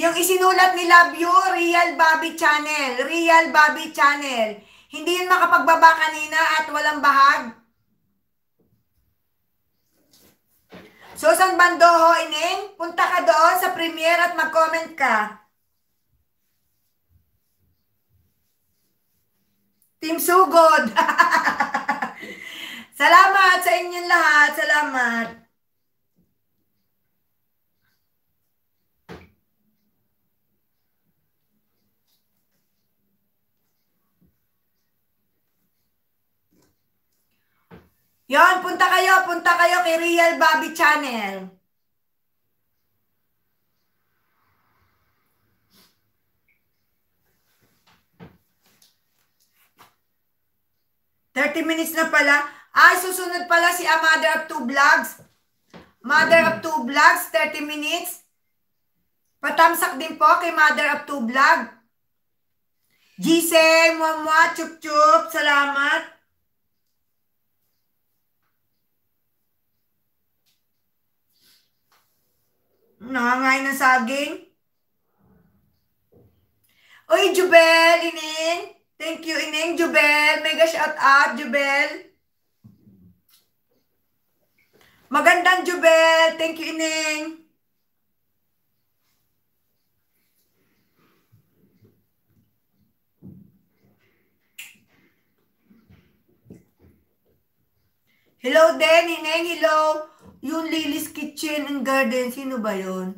Yung isinulat ni Love You, Real Bobby Channel. Real Bobby Channel. Hindi yun makapagbaba kanina at walang bahag. Susan Bandoho, Ineng, punta ka doon sa premiere at mag-comment ka. Team Sugod! Salamat sa inyong lahat. Salamat. Yon, punta kayo, punta kayo kay Real Bobby Channel. Thirty minutes na pala. Ay, susunod pala si A ah, Mother of Two Vlogs. Mother of Two Vlogs, 30 minutes. Patamsak din po kay Mother of Two Vlog. Giseng, Mwamwa, Chup Chup, salamat. Nangangain ng saging? Uy, Jubel, Ining. Thank you, Ining. Jubel, mega shout out, Jubel. Magandang Jubel. Thank you, Ining. Hello, Den, Neng, hello. Yung Lily's Kitchen and Garden, sino ba yon?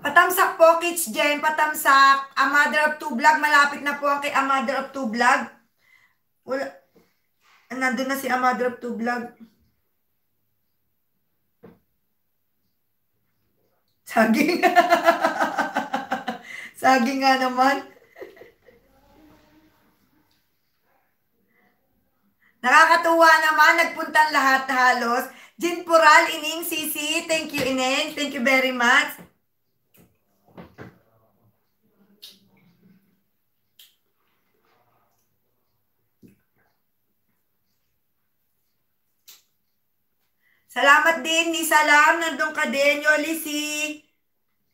Patamsak po, Kids Jen. Patamsak. A mother of two vlog. Malapit na po ang kay A mother of two vlog. Wala. Nandun na si A mother of two vlog. Saging. Saging nga naman. Nakakatuwa naman, nagpuntang lahat halos. Jin Pural, Ining, Sisi, thank you Ineng, thank you very much. Salamat din ni Salam, nandun ka din, Yolisi.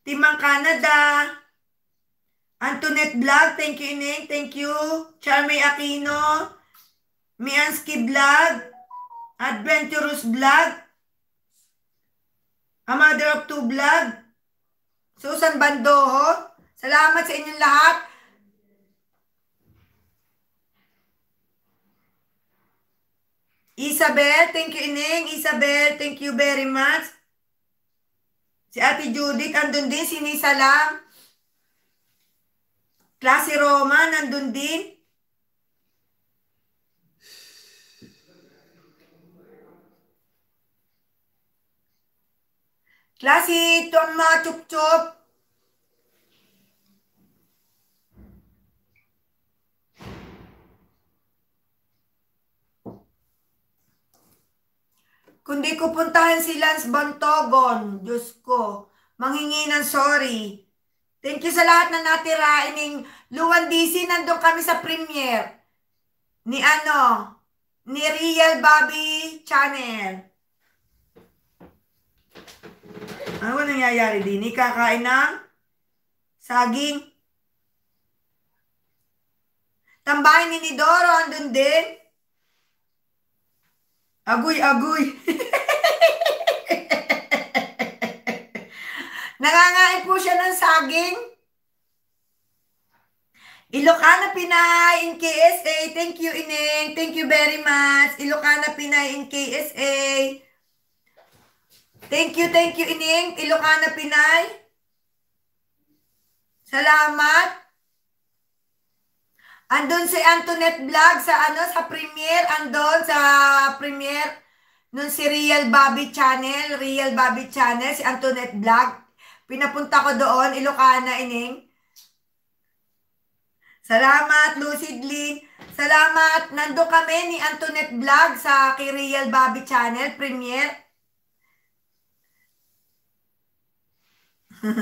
Timang Canada. Antoinette Vlog, thank you Ineng, thank you. Charmy Aquino. Mianski Vlog. Adventurous Vlog. A Mother of Two Vlog. Susan Bandoho. Salamat sa inyong lahat. Isabel, thank you Ineng. Isabel, thank you very much. Si Ate Judith, andun din. Si Nisa lang. Klase Roma, nandun din. Klase Toma Chupchup. Kundi ko puntahan si Lance Bantogon, Diyos ko, manghingi ng sorry. Thank you sa lahat na natira. I mean, Luan DC, nandun kami sa premiere. Ni ano? Ni Real Bobby Channel. Ano nangyayari din? kakain ng saging. Tambahin ni Nidoro, andun din. Agoy, agoy. Nangangain po siya ng saging. Ilocana Pinay in KSA. Thank you, Ineng. Thank you very much. Ilocana Pinay in KSA. Thank you, thank you, Ineng. Ilocana Pinay. Salamat. Andun si Antoinette Vlog sa ano sa premiere, andun sa premiere nung si Real Bobby Channel, Real Bobby Channel, si Antoinette Vlog. Pinapunta ko doon, Ilocana, ining. Salamat, Lucid Lynn. Salamat. Nando kami ni Antoinette Vlog sa kay Real Bobby Channel, premiere.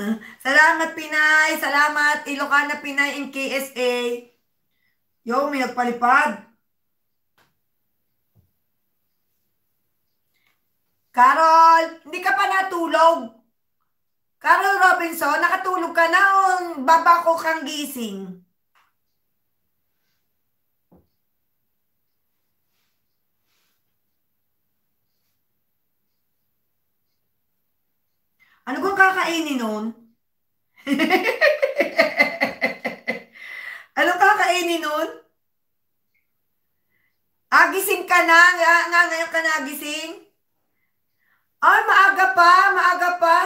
Salamat, Pinay. Salamat, Ilocana, Pinay, in KSA. Yo, may nagpalipad. Carol, hindi ka pa natulog. Carol Robinson, nakatulog ka na o ko kang gising? Ano kong kakainin nun? Anong kakainin nun? Agising ka na? Nga, nga ngayon ka na nagising? Ay, maaga pa, maaga pa.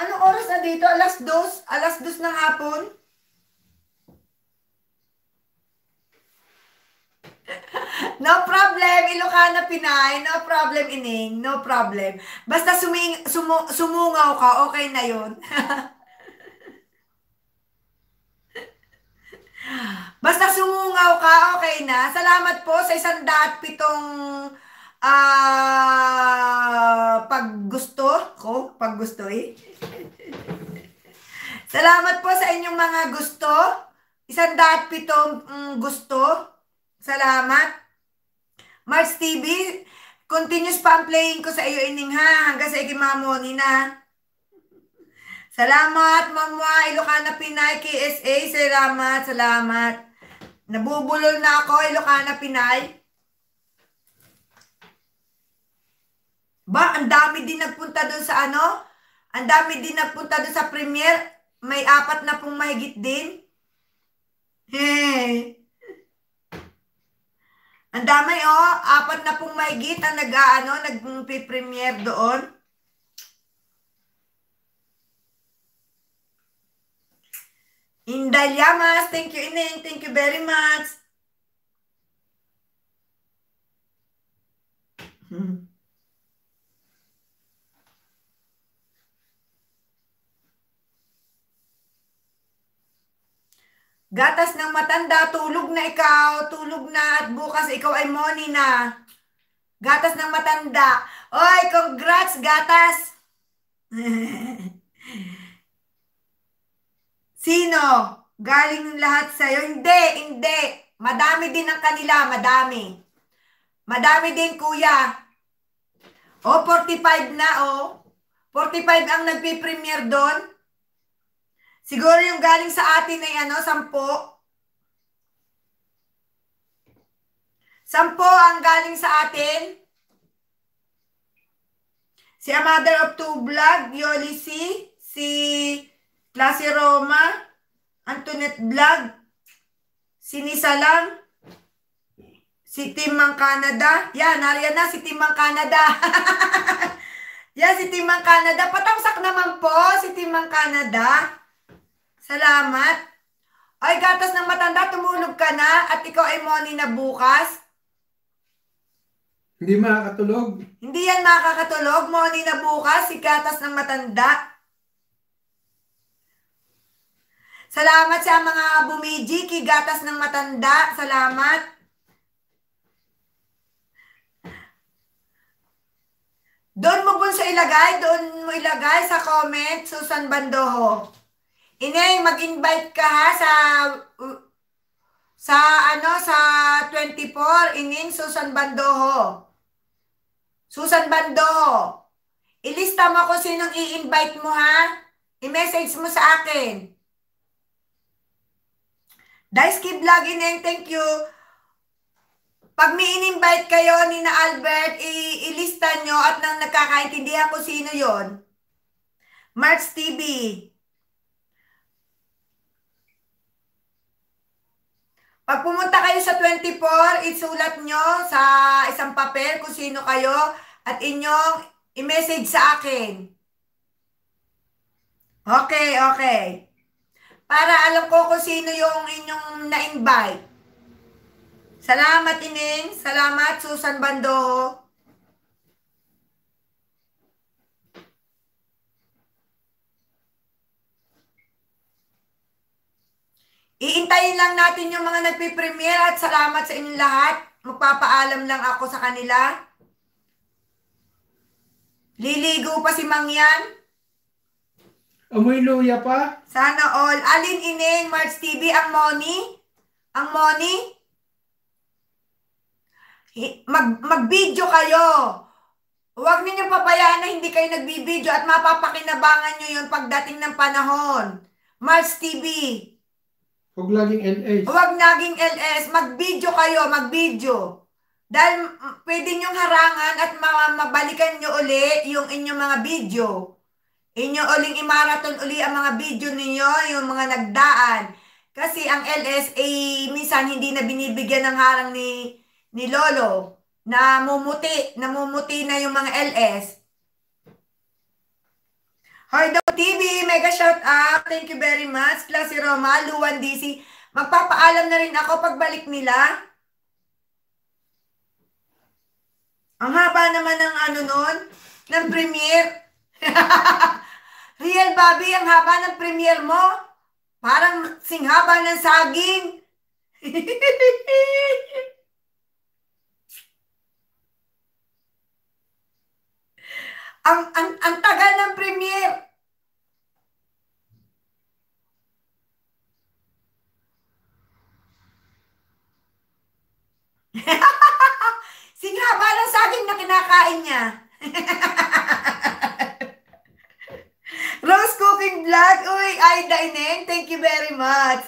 Anong oras na dito? Alas dos? Alas dos ng hapon? No problem, Ilocana Pinay. No problem, Ining. No problem. Basta suming, sumu, sumungaw ka, okay na yon Basta sumungaw ka, okay na. Salamat po sa isang daat uh, paggusto ko, paggusto eh. Salamat po sa inyong mga gusto. Isang daat pitong mm, gusto. Salamat. Mars TV, continuous pa ang playing ko sa iyo ining ha hanggang sa ikimamoni na. Salamat, Mamwa Ilocana Pinay, KSA. Salamat, salamat. Nabubulol na ako, Ilocana Pinay. Ba, ang dami din nagpunta doon sa ano? Ang dami din nagpunta doon sa premiere. May apat na pong mahigit din. Hey. Ang dami oh, apat na pong mahigit ang nag-aano, nag-premiere doon. Inday thank you Ineng, thank you very much. Gatas ng matanda, tulog na ikaw, tulog na at bukas ikaw ay money na. Gatas ng matanda. Oy, congrats, gatas! Sino? Galing ng lahat sa'yo? Hindi, hindi. Madami din ang kanila, madami. Madami din, kuya. O, oh, 45 na, o. Oh. 45 ang nagpipremier doon. Siguro yung galing sa atin ay ano, sampo. Sampo ang galing sa atin. Si A Mother of Two Vlog, Yoli C, si Classy Roma, Antoinette Vlog, Sinisalang, si Timang Canada. Yan, nariyan na si Timang Canada. Yan, si Timang Mang Canada. Patamsak naman po si Timang Canada. Salamat. Ay, gatas ng matanda, tumulog ka na at ikaw ay money na bukas. Hindi makakatulog. Hindi yan makakatulog. Money na bukas, si gatas ng matanda. Salamat sa mga bumiji, kigatas ng matanda. Salamat. Doon mo po sa ilagay, doon mo ilagay sa comment, Susan Bandoho. Inay, mag-invite ka ha sa sa ano sa 24 inin Susan Bandoho. Susan Bandoho. Ilista mo ko sinong i-invite mo ha. I-message mo sa akin. Dice Key Vlog Ineng, thank you. Pag may in-invite kayo ni na Albert, ilista nyo at nang nagkakaintindihan ko sino yon. March TV. Pag pumunta kayo sa 24, isulat nyo sa isang papel kung sino kayo at inyong i-message sa akin. Okay, okay para alam ko kung sino yung inyong na-invite. Salamat, Ining. Salamat, Susan Bando. Iintayin lang natin yung mga nagpipremiere at salamat sa inyong lahat. Magpapaalam lang ako sa kanila. Liligo pa si Mangyan. Amoy luya pa? Sana all. Alin ining, March TV, ang money? Ang money? Mag, mag-video kayo. Huwag ninyong papayaan na hindi kayo nagbibideo at mapapakinabangan nyo yun pagdating ng panahon. Mars TV. Huwag laging LS. Huwag naging LS. Mag-video kayo, mag-video. Dahil mm, pwede nyong harangan at mabalikan nyo uli yung inyong mga video. Inyo uling imarathon uli ang mga video ninyo, yung mga nagdaan. Kasi ang LSA minsan hindi na binibigyan ng harang ni ni Lolo. Namumuti, namumuti na yung mga LS. Hardo TV, mega shout out. Thank you very much. Classy Roma, Luan DC. Magpapaalam na rin ako pagbalik nila. Ang haba naman ng ano nun, ng premiere. Real Bobby, ang haba ng premier mo. Parang singhaba ng saging. ang, ang, ang tagal ng premier. Singhaba ng saging na kinakain niya. Rose Cooking Vlog. Uy, Aida Ineng, thank you very much.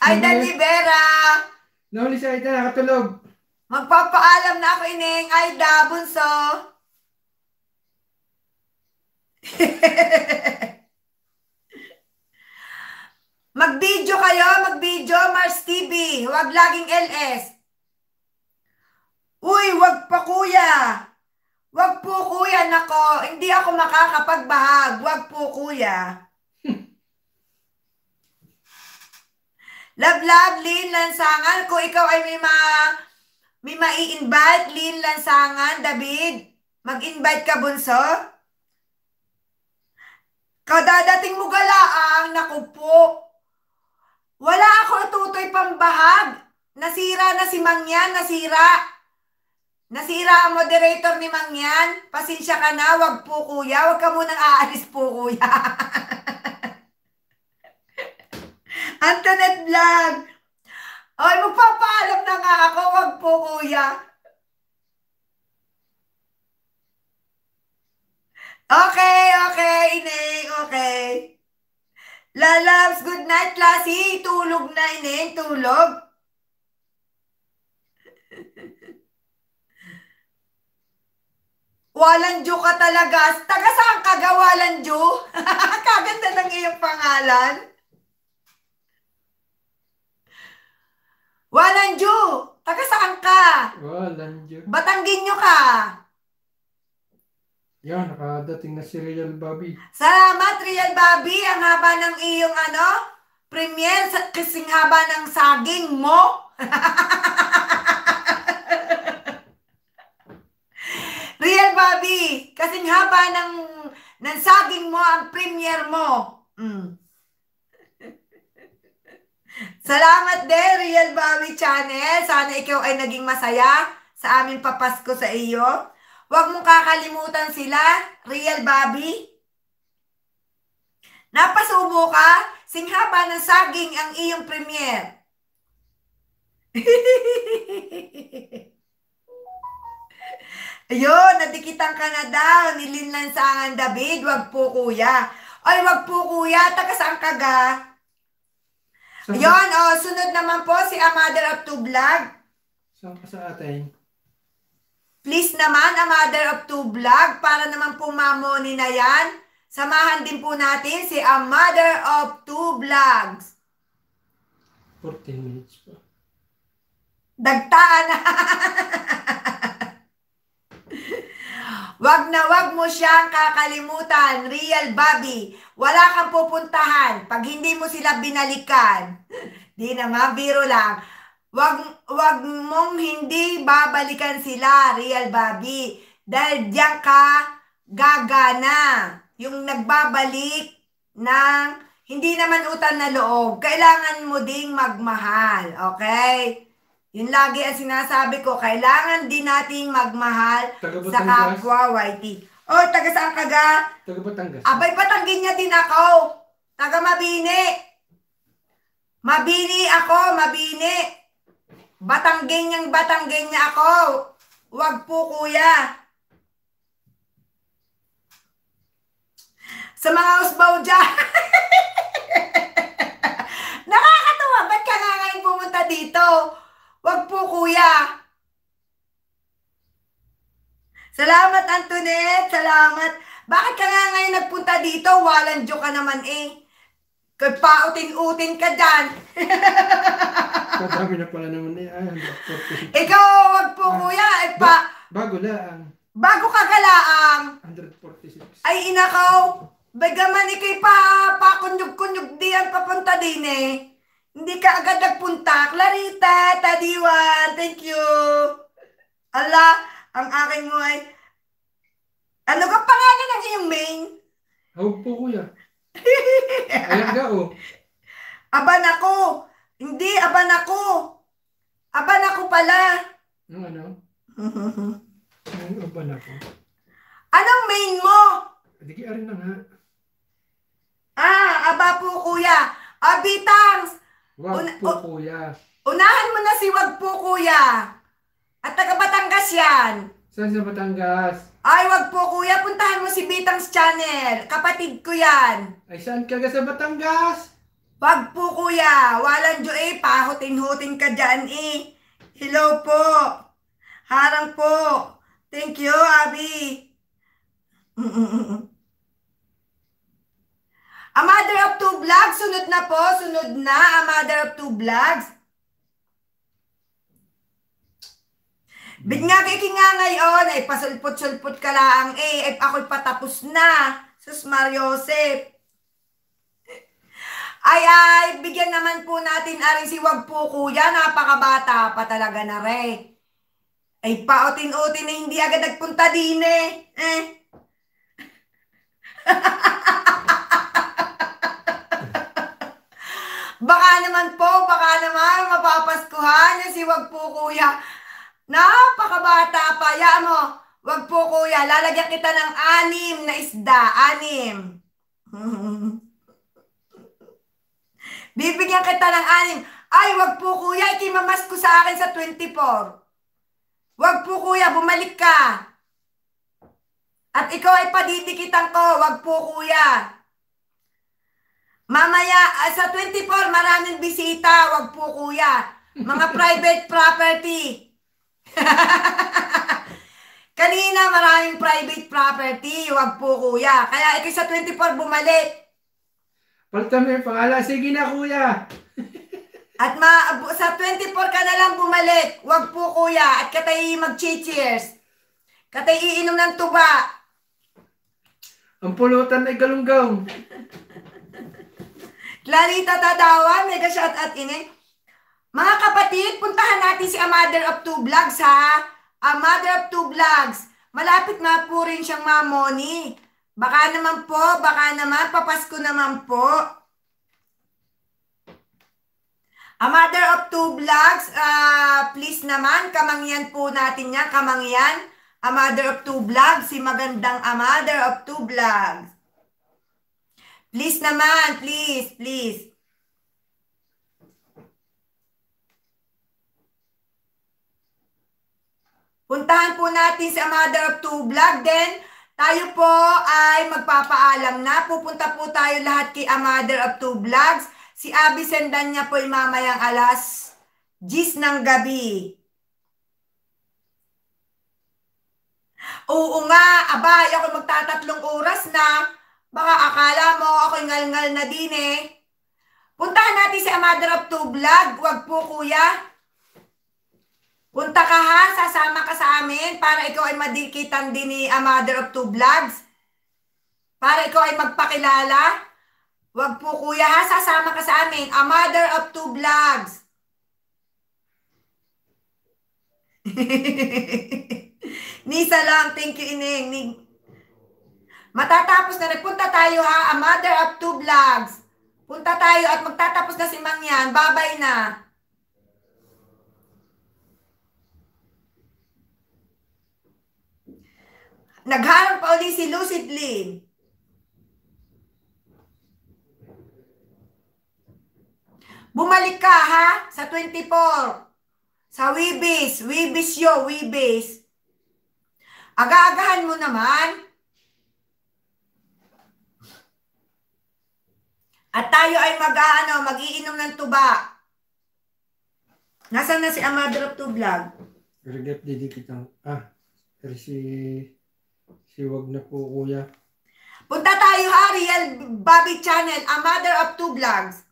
Aida ano? Libera. Nahuli si Aida, nakatulog. Magpapaalam na ako, Ineng. Aida, bunso. mag-video kayo, mag-video, Mars TV. Huwag laging LS. Uy, huwag pa kuya. Wag po kuya, nako. Hindi ako makakapagbahag. Wag po kuya. love, love, Lynn Lansangan. Kung ikaw ay may ma... May mai-invite, Lynn Lansangan, David. Mag-invite ka, bunso. Kadadating mo galaang, naku po. Wala ako tutoy pambahag. Nasira na si Mangyan, nasira. Nasira ang moderator ni Mang yan. Pasensya ka na. Wag po kuya. Wag ka munang aalis po kuya. Antoinette Vlog. Ay, magpapaalam na nga ako. Wag po kuya. Okay, okay, Ineng, okay. Lalabs, good night, Lassie. Tulog na, Ineng, tulog. Walandjo ka talaga. Taga saan ka ga, Walandjo? Kaganda ng iyong pangalan. Walandjo, taga saan ka? Walandjo. Batangginyo ka. Yan, nakadating na si Real Bobby. Salamat, Real Bobby. Ang haba ng iyong ano, premiere, kasing haba ng saging mo. yan, Bobby. Kasing haba ng, ng saging mo ang premier mo. Mm. Salamat din, Real Bobby Channel. Sana ikaw ay naging masaya sa aming papasko sa iyo. Huwag mong kakalimutan sila, Real Bobby. Napasubo ka, singhaba ng saging ang iyong premier. Ayun, nadikit ang Canada, daw. Nilinlan sa ang David. Wag po kuya. Ay, wag po kuya. takas ang kaga. ga? Ayun, oh, sunod naman po si A Mother of Two Vlog. So, ka sa atin? Please naman, A Mother of Two Vlog, para naman po mamoni na yan. Samahan din po natin si A Mother of Two Vlogs. 14 minutes pa. Dagtaan! Wag na wag mo siyang kakalimutan, real Bobby. Wala kang pupuntahan pag hindi mo sila binalikan. Di na mabiro lang. Wag, wag mong hindi babalikan sila, real Bobby. Dahil diyan ka gagana. Yung nagbabalik ng hindi naman utan na loob. Kailangan mo ding magmahal, okay? Yun lagi ang sinasabi ko, kailangan din nating magmahal sa kapwa YT. O, oh, taga saan ka ga? Taga Batangas. Abay, Batanggin niya din ako. Taga Mabini. Mabini ako, Mabini. Batanggin niyang Batanggin niya ako. Huwag po, kuya. Sa mga usbaw dyan. Nakakatuwa, ba't ka nga ngayon pumunta dito? Wag po, kuya. Salamat, Antoinette. Salamat. Bakit ka nga ngayon nagpunta dito? Walang joke ka naman eh. Kapautin-utin ka dyan. Madami na pala naman eh. Ayan, Ikaw, wag po ah, kuya. Eh, ba- pa- bago laang. Bago ka galaang. 146. Ay, inakaw. Bagaman ikay pa, pa kunyog-kunyog diyan papunta din eh. Hindi ka agad nagpunta. Clarita, Tadiwan, thank you. Ala, ang aking mo ay... Ano ka pangalan ng iyong main? Hawag po, kuya. Ayan ka, oh. Aban ako. Hindi, aban ako. Aban ako pala. Ano, ano? ano, aban ako? Anong main mo? Hindi, arin na nga. Ah, aba po, kuya. Abitang, Wag Una- po, o- kuya. Unahan mo na si Wag po, kuya. At taga Batangas yan. Saan sa Batangas? Ay, wag po kuya. Puntahan mo si Bitang's Channel. Kapatid ko yan. Ay, saan ka sa Batangas? Wag po kuya. Walang jo eh. Pahutin-hutin ka dyan eh. Hello po. Harang po. Thank you, Abby. A mother of two vlogs, sunod na po, sunod na, a mother of two vlogs. Bit nga kay nga ngayon, ay pasulpot-sulpot ka lang, eh, ay eh, ako'y patapos na. Sus Mariosep. Ay, ay, bigyan naman po natin, aring si Wag po kuya, napakabata pa talaga na re. Ay, pautin-utin na eh, hindi agad nagpunta din eh. Eh. Baka naman po, baka naman mapapaskuhan niya si Wag po kuya. Napakabata pa. Ya mo, ano? Wag po kuya, lalagyan kita ng anim na isda. Anim. Bibigyan kita ng anim. Ay, wag po kuya, ikimamas ko sa akin sa 24. Wag po kuya, bumalik ka. At ikaw ay padidikitang ko. Wag po kuya. Mamaya, ah, sa 24, maraming bisita. Wag po, kuya. Mga private property. Kanina, maraming private property. Wag po, kuya. Kaya, ikaw sa 24, bumalik. Palitan mo yung pangalan. Sige na, kuya. At ma, sa 24 ka na lang bumalik. Wag po, kuya. At katay mag-cheers. Katay iinom ng tuba. Ang pulutan ay galunggaw. Larita Tadawan, mega shout out ini. Mga kapatid, puntahan natin si A Mother of Two Vlogs ha. A Mother of Two Vlogs. Malapit na po rin siyang mamoni. Baka naman po, baka naman, papasko naman po. A Mother of Two Vlogs, uh, please naman, kamangyan po natin yan, kamangyan. A Mother of Two Vlogs, si magandang A Mother of Two Vlogs. Please naman, please, please. Puntahan po natin si Mother of Two Vlog. din. tayo po ay magpapaalam na. Pupunta po tayo lahat kay Mother of Two Vlogs. Si Abby sendan niya po mamayang alas 10 ng gabi. Oo nga, abay, ako magtatatlong oras na. Baka akala mo ako'y ngalngal na din eh. Puntahan natin si Mother of Two vlog. Huwag po kuya. Punta ka ha, sasama ka sa amin para ikaw ay madikitan din ni A Mother of Two Vlogs. Para ikaw ay magpakilala. Wag po kuya ha, sasama ka sa amin. A Mother of Two Vlogs. Nisa lang, thank you Ineng. Matatapos na nagpunta tayo ha, a mother of two vlogs. Punta tayo at magtatapos na si Mang yan. Babay na. Nagharang pa uli si Lucid Lee. Bumalik ka ha sa 24. Sa Webis. Webis yo, Webis. Aga-agahan mo naman. At tayo ay mag-aano, mag-iinom ng tuba. Nasaan na si Amadrop to vlog? Regret didi kitang, ah, pero si, si wag na po kuya. Punta tayo ha, Real Bobby Channel, a mother of two vlogs.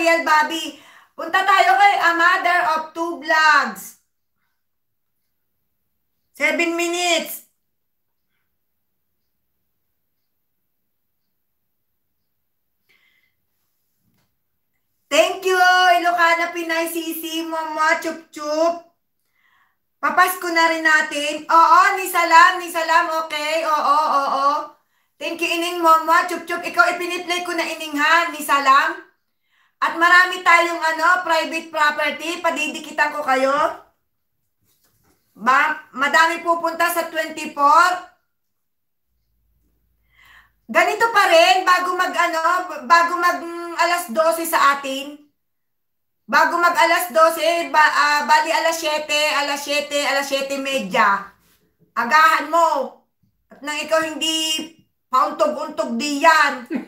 Royal Bobby. Punta tayo kay A Mother of Two Vlogs. Seven minutes. Thank you, Ilocana Pinay Sisi, Mama Chup Chup. Papasko na rin natin. Oo, ni Salam, ni Salam, okay. Oo, oo, oo. Thank you, Ining Mama Chup Chup. Ikaw, ipiniplay ko na Ining ha, ni Salam. At marami tayong ano, private property. Padidikitan ko kayo. Ba, madami pupunta sa 24. Ganito pa rin bago mag ano, bago mag mm, alas 12 sa atin. Bago mag alas 12, ba, uh, bali alas 7, alas 7, alas 7 media. Agahan mo. At nang ikaw hindi pauntog-untog di yan.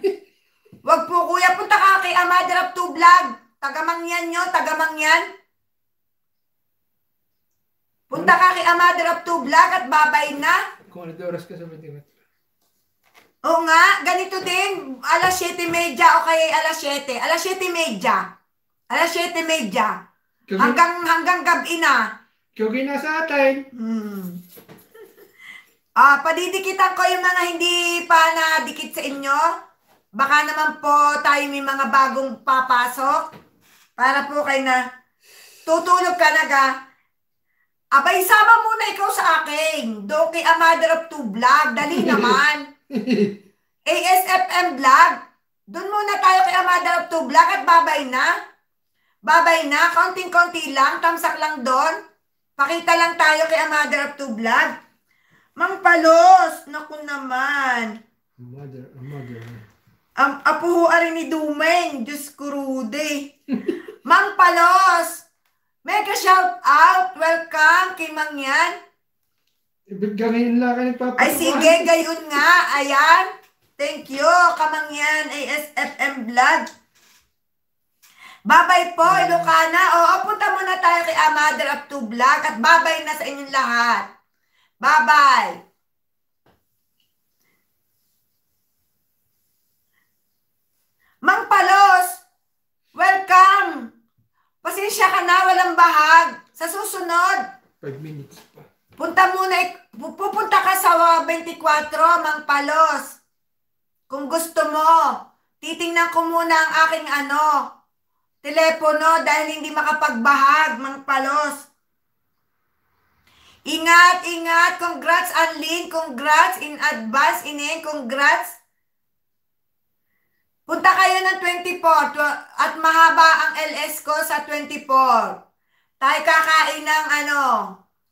Wag po kuya, punta ka kay Amadrap to vlog. Tagamangyan nyo, yan. Punta ka kay Amadrap to vlog at babay na. Kung ano oras ka sa Mandimat. Oo nga, ganito din. Alas 7.30 o kaya alas 7. Alas 7.30. Alas 7.30. Hanggang, hanggang gabi na. Kyugi na sa atin. Hmm. Ah, padidikitan ko yung mga hindi pa nadikit sa inyo. Baka naman po tayo may mga bagong papasok para po kay na tutulog ka na ka. Abay, sama muna ikaw sa akin. Doki, a mother of two vlog. Dali naman. ASFM vlog. Doon muna tayo kay a mother of two vlog at babay na. Babay na. Kaunting-kaunti lang. Tamsak lang doon. Pakita lang tayo kay a mother of two vlog. Mang palos. Naku naman. Mother, a mother. Ang apo ho ari ni Dumeng, Diyos ko Mang Palos, mega shout out, welcome kay Mang yan. Ibig gamihin lang ka nagpapagawa. Ay sige, gayon nga, ayan. Thank you, kamangyan, ASFM Vlog. Babay po, Ilocana. Oo, punta muna tayo kay Mother of Two Vlog at babay na sa inyong lahat. Babay! Mang Palos, welcome! Pasensya ka na, walang bahag. Sa susunod. 5 minutes pa. Punta muna, pupunta ka sa 24, Mang Palos. Kung gusto mo, titingnan ko muna ang aking ano, telepono dahil hindi makapagbahag, Mang Palos. Ingat, ingat. Congrats, Anlin. Congrats in advance, Ine. Congrats. Punta kayo ng 24 at mahaba ang LS ko sa 24. Tayo kakain ng ano,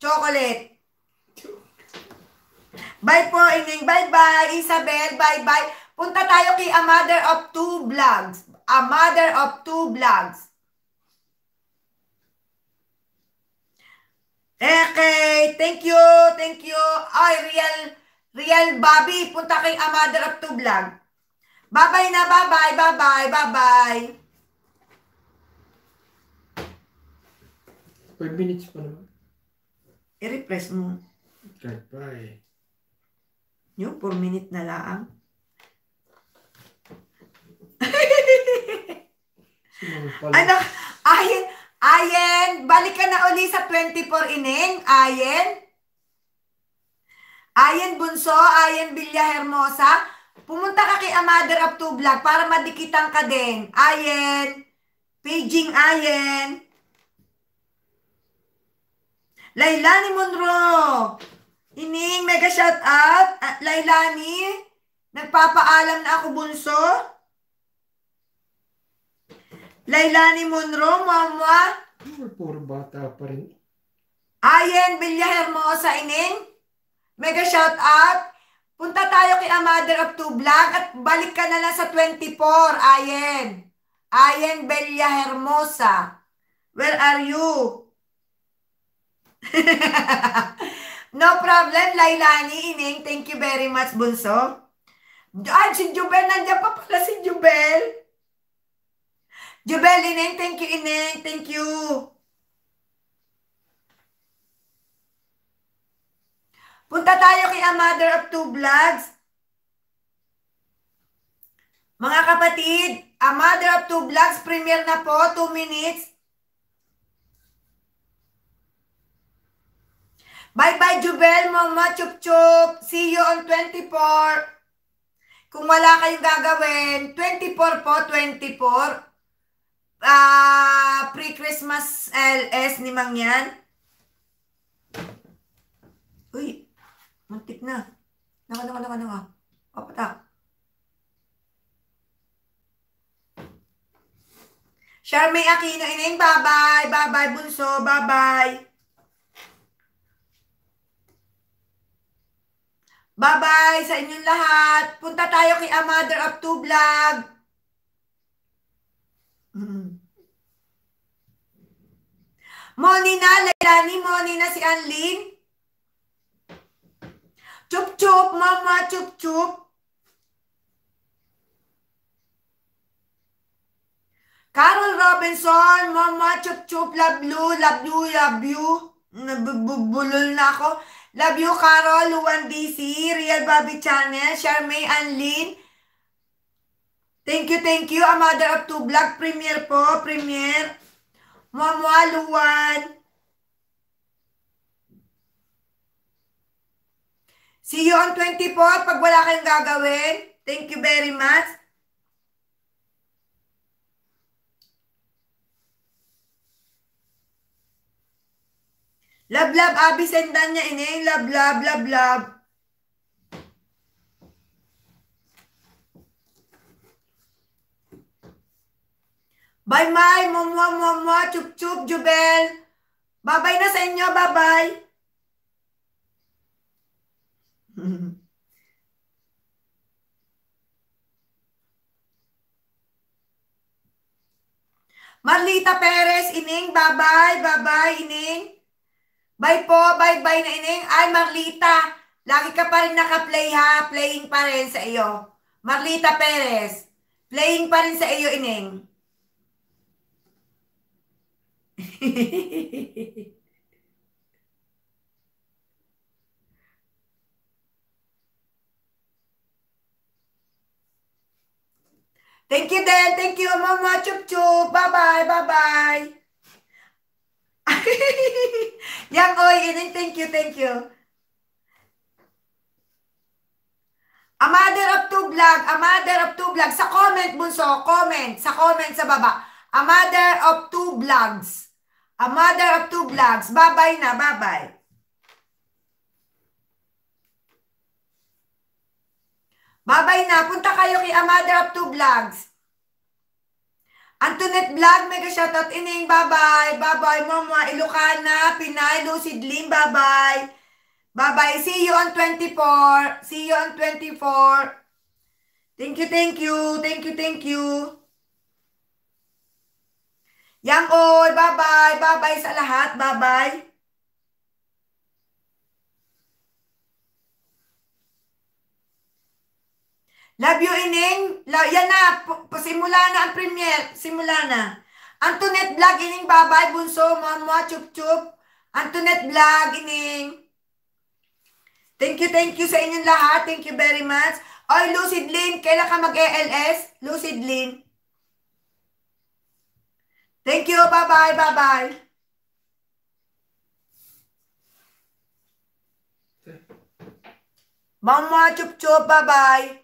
chocolate. Bye po, Ining. Bye-bye, Isabel. Bye-bye. Punta tayo kay A Mother of Two Vlogs. A Mother of Two Vlogs. Okay, thank you, thank you. Ay, real, real Bobby, punta kay A Mother of Two Vlog. Bye-bye na, bye-bye, bye-bye, bye-bye. Five minutes pa naman. I-refresh mo. Okay, bye. Yung 4 minute na lang. Anak, ayen, ayen, balik ka na uli sa 24 ineng, ayen. Ayen Bunso, ayen Villa Hermosa. Pumunta a mother of two block para madikitan ka din. Ayen. Paging Ayen. Lailani Monroe. Ining, mega shout out. At Lailani, nagpapaalam na ako bunso. Lailani Monroe, mamwa. Puro, ano, puro bata pa rin. Ayen Villahermosa, ining. Mega shout out. Punta tayo kay A Mother of Two Vlog at balik ka na lang sa 24. Ayen. Ayen Bella Hermosa. Where are you? no problem, Lailani. Ining, thank you very much, Bunso. Ay, si Jubel. Nandiyan pa pala si Jubel. Jubel, Ining. Thank you, Ining. Thank you. Punta tayo kay A Mother of Two Bloods. Mga kapatid, A Mother of Two Bloods, premiere na po, 2 minutes. Bye-bye, Jubel, Mama Chup Chup. See you on 24. Kung wala kayong gagawin, 24 po, 24. Uh, ah, Pre-Christmas LS ni Mangyan. Uy, Muntik na. Naka, naka, naka, naka. Papatak. Charmaine Aquino, inayin, bye-bye. Bye-bye, bunso. Bye-bye. Bye-bye sa inyong lahat. Punta tayo kay A Mother of Two Vlog. Mm. Moni na, Lailani. Moni na si Anlin. Chup chup, mama, chup chup. Carol Robinson, mama, chup chup, love you, love you, love you. Nabubulol na ako. Love you, Carol, Luan DC, Real Bobby Channel, Charmaine Anlin. Thank you, thank you. A mother of two black premier po, premiere. Mama, Luan. See you on 24 pag wala kayong gagawin. Thank you very much. Love, love, Abby, sendan niya ini. Love, love, love, love. Bye, Mai. Mumwa, mumwa. Chup, chup, Jubel. Bye-bye na sa inyo. Bye-bye. Marlita Perez, Ining, bye-bye, bye-bye, Ining. Bye po, bye-bye na Ining. Ay, Marlita, lagi ka pa rin naka-play ha, playing pa rin sa iyo. Marlita Perez, playing pa rin sa iyo, Ining. Thank you, Dad. Thank you, Mama. Chup chup. Bye-bye. Bye-bye. Yang Oy, thank you, thank you. A mother of two vlog, a mother of two vlog. Sa comment, bunso, comment. Sa comment sa baba. A mother of two vlogs. A mother of two vlogs. Bye-bye na, bye-bye. Babay na. Punta kayo kay Amada Up to Vlogs. Antoinette Vlog, mega shoutout ining. Bye-bye. Bye-bye, Mama. Ilocana, Pinay, Lucid Lim. Bye-bye. Bye-bye. See you on 24. See you on 24. Thank you, thank you. Thank you, thank you. Yang oy, bye-bye. Bye-bye sa lahat. Bye-bye. Love you, Ining. Love, yan na. Simula na ang premiere. Simula na. Antoinette Vlog, Ining, babay, bunso, mamwa, chup-chup. Antoinette Vlog, Ining. Thank you, thank you sa inyong lahat. Thank you very much. Oy, Lucid Lynn, kailan ka mag-ALS? Lucid Lynn. Thank you. Bye-bye, bye-bye. Mama, chup-chup, bye-bye.